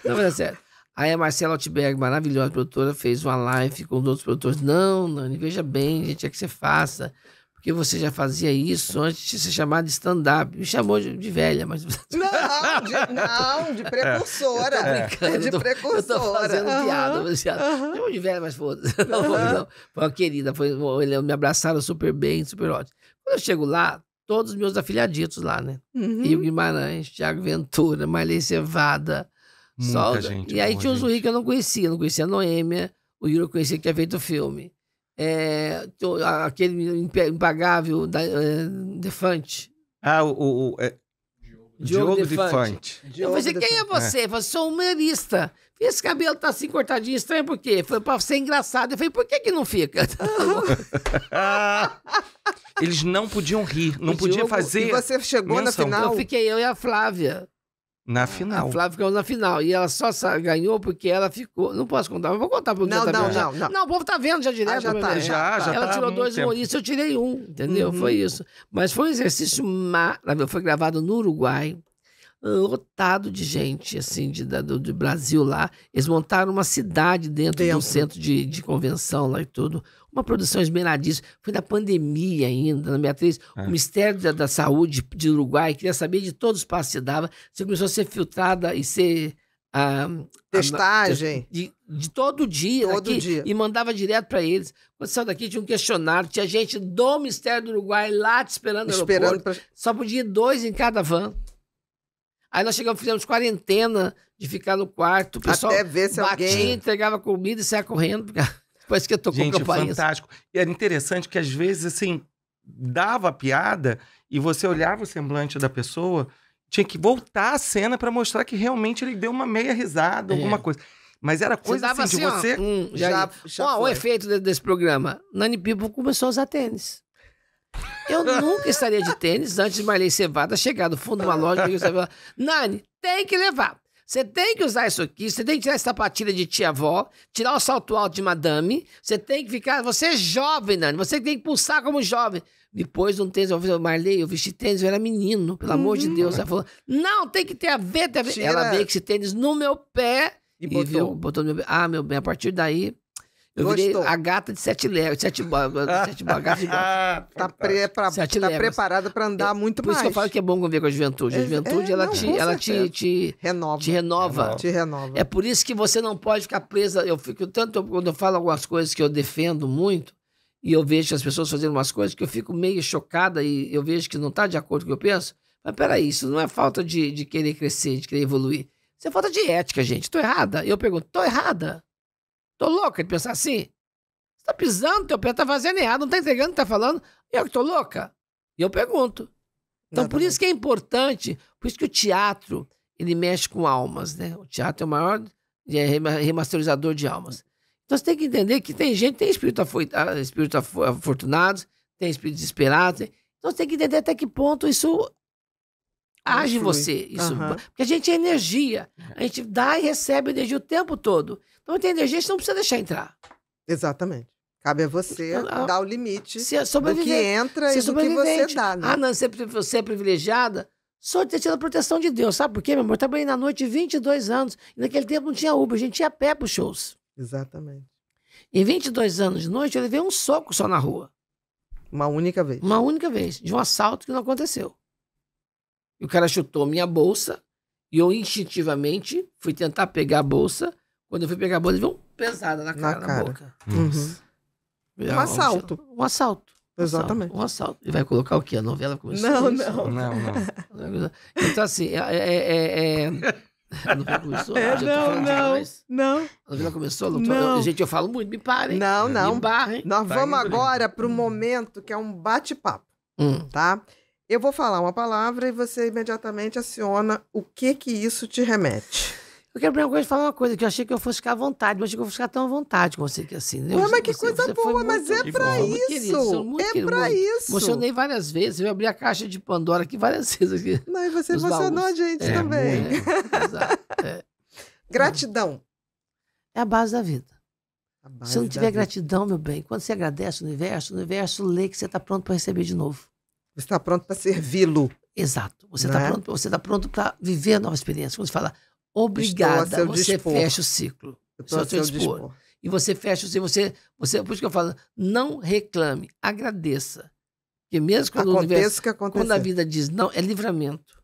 Não vai dar certo. Aí a Marcela Altberg, maravilhosa produtora, fez uma live com os outros produtores. Não, Nani, veja bem, gente, é que você faça. Porque você já fazia isso antes de ser chamado de stand-up. Me chamou de, de, velha, mas. Não, de, não, de é. precursora. É, tô é de eu tô, precursora. Eu tô fazendo uhum. piada, mas piada. Uhum. Chamou de velha, mas foda-se. Não, uhum. não. Foi uma querida, foi, me abraçaram super bem, super ótimo. Quando eu chego lá, todos os meus afilhaditos lá, né? Uhum. Guimarães, Tiago Ventura, Marlene Cevada. Muita gente, e aí tinha os Zuri que eu não conhecia, não conhecia a Noêmia, o Yuri eu conhecia que tinha feito o filme. É, aquele impagável da, eh, Defante. Ah, o, o, é, Diogo, Diogo Defante. Defante. Eu falei assim, quem é você? É. Você sou humorista. Esse cabelo tá assim cortadinho, estranho, por quê? Foi pra ser engraçado. Eu falei, por que que não fica? Eles não podiam rir, não podiam podia fazer. E você chegou na final? Eu fiquei eu e a Flávia. Na final. A Flávia ficou na final. E ela só ganhou porque ela ficou. Não posso contar, mas vou contar para o não, não, não, não. Não, o povo tá vendo já direto. Ah, já, né, tá, já, ah, já, Ela tá tirou dois humoristas, eu tirei um, entendeu? Uhum. Foi isso. Mas foi um exercício maravilhoso. Foi gravado no Uruguai, lotado de gente, assim, de, do, do Brasil lá. Eles montaram uma cidade dentro, dentro. um centro de, de convenção lá e tudo. Uma produção esmeradíssima. Foi na pandemia ainda, na Beatriz. É. O Ministério da, da Saúde de Uruguai queria saber de todos os passos que você dava. Você começou a ser filtrada e ser ah, a, testagem a, de, de, todo dia todo aqui, dia e mandava direto para eles quando saiu daqui tinha um questionário tinha gente do Ministério do Uruguai lá te esperando esperando pra... só podia dois em cada van aí nós chegamos fizemos quarentena de ficar no quarto o pessoal até ver se batia, alguém entregava comida e saia correndo Parece que eu tô com Gente, fantástico. E era interessante que às vezes, assim, dava a piada e você olhava o semblante da pessoa, tinha que voltar a cena para mostrar que realmente ele deu uma meia risada, é. alguma coisa. Mas era coisa você assim, assim, de assim, ó, você. Hum, já, já, já ó, o efeito desse programa. Nani Pipo começou a usar tênis. Eu nunca estaria de tênis antes de Marlene Cevada chegar no fundo de uma loja e eu Nani, tem que levar. Você tem que usar isso aqui, você tem que tirar essa sapatilha de tia-avó, tirar o salto alto de madame, você tem que ficar. Você é jovem, Nani, você tem que pulsar como jovem. Depois não um tênis, eu falei, Marley, eu vesti tênis, eu era menino, pelo amor de uhum. Deus. Ela falou, não, tem que ter a ver, tem a ver. Tira. Ela veio com esse tênis no meu pé e, e botou. Viu, botou no meu pé. Ah, meu bem, a partir daí, eu Gostou. virei a gata de sete léguas, sete, sete gatas tá, pre, pra, sete tá preparada para andar eu, muito por mais. Por isso que eu falo que é bom conviver com a juventude. A é, juventude, é, ela, não, te, ela te, te, renova. te renova. renova. Te renova. É por isso que você não pode ficar presa. Eu fico tanto, quando eu falo algumas coisas que eu defendo muito, e eu vejo as pessoas fazendo umas coisas que eu fico meio chocada e eu vejo que não está de acordo com o que eu penso. Mas peraí, isso não é falta de, de querer crescer, de querer evoluir. Isso é falta de ética, gente. Estou errada. Eu pergunto, estou errada? Tô louca de pensar assim. Você tá pisando, teu pé tá vazianeado, não tá entregando não tá falando. Eu que tô louca. E eu pergunto. Então, Nada por isso que é importante, por isso que o teatro, ele mexe com almas, né? O teatro é o maior é, remasterizador de almas. Então, você tem que entender que tem gente, tem espírito, ah, espírito afortunado, tem espírito desesperado. Então, você tem que entender até que ponto isso age em você. Isso, uhum. Porque a gente é energia. A é. gente dá e recebe energia o tempo todo. Não tem energia, não precisa deixar entrar. Exatamente. Cabe a você ah, dar o limite se é do que entra se é e do que você dá. Né? Ah, não, é você é privilegiada? Só de ter tido a proteção de Deus. Sabe por quê, meu amor? Eu trabalhei na noite 22 anos. E naquele tempo não tinha Uber, a gente ia a pé para os shows. Exatamente. Em 22 anos de noite, eu levei um soco só na rua. Uma única vez? Uma única vez, de um assalto que não aconteceu. E o cara chutou minha bolsa e eu instintivamente fui tentar pegar a bolsa quando eu fui pegar a bola, ele veio um pesada na cara, na, cara. na boca. Uhum. uhum. Um, um assalto. Um assalto. Exatamente. Um assalto. E vai colocar o quê? A novela começou? Não, não. não, não. Então, assim, é é, é. é, é... A novela começou? É, ah, não, não, não. A novela começou? Não, Gente, eu falo muito, me parem. Não, não. Me barrem. Nós tá vamos agora para o momento que é um bate-papo, hum. tá? Eu vou falar uma palavra e você imediatamente aciona o que que isso te remete. Eu quero primeiro falar uma coisa, que eu achei que eu fosse ficar à vontade, mas achei que eu fosse ficar tão à vontade com você, que assim. Ué, né? ah, mas que você, coisa você boa, mas é pra isso. Querido, é querido, pra isso. Emocionei várias vezes, eu abri a caixa de Pandora aqui várias vezes. Aqui, Não, e você emocionou baús. a gente é, também. É, exato. É. Gratidão. É a base da vida. Se não tiver gratidão, meu bem, quando você agradece o universo, o universo lê que você está pronto para receber de novo. Você está pronto para servi-lo. Exato. Você está né? pronto, você tá pronto para viver a nova experiência. Quando você fala, obrigada. Você dispor. fecha o ciclo. Estou a seu, dispor. dispor. E você fecha o ciclo. Você, você, por isso que eu falo, não reclame, agradeça. Porque mesmo quando universo, que quando a vida diz não, é livramento.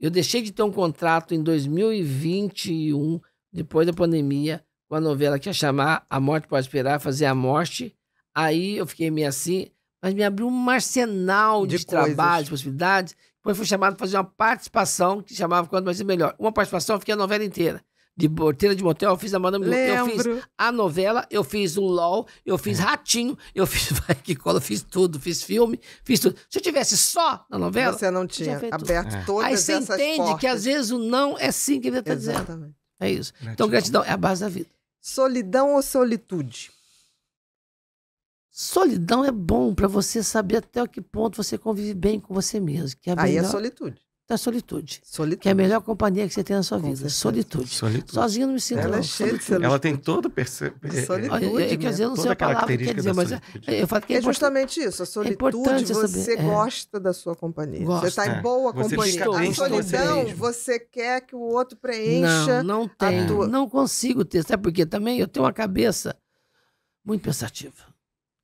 Eu deixei de ter um contrato em 2021, depois da pandemia, com a novela que ia chamar A Morte Pode Esperar, fazer a morte. Aí eu fiquei meio assim, mas me abriu um arsenal de, de trabalho, de possibilidades, depois fui chamado para fazer uma participação, que chamava Quando Mais e Melhor. Uma participação, eu fiquei a novela inteira. De Borteira de Motel, eu fiz a Madame Lembro. Eu fiz a novela, eu fiz o LOL, eu fiz é. Ratinho, eu fiz Vai Que Cola, fiz tudo, fiz filme, fiz tudo. Se eu tivesse só na novela... Você não tinha aberto é. todas Aí você entende portas. que às vezes o não é sim que ele está dizendo. É isso. Então, gratidão. Então gratidão é a base da vida. Solidão ou solitude? Solidão é bom para você saber até que ponto você convive bem com você mesmo. Que é Aí é melhor... é solitude. Então solitude. Solitude. Que é a melhor companhia que você tem na sua com vida. Solitude. solitude. Sozinho não me sinto. Ela é não. é cheia solitude. de Ela tem todo perce... É, solitude. quer dizer, eu não sei a palavra que quer dizer, mas é, eu falo que é, é justamente isso. A solitude, é você gosta da sua companhia. Você está em boa companhia. A solidão, você quer que o outro preencha. Não, não tem. Tua... Não consigo ter. Sabe por quê? Também eu tenho uma cabeça muito pensativa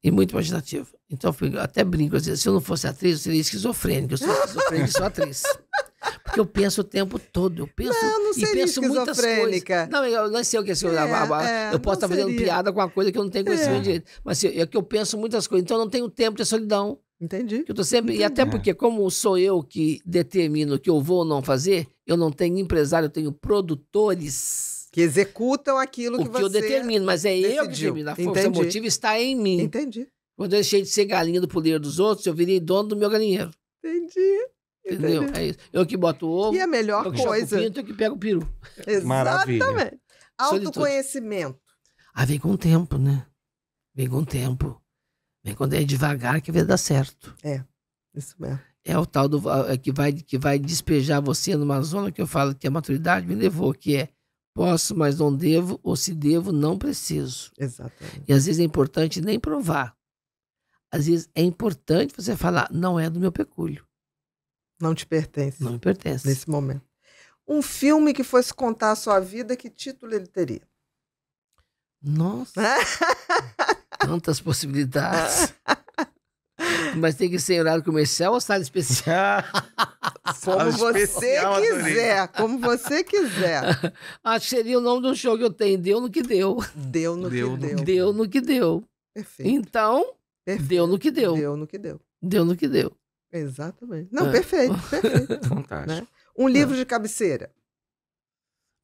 e muito imaginativa. Então, até brinco, às vezes, se eu não fosse atriz, eu seria esquizofrênico. Eu sou esquizofrênico e sou atriz. Porque eu penso o tempo todo. Eu penso não, não e penso muitas coisas. Não, eu não sei o que é. Assim, é, eu, eu posso estar fazendo piada com uma coisa que eu não tenho conhecimento é. direito. Mas assim, é que eu penso muitas coisas. Então, eu não tenho tempo de solidão. Entendi. Eu tô sempre, Entendi. E até porque, como sou eu que determino o que eu vou ou não fazer, eu não tenho empresário, eu tenho produtores que executam aquilo o que, que você. O que eu determino, mas é decidiu. eu que determino. A força motiva está em mim. Entendi. Quando eu deixei de ser galinha do puleiro dos outros, eu virei dono do meu galinheiro. Entendi. Entendeu? Entendi. É isso. Eu que boto o ovo. E a melhor eu que coisa. O pinto, eu que pego o peru. Maravilha. Exatamente. Autoconhecimento. Ah, vem com o tempo, né? Vem com o tempo. Vem quando é devagar que vai dar certo. É, isso mesmo. É o tal do, é que, vai, que vai despejar você numa zona que eu falo que a é maturidade me levou, que é Posso, mas não devo, ou se devo, não preciso. Exatamente. E às vezes é importante nem provar. Às vezes é importante você falar, não é do meu pecúlio. Não te pertence. Não me pertence. Nesse momento. Um filme que fosse contar a sua vida, que título ele teria? Nossa! Tantas possibilidades. Mas tem que ser em horário comercial ou sala especial? como você especial, quiser, adorei. como você quiser. Acho que seria o nome do show que eu tenho, Deu no que deu. Deu no deu que deu. deu. no que deu. Perfeito. Então, perfeito. deu no que deu. Deu no que deu. Deu no que deu. Exatamente. Não, é. perfeito, perfeito. Fantástico. Né? Um livro ah. de cabeceira.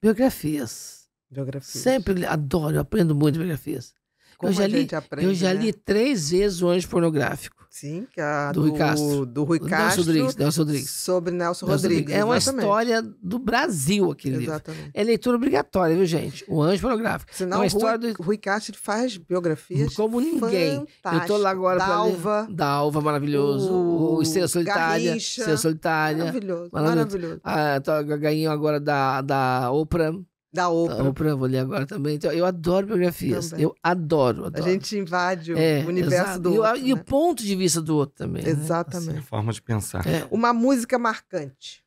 Biografias. Biografias. Sempre adoro, aprendo muito biografias. Como eu já li, aprende, eu já né? li três vezes o Anjo Pornográfico. Sim, que é a do, do Rui Castro. Do Rui Castro. Nelson Rodrigues, Nelson Rodrigues. Sobre Nelson, Nelson Rodrigues. Rodrigues. É uma história do Brasil, aquele exatamente. livro. É leitura obrigatória, viu, gente? O Anjo Pornográfico. Senão, é uma história Rui, do... Rui Castro faz biografias. Como ninguém. Eu estou lá agora para Dalva. Dalva, maravilhoso. O, o Estrela Solitária. Garricha, Estrela Solitária. Maravilhoso. Maravilhoso. maravilhoso. Ah, tô, ganhei agora da, da Oprah. Da Oprah. Da Oprah, vou ler agora também. Então, eu adoro biografias. Também. Eu adoro, adoro. A gente invade o é, universo exato. do outro. E, o, né? e o ponto de vista do outro também. Né? Exatamente. Né? Assim, a é forma de pensar. É. Uma música marcante.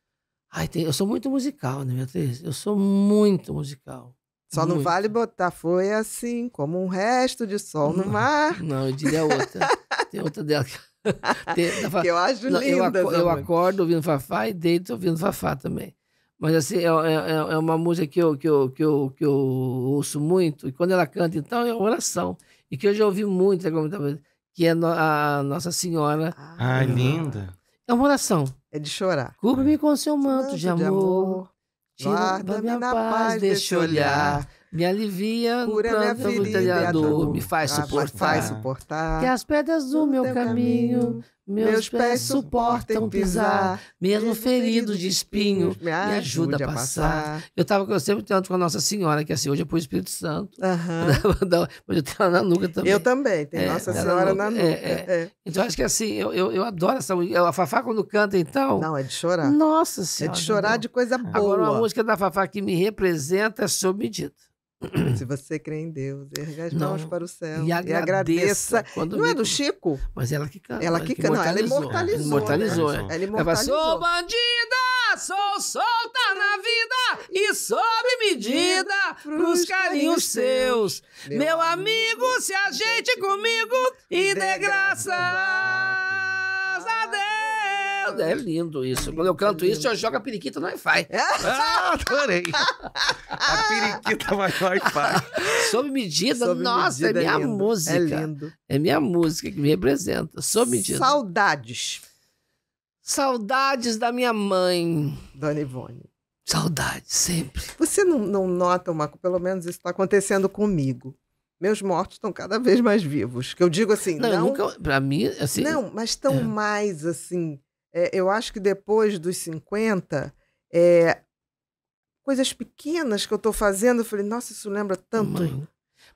Ai, tem, eu sou muito musical, né, Beatriz? Eu sou muito musical. Só muito. não vale botar foi assim, como um resto de sol não, no mar. Não, eu diria outra. tem outra dela que... tem, que eu acho linda. Eu, aco eu acordo ouvindo Fafá e deito ouvindo Fafá também. Mas assim, é, é, é, é, uma música que eu, que, eu, que, eu, que eu ouço muito, e quando ela canta, então, é oração. E que eu já ouvi muito, né, que é a Nossa Senhora. Ah, linda! É uma oração. É de chorar. Cubra-me com seu manto de, amor. amor. Guarda-me na paz deste olhar. Me alivia, cura minha ferida, dor, dor, me faz ah, suportar, faz suportar. Que as pedras do meu caminho, caminho meus pés suportam pisar, mesmo ferido de espinho, me ajuda a passar. Eu tava eu sempre tanto com a Nossa Senhora, que assim, hoje é pro Espírito Santo. Uhum. Mas eu tenho ela na nuca também. Eu também, tem é, Nossa Senhora na é, nuca. É, é. Então acho que assim, eu, eu, eu, adoro essa música. A Fafá quando canta, então. Não, é de chorar. Nossa Senhora. É de chorar de coisa boa. Agora, uma música da Fafá que me representa é sob medida. Se você crê em Deus, erga as mãos para o céu e agradeça. E agradeça. Quando não me... é do Chico? Mas ela que canta. Ela que, canta, não, ela imortalizou. Imortalizou, né? É. Ela assim, imortalizou. sou bandida, sou solta na vida e sob medida pros carinhos seus. Meu, amigo, se ajeite comigo e dê graça. É, é lindo isso. É Quando eu canto isso, eu jogo a periquita no Wi-Fi. É. Ah, adorei. A periquita vai no Wi-Fi. Sob medida, Sob nossa, é medida é minha lindo. música. É lindo. É minha música que me representa. Sob medida. Saudades. Saudades da minha mãe. Dona Ivone. Saudades, sempre. Você não, não nota, uma, pelo menos isso está acontecendo comigo. Meus mortos estão cada vez mais vivos. Que eu digo assim, não. não para mim, assim. Não, mas estão é. mais assim é, eu acho que depois dos 50, é, eh, coisas pequenas que eu estou fazendo, eu falei, nossa, isso lembra tanto. Mãe.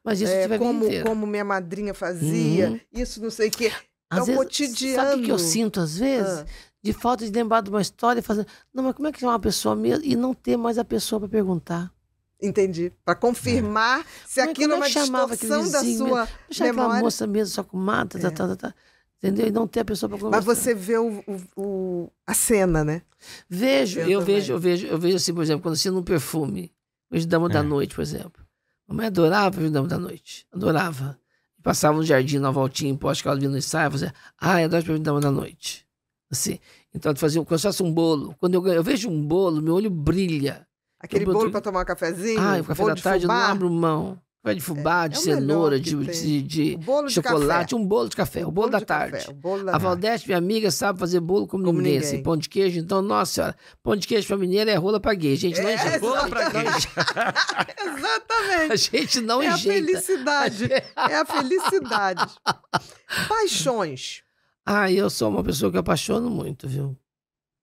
Mas isso é, como, como minha madrinha fazia, uhum. isso não sei o quê. É às é o cotidiano. Sabe o que eu sinto às vezes? Ah. De falta de lembrar de uma história e fazer. Não, mas como é que é uma pessoa mesmo? E não ter mais a pessoa para perguntar. Entendi. Para é. confirmar é. se como é aquilo é, é uma distorção da sua mesmo? memória. Aquela moça mesmo, só com mata, tá, tá, tá, tá. Entendeu? E não ter a pessoa para conversar. Mas você vê o, o, a cena, né? Vejo, eu, eu vejo, eu vejo, eu vejo assim, por exemplo, quando assino um perfume, hoje Dama é. da Noite, por exemplo. Mamãe adorava o Dama da Noite, adorava. Passava no jardim, na voltinha, em posto, que ela vinha no ensaio, fazia, ah, eu adoro o Dama da Noite. Assim, então, fazia como se fosse um bolo. Quando eu, eu, vejo um bolo, meu olho brilha. Aquele eu, bolo para tomar um cafezinho? Ah, o café da tarde fumar. eu não abro mão. Vai de fubá, é, de é cenoura, de, de, de, de chocolate, de um bolo de café, o bolo, bolo da tarde. Café, bolo da a Valdete, minha amiga, sabe fazer bolo como, como ninguém. Assim, pão de queijo, então, nossa senhora, pão de queijo pra mineira é rola pra gay. A gente não é, Rola pra gay. exatamente. A gente não é enjeita. É a felicidade. é a felicidade. Paixões. Ah, eu sou uma pessoa que apaixono muito, viu?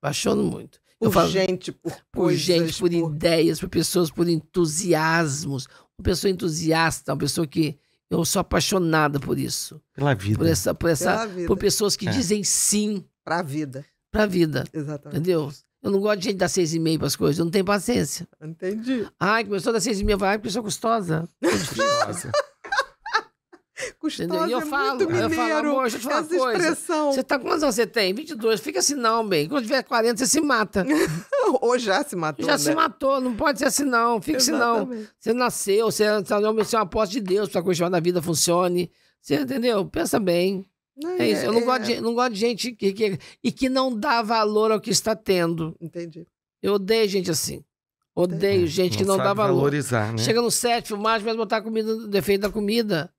Apaixono muito. Por falo, gente, por, por coisas, gente, por, por, ideias, por pessoas, por entusiasmos uma pessoa entusiasta, uma pessoa que eu sou apaixonada por isso. Pela vida. Por essa, por essa, por pessoas que é. dizem sim. Pra vida. Pra vida. Exatamente. Entendeu? Eu não gosto de gente dar seis e meio para as coisas, eu não tenho paciência. Entendi. Ai, começou a dar seis e meia, vai, porque eu sou gostosa. Gostosa. Custosa e eu falo, é muito eu falo, amor, deixa eu te falar essa uma coisa. expressão. Você tá, quantos anos você tem? 22. Fica assim não, bem. Quando tiver 40, você se mata. Ou já se matou, Já né? se matou, não pode ser assim não. Fica Exatamente. assim não. Você nasceu, você, tá você é uma posse de Deus pra continuar na vida, funcione. Você entendeu? Pensa bem. Não, é, é, isso. Eu não, é... gosto é. de, não gosto de gente que, que, e que não dá valor ao que está tendo. Entendi. Eu odeio gente assim. Odeio Entendi. gente não que não dá valor. Valorizar, né? Chega no set, mais, mas botar comida, defeito da comida.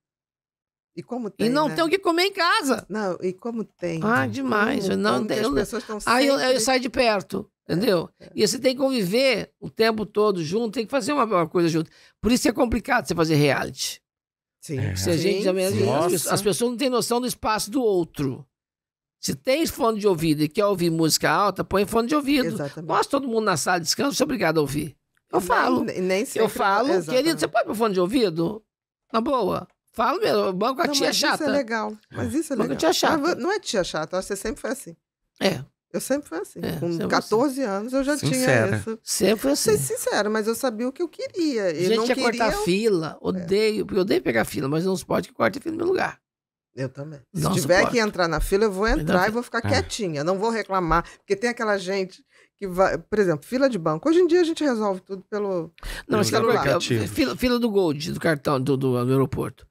E como tem, E não né? tem o que comer em casa. Não, e como tem. Ah, demais. Como, não como tem, pessoas estão sempre... Aí eu, eu, saio de perto, entendeu? É, é. E você tem que conviver o tempo todo junto, tem que fazer uma, uma coisa junto. Por isso é complicado você fazer reality. Sim. É. Se a gente, sim, As, as, pessoas não têm noção do espaço do outro. Se tem fone de ouvido e quer ouvir música alta, põe fone de ouvido. Exatamente. Mostra todo mundo na sala de descanso, você é obrigado a ouvir. Eu falo. Nem, nem sempre, eu falo, exatamente. querido, você pode pôr fone de ouvido? Na boa. Falo mesmo, banco a não, tia mas chata. Isso é legal. Mas isso é banco legal. Tia chata. Ah, não é tia chata, você sempre foi assim. É. Eu sempre fui assim. É, Com 14 assim. anos eu já sincera. tinha isso. Sempre fui assim. Ser sincero mas eu sabia o que eu queria. Eu Gente, não ia queria... cortar fila. É. Odeio. É. Eu odeio pegar fila, mas não se pode que corte fila no meu lugar. Eu também. Se não tiver suporto. que entrar na fila, eu vou entrar e vou ficar é. quietinha. Não vou reclamar. Porque tem aquela gente que vai. Por exemplo, fila de banco. Hoje em dia a gente resolve tudo pelo. Não, mas celular. É é? Fila, fila do Gold, do cartão, do, do aeroporto.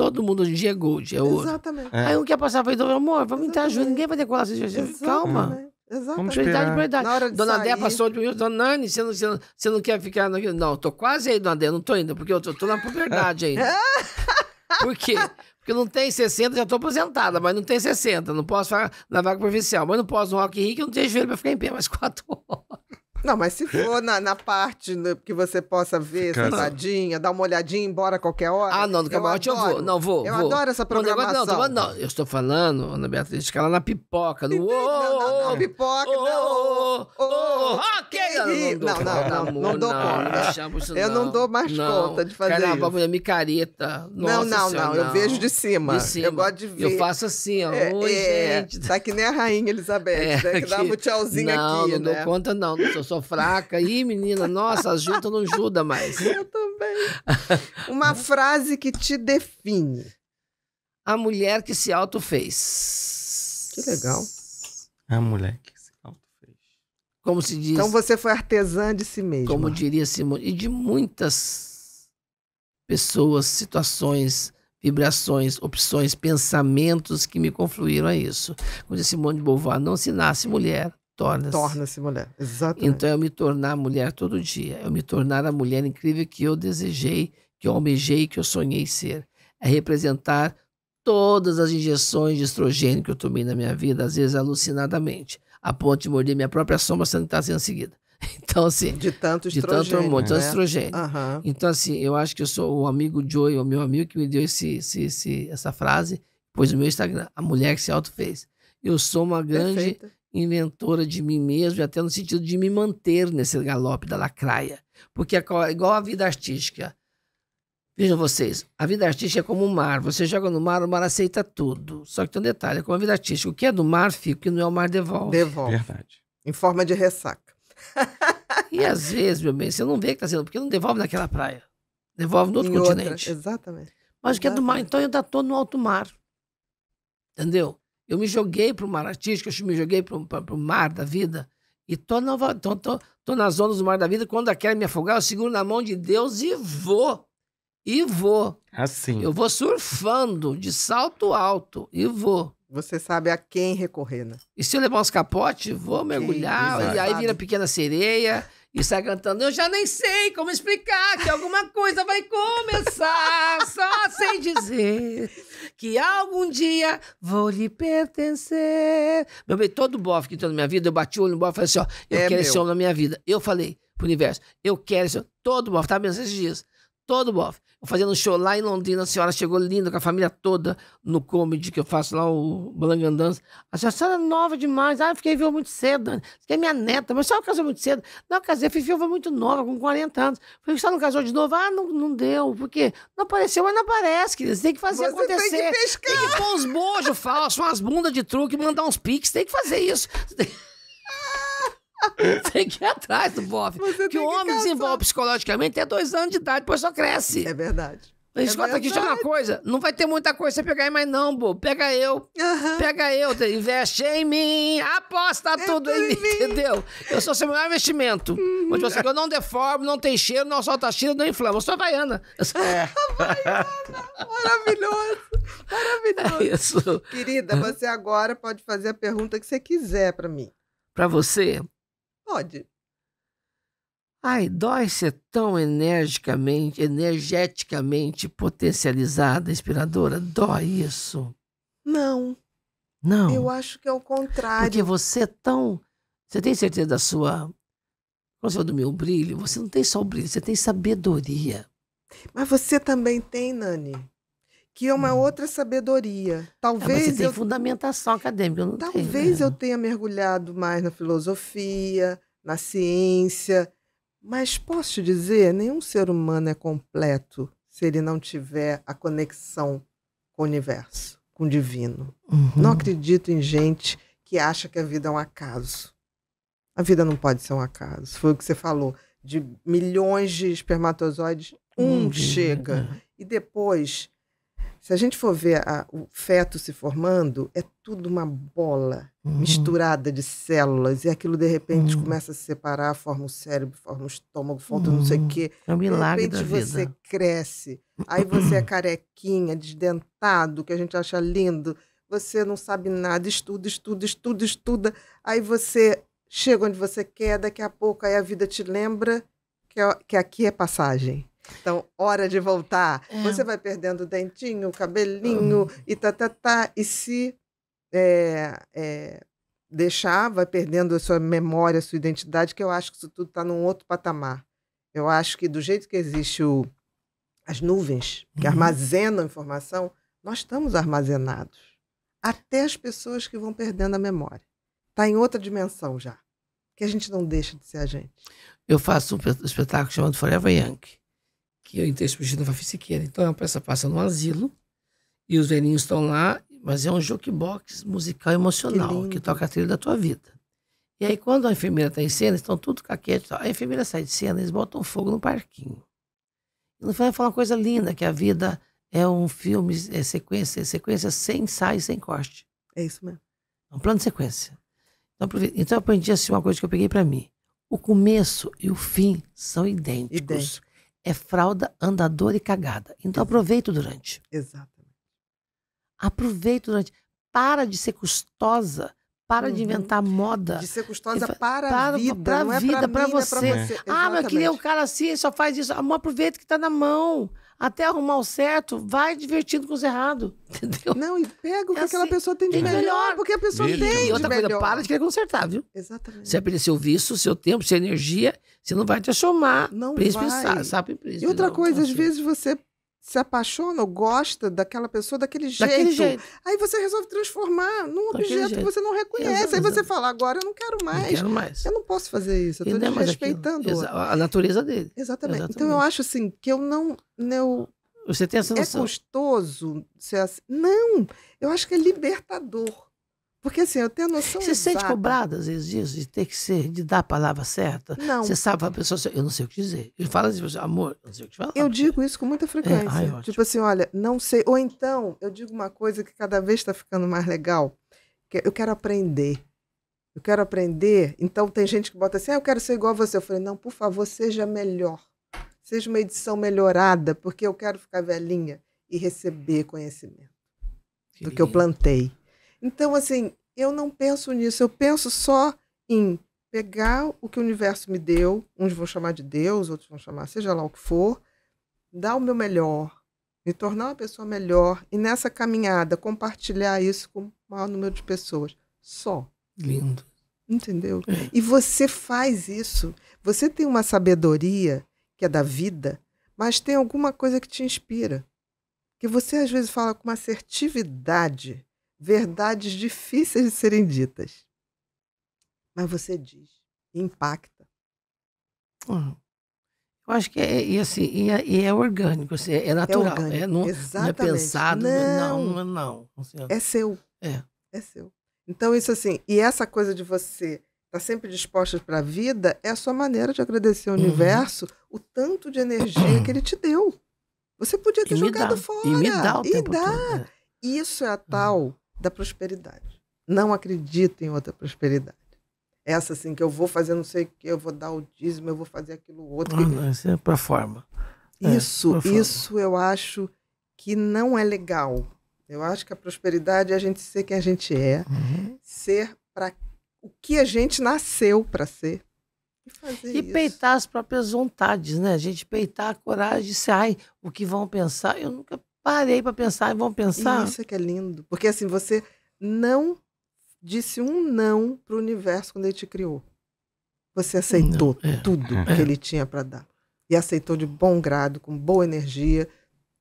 Todo mundo hoje em dia é gold, é ouro. Exatamente. É. Aí um quer passar para o amor, vamos entrar junto, ninguém vai decolar assim. Exatamente. Calma. Exatamente. Prioridade, prioridade. Dona Dé passou de mim, dona Nani, você não, você, não, você não quer ficar naquilo? Não, tô quase aí, dona Dé, não tô ainda, porque eu tô, tô na puberdade ainda. Por quê? Porque não tem 60, já tô aposentada, mas não tem 60. Não posso ficar na vaga provincial, mas não posso no Rock Rio, que eu não tenho joelho para ficar em pé mais quatro horas. Não, mas se for na, na parte no, que você possa ver, Cara. sentadinha, assim. dar uma olhadinha, embora a qualquer hora. Ah, não, no camarote eu, eu, vou. Não, vou. Eu vou. adoro essa programação. Negócio, não, não, não, eu estou falando, Ana Beatriz, que ela na pipoca. No, oh, não, não, não, pipoca, oh, não. Oh, oh, ok. Não, não, não, não, não, dou conta. eu não dou mais conta de fazer Carnaval, isso. Carnaval, micareta. Nossa não, não, não, eu vejo de cima. De cima. Eu gosto de ver. Eu faço assim, ó. É, Oi, é. gente. Tá que nem a rainha Elizabeth, é, né? Que dá um tchauzinho aqui, Não, não dou né? conta não, não sou sou fraca. Ih, menina, nossa, ajuda não ajuda mais. Eu também. Uma frase que te define. A mulher que se auto fez. Que legal. A mulher que se auto fez. Como se diz. Então você foi artesã de si mesma. Como diria Simone. E de muitas pessoas, situações, vibrações, opções, pensamentos que me confluíram a isso. Como disse Simone de Beauvoir, não se nasce mulher, torna-se. Torna-se mulher, exatamente. Então, eu me tornar mulher todo dia, eu me tornar a mulher incrível que eu desejei, que eu almejei, que eu sonhei ser. É representar todas as injeções de estrogênio que eu tomei na minha vida, às vezes alucinadamente, a ponto de morder minha própria sombra sendo que está sendo seguida. Então, assim. De tanto estrogênio. De tanto hormônio, né? tanto estrogênio. Uhum. Então, assim, eu acho que eu sou o amigo Joey, o meu amigo que me deu esse, esse, esse essa frase, pois no meu Instagram, a mulher que se auto fez. Eu sou uma grande. Perfeita inventora de mim mesmo, até no sentido de me manter nesse galope da lacraia. Porque é, é igual a vida artística. Vejam vocês, a vida artística é como o um mar. Você joga no mar, o mar aceita tudo. Só que tem um detalhe, é como a vida artística. O que é do mar fica, o que não é o mar devolve. Devolve. Verdade. Em forma de ressaca. e às vezes, meu bem, você não vê que está sendo, porque não devolve naquela praia. Devolve no outro em continente. Outra. Exatamente. Mas o que é do mar, então, ainda estou no alto mar. Entendeu? Eu me joguei para o mar artístico, eu me joguei para o mar da vida. E tô, nova, tô, tô, tô nas ondas do mar da vida. Quando aquela me afogar, eu seguro na mão de Deus e vou. E vou. Assim. Eu vou surfando de salto alto e vou. Você sabe a quem recorrer, né? E se eu levar uns capotes, vou mergulhar, e aí vira pequena sereia e sai cantando. Eu já nem sei como explicar que alguma coisa vai começar. Só sei dizer que algum dia vou lhe pertencer. Meu bem, todo bofe que entrou na minha vida, eu bati o olho no bofe e falei assim: ó, eu é quero meu. esse homem na minha vida. Eu falei pro universo: eu quero esse homem. Todo bofe, tá? Menos esses dias todo bofe. Fazendo um show lá em Londrina, a senhora chegou linda com a família toda no comedy que eu faço lá, o Blangandance. A senhora é nova demais. Ah, eu fiquei viúva muito cedo, Dani. Fiquei é minha neta, mas a senhora casou muito cedo. Não, eu casei, fui viúva muito nova, com 40 anos. Falei, a senhora não casou de novo? Ah, não, não deu. Por quê? Não apareceu, mas não aparece, querida. Você tem que fazer Você acontecer. Tem que, pescar. tem que pôr uns bojos falsos, umas bundas de truque, mandar uns piques. Tem que fazer isso. Você tem... Tem que ir atrás do Bob. Porque o homem desenvolve psicologicamente até dois anos de idade, depois só cresce. É verdade. Escuta é conta aqui, deixa uma coisa. Não vai ter muita coisa você pegar aí, mas não, Bob Pega eu. Uhum. Pega eu. Investe em mim. Aposta tudo em mim, mim, entendeu? Eu sou seu melhor investimento. Uhum. você, eu não deformo, não tem cheiro, não solta cheiro, não inflama. Eu sou havaiana. Eu É. Maravilhoso. Maravilhoso. É isso. Querida, você agora pode fazer a pergunta que você quiser para mim. Para você? Pode. Ai, dói é tão energicamente, energeticamente potencializada, inspiradora? Dói isso? Não. Não. Eu acho que é o contrário. Porque você é tão. Você tem certeza da sua. Quando você fala do meu brilho, você não tem só o brilho, você tem sabedoria. Mas você também tem, Nani que é uma hum. outra sabedoria. Tá, talvez é, você tem eu... fundamentação acadêmica, eu não Talvez tenho, né? eu tenha mergulhado mais na filosofia, na ciência, mas posso te dizer, nenhum ser humano é completo se ele não tiver a conexão com o universo, com o divino. Uhum. Não acredito em gente que acha que a vida é um acaso. A vida não pode ser um acaso. Foi o que você falou. De milhões de espermatozoides, um uhum. chega. Uhum. E depois se a gente for ver a, o feto se formando, é tudo uma bola uhum. misturada de células. E aquilo, de repente, uhum. começa a se separar, forma o cérebro, forma o estômago, falta uhum. não sei o uhum. quê. É um milagre de repente, você cresce. Aí você é carequinha, desdentado, que a gente acha lindo. Você não sabe nada, estuda, estuda, estuda, estuda. Aí você chega onde você quer, daqui a pouco aí a vida te lembra que, é que aqui é passagem. Então, hora de voltar. É. Você vai perdendo o dentinho, o cabelinho uhum. e tá, tá, tá. E se é, é, deixar, vai perdendo a sua memória, a sua identidade, que eu acho que isso tudo está num outro patamar. Eu acho que do jeito que existe o, as nuvens que uhum. armazenam informação, nós estamos armazenados. Até as pessoas que vão perdendo a memória. Está em outra dimensão já. Que a gente não deixa de ser a gente. Eu faço um espetáculo chamado Forever Yankee que eu interpretei na Fissiqueira. Então é uma peça passa é no asilo e os velhinhos estão lá, mas é um jukebox musical emocional que, que toca a trilha da tua vida. E aí quando a enfermeira está em cena, estão tudo caquete, a enfermeira sai de cena, eles botam fogo no parquinho. E no final fala uma coisa linda, que a vida é um filme, é sequência, é sequência sem ensaio, sem corte. É isso mesmo. É um plano de sequência. Então, eu então, aprendi assim uma coisa que eu peguei para mim. O começo e o fim são idênticos é fralda, andador e cagada. Então aproveita durante. Exatamente. Aproveita durante. Para de ser custosa. Para uhum. de inventar moda. De ser custosa para, para a vida. Para a é vida, para é você. Ah, é. Ah, mas eu queria um cara assim, só faz isso. Amor, aproveita que está na mão até arrumar o certo, vai divertindo com os errados. Entendeu? Não, e pega o que é aquela assim, pessoa tem de é melhor, melhor, porque a pessoa Beleza. tem. E outra coisa, para de querer consertar, viu? Exatamente. Você perder seu vício, seu tempo, sua energia, você não vai te achomar. Não príncipe vai. Sabe, sabe príncipe, e outra não, coisa, não, às vezes você se apaixona ou gosta daquela pessoa daquele jeito. Daquele jeito. Aí você resolve transformar num daquele objeto jeito. que você não reconhece. Exato, Aí você fala, agora eu não quero mais. Não quero mais. Eu não posso fazer isso. Eu estou respeitando. A natureza dele. Exatamente. Exatamente. Então eu acho assim que eu não. Eu... Você tem essa é noção. É custoso ser assim. Não, eu acho que é libertador. Porque assim, eu tenho a noção Você exata. sente cobrada às vezes disso, de ter que ser, de dar a palavra certa? Não. Você sabe para a pessoa, eu não sei o que dizer. Ele fala assim, amor, eu não sei o que te falar. Eu digo isso com muita frequência. É, ai, tipo assim, olha, não sei. Ou então, eu digo uma coisa que cada vez está ficando mais legal, que é, eu quero aprender. Eu quero aprender. Então tem gente que bota assim, ah, eu quero ser igual a você. Eu falei, não, por favor, seja melhor. Seja uma edição melhorada, porque eu quero ficar velhinha e receber conhecimento que do lindo. que eu plantei. Então, assim, eu não penso nisso, eu penso só em pegar o que o universo me deu, uns vão chamar de Deus, outros vão chamar seja lá o que for, dar o meu melhor, me tornar uma pessoa melhor e nessa caminhada compartilhar isso com o maior número de pessoas. Só. Lindo. Entendeu? É. E você faz isso. Você tem uma sabedoria que é da vida, mas tem alguma coisa que te inspira. Que você às vezes fala com uma assertividade verdades difíceis de serem ditas. Mas você diz, impacta. Uhum. Eu acho que é, e assim, e é, e é orgânico, assim, é natural. É orgânico, é, não, não, é pensado, não, não. não é assim, é seu. É. É seu. Então, isso assim, e essa coisa de você estar tá sempre disposta para a vida é a sua maneira de agradecer ao uhum. universo o tanto de energia que ele te deu. Você podia ter jogado dá, fora. E me dá o e tempo dá. Todo, é. Isso é a uhum. tal uhum da prosperidade. Não acredito em outra prosperidade. Essa assim, que eu vou fazer não sei o que, eu vou dar o dízimo, eu vou fazer aquilo outro. Ah, que... Isso é para é, forma. Isso, é, isso forma. eu acho que não é legal. Eu acho que a prosperidade é a gente ser quem a gente é, uhum. ser para o que a gente nasceu para ser. E, e peitar as próprias vontades, né? A gente peitar a coragem de ser, ai, o que vão pensar. Eu nunca Parei para pensar e vamos pensar. Isso é que é lindo. Porque assim, você não disse um não para o universo quando ele te criou. Você aceitou é, tudo é. que ele tinha para dar. E aceitou de bom grado, com boa energia.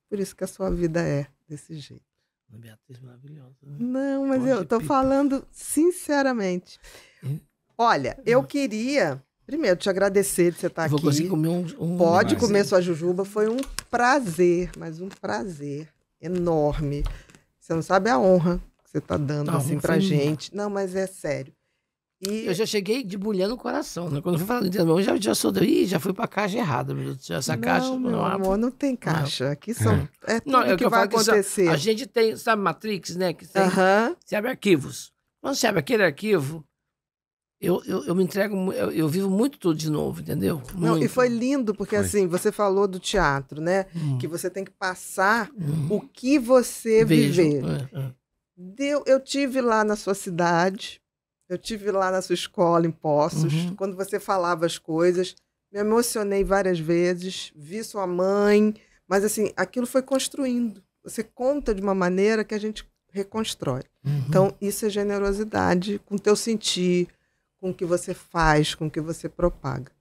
Por isso que a sua vida é desse jeito. Beatriz maravilhosa. Né? Não, mas Pode eu estou falando sinceramente. Olha, eu queria Primeiro, te agradecer de você tá estar Vou aqui. Vou conseguir comer um. um Pode comer sua jujuba. Foi um prazer, mas um prazer enorme. Você não sabe a honra que você está dando não, assim para gente. Não, mas é sério. E... Eu já cheguei de mulher no coração, né? Quando eu fui falar de mão, já, já sou daí, Ih, já fui pra caixa errada. Essa não, caixa meu não, amor, não tem caixa. Não. Aqui são. É, tudo é não, é que, que vai acontecer. Só, a gente tem, sabe, Matrix, né? Que tem, uh -huh. Você abre arquivos. Quando você abre aquele arquivo, eu, eu, eu, me entrego, eu, eu, vivo muito tudo de novo, entendeu? Muito. Não, e foi lindo, porque foi. assim, você falou do teatro, né? Hum. Que você tem que passar hum. o que você Vejo. viver. É, é. Deu, eu tive lá na sua cidade, eu tive lá na sua escola, em Poços, uhum. quando você falava as coisas, me emocionei várias vezes, vi sua mãe, mas assim, aquilo foi construindo. Você conta de uma maneira que a gente reconstrói. Uhum. Então, isso é generosidade com teu sentir, com o que você faz, com o que você propaga.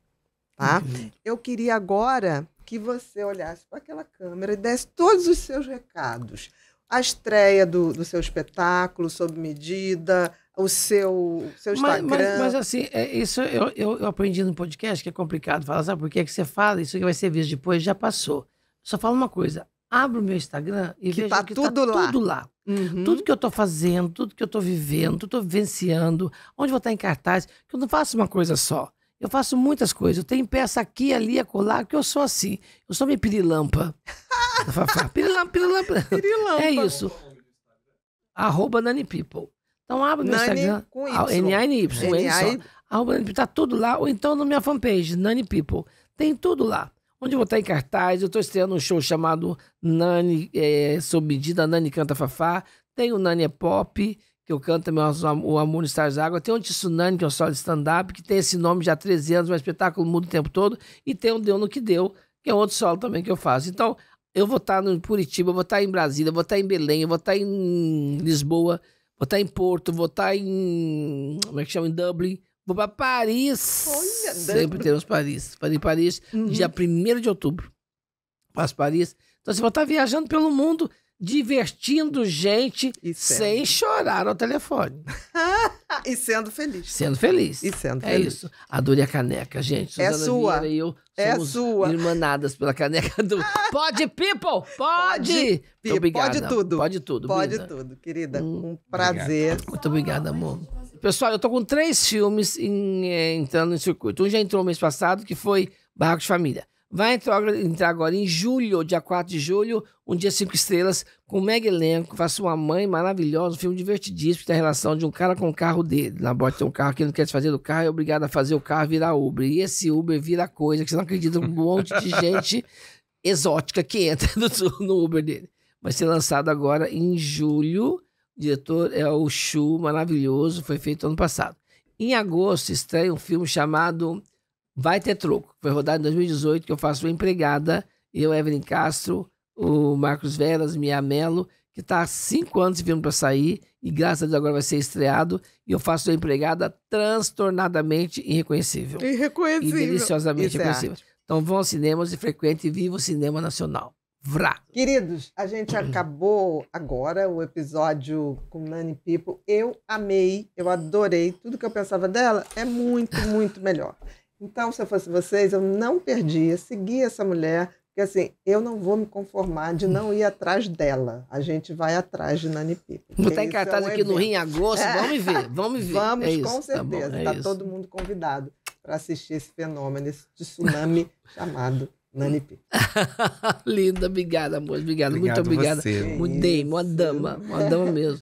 Tá? Eu queria agora que você olhasse para aquela câmera e desse todos os seus recados. A estreia do, do seu espetáculo, sob medida, o seu, seu Instagram. Mas, mas, mas assim, é, isso eu, eu, eu, aprendi no podcast que é complicado falar, sabe por que, é que você fala? Isso que vai ser visto depois já passou. Só falo uma coisa: abro o meu Instagram e que vejo tá que tá tudo tá lá. tudo lá. Uhum. Tudo que eu estou fazendo, tudo que eu estou vivendo, tudo que eu estou vivenciando, onde vou estar em cartaz, que eu não faço uma coisa só. Eu faço muitas coisas. Eu tenho peça aqui, ali, acolá, que eu sou assim. Eu sou meio pirilampa. pirilampa, pirilampa. pirilampa. É isso. Arroba Nani People. Então abre no Instagram. Com N-A-N-Y. N-A-N-Y. É Arroba Nani People. Tá tudo lá. Ou então na minha fanpage, Nani People. Tem tudo lá onde vou estar em cartaz. Eu estou estreando um show chamado Nani é, Sob Medida, Nani Canta Fafá. Tem o Nani é Pop, que eu canto também o Amor no Stars Água. Tem o Tsunami, que é um solo de stand-up, que tem esse nome já há 13 anos, um espetáculo muda o tempo todo. E tem o Deu no Que Deu, que é outro solo também que eu faço. Então, eu vou estar no Curitiba, vou estar em Brasília, vou estar em Belém, vou estar em Lisboa, vou estar em Porto, vou estar em. Como é que chama? Em Dublin. Vou para Paris. Olha, Sempre temos Paris. falei Paris, uhum. dia 1 de outubro. Faço Paris. Então você vai estar viajando pelo mundo, divertindo gente, sem chorar ao telefone. e sendo feliz. Sendo feliz. E sendo é feliz. É isso. Adorei a caneca, gente. É Suzana é sua. Vieira e eu é sua. irmanadas pela caneca do Pode People! Pode! Pode, obrigada. pode tudo. Pode tudo, Pode querida. tudo, querida. Hum, um prazer. Obrigado. Muito obrigada, amor. Pessoal, eu tô com três filmes em, é, entrando no circuito. Um já entrou mês passado, que foi Barraco de Família. Vai entrar, entrar agora em julho, dia 4 de julho, um dia cinco estrelas, com o mega elenco, faço uma mãe maravilhosa, um filme divertidíssimo, da relação de um cara com o carro dele. Na borda tem um carro que ele não quer se fazer do carro, é obrigado a fazer o carro virar Uber. E esse Uber vira coisa que você não acredita, um monte de gente exótica que entra no, no Uber dele. Vai ser lançado agora em julho diretor é o Chu, maravilhoso, foi feito ano passado. Em agosto estreia um filme chamado Vai Ter Troco, foi rodado em 2018, que eu faço uma empregada, eu, Evelyn Castro, o Marcos Veras, Mia Mello, que está há cinco anos de filme para sair, e graças a Deus agora vai ser estreado, e eu faço uma empregada transtornadamente irreconhecível. Irreconhecível. E deliciosamente Isso é reconhecível. É então vão aos cinemas e frequente vivo viva o cinema nacional. Vrá. Queridos, a gente acabou agora o episódio com Nani Pipo. Eu amei, eu adorei. Tudo que eu pensava dela é muito, muito melhor. Então, se eu fosse vocês, eu não perdia, seguia essa mulher, porque assim, eu não vou me conformar de não ir atrás dela. A gente vai atrás de Nani Pipo. Vou ter em cartaz é um aqui evento. no Rio em agosto, é. vamos ver, vamos ver. Vamos, é com isso, tá certeza. Está é tá todo mundo convidado para assistir esse fenômeno, esse tsunami chamado Hum. P. Linda, obrigada, amor. Obrigado, obrigado muito obrigada. Você. Mudei, uma dama, uma dama mesmo.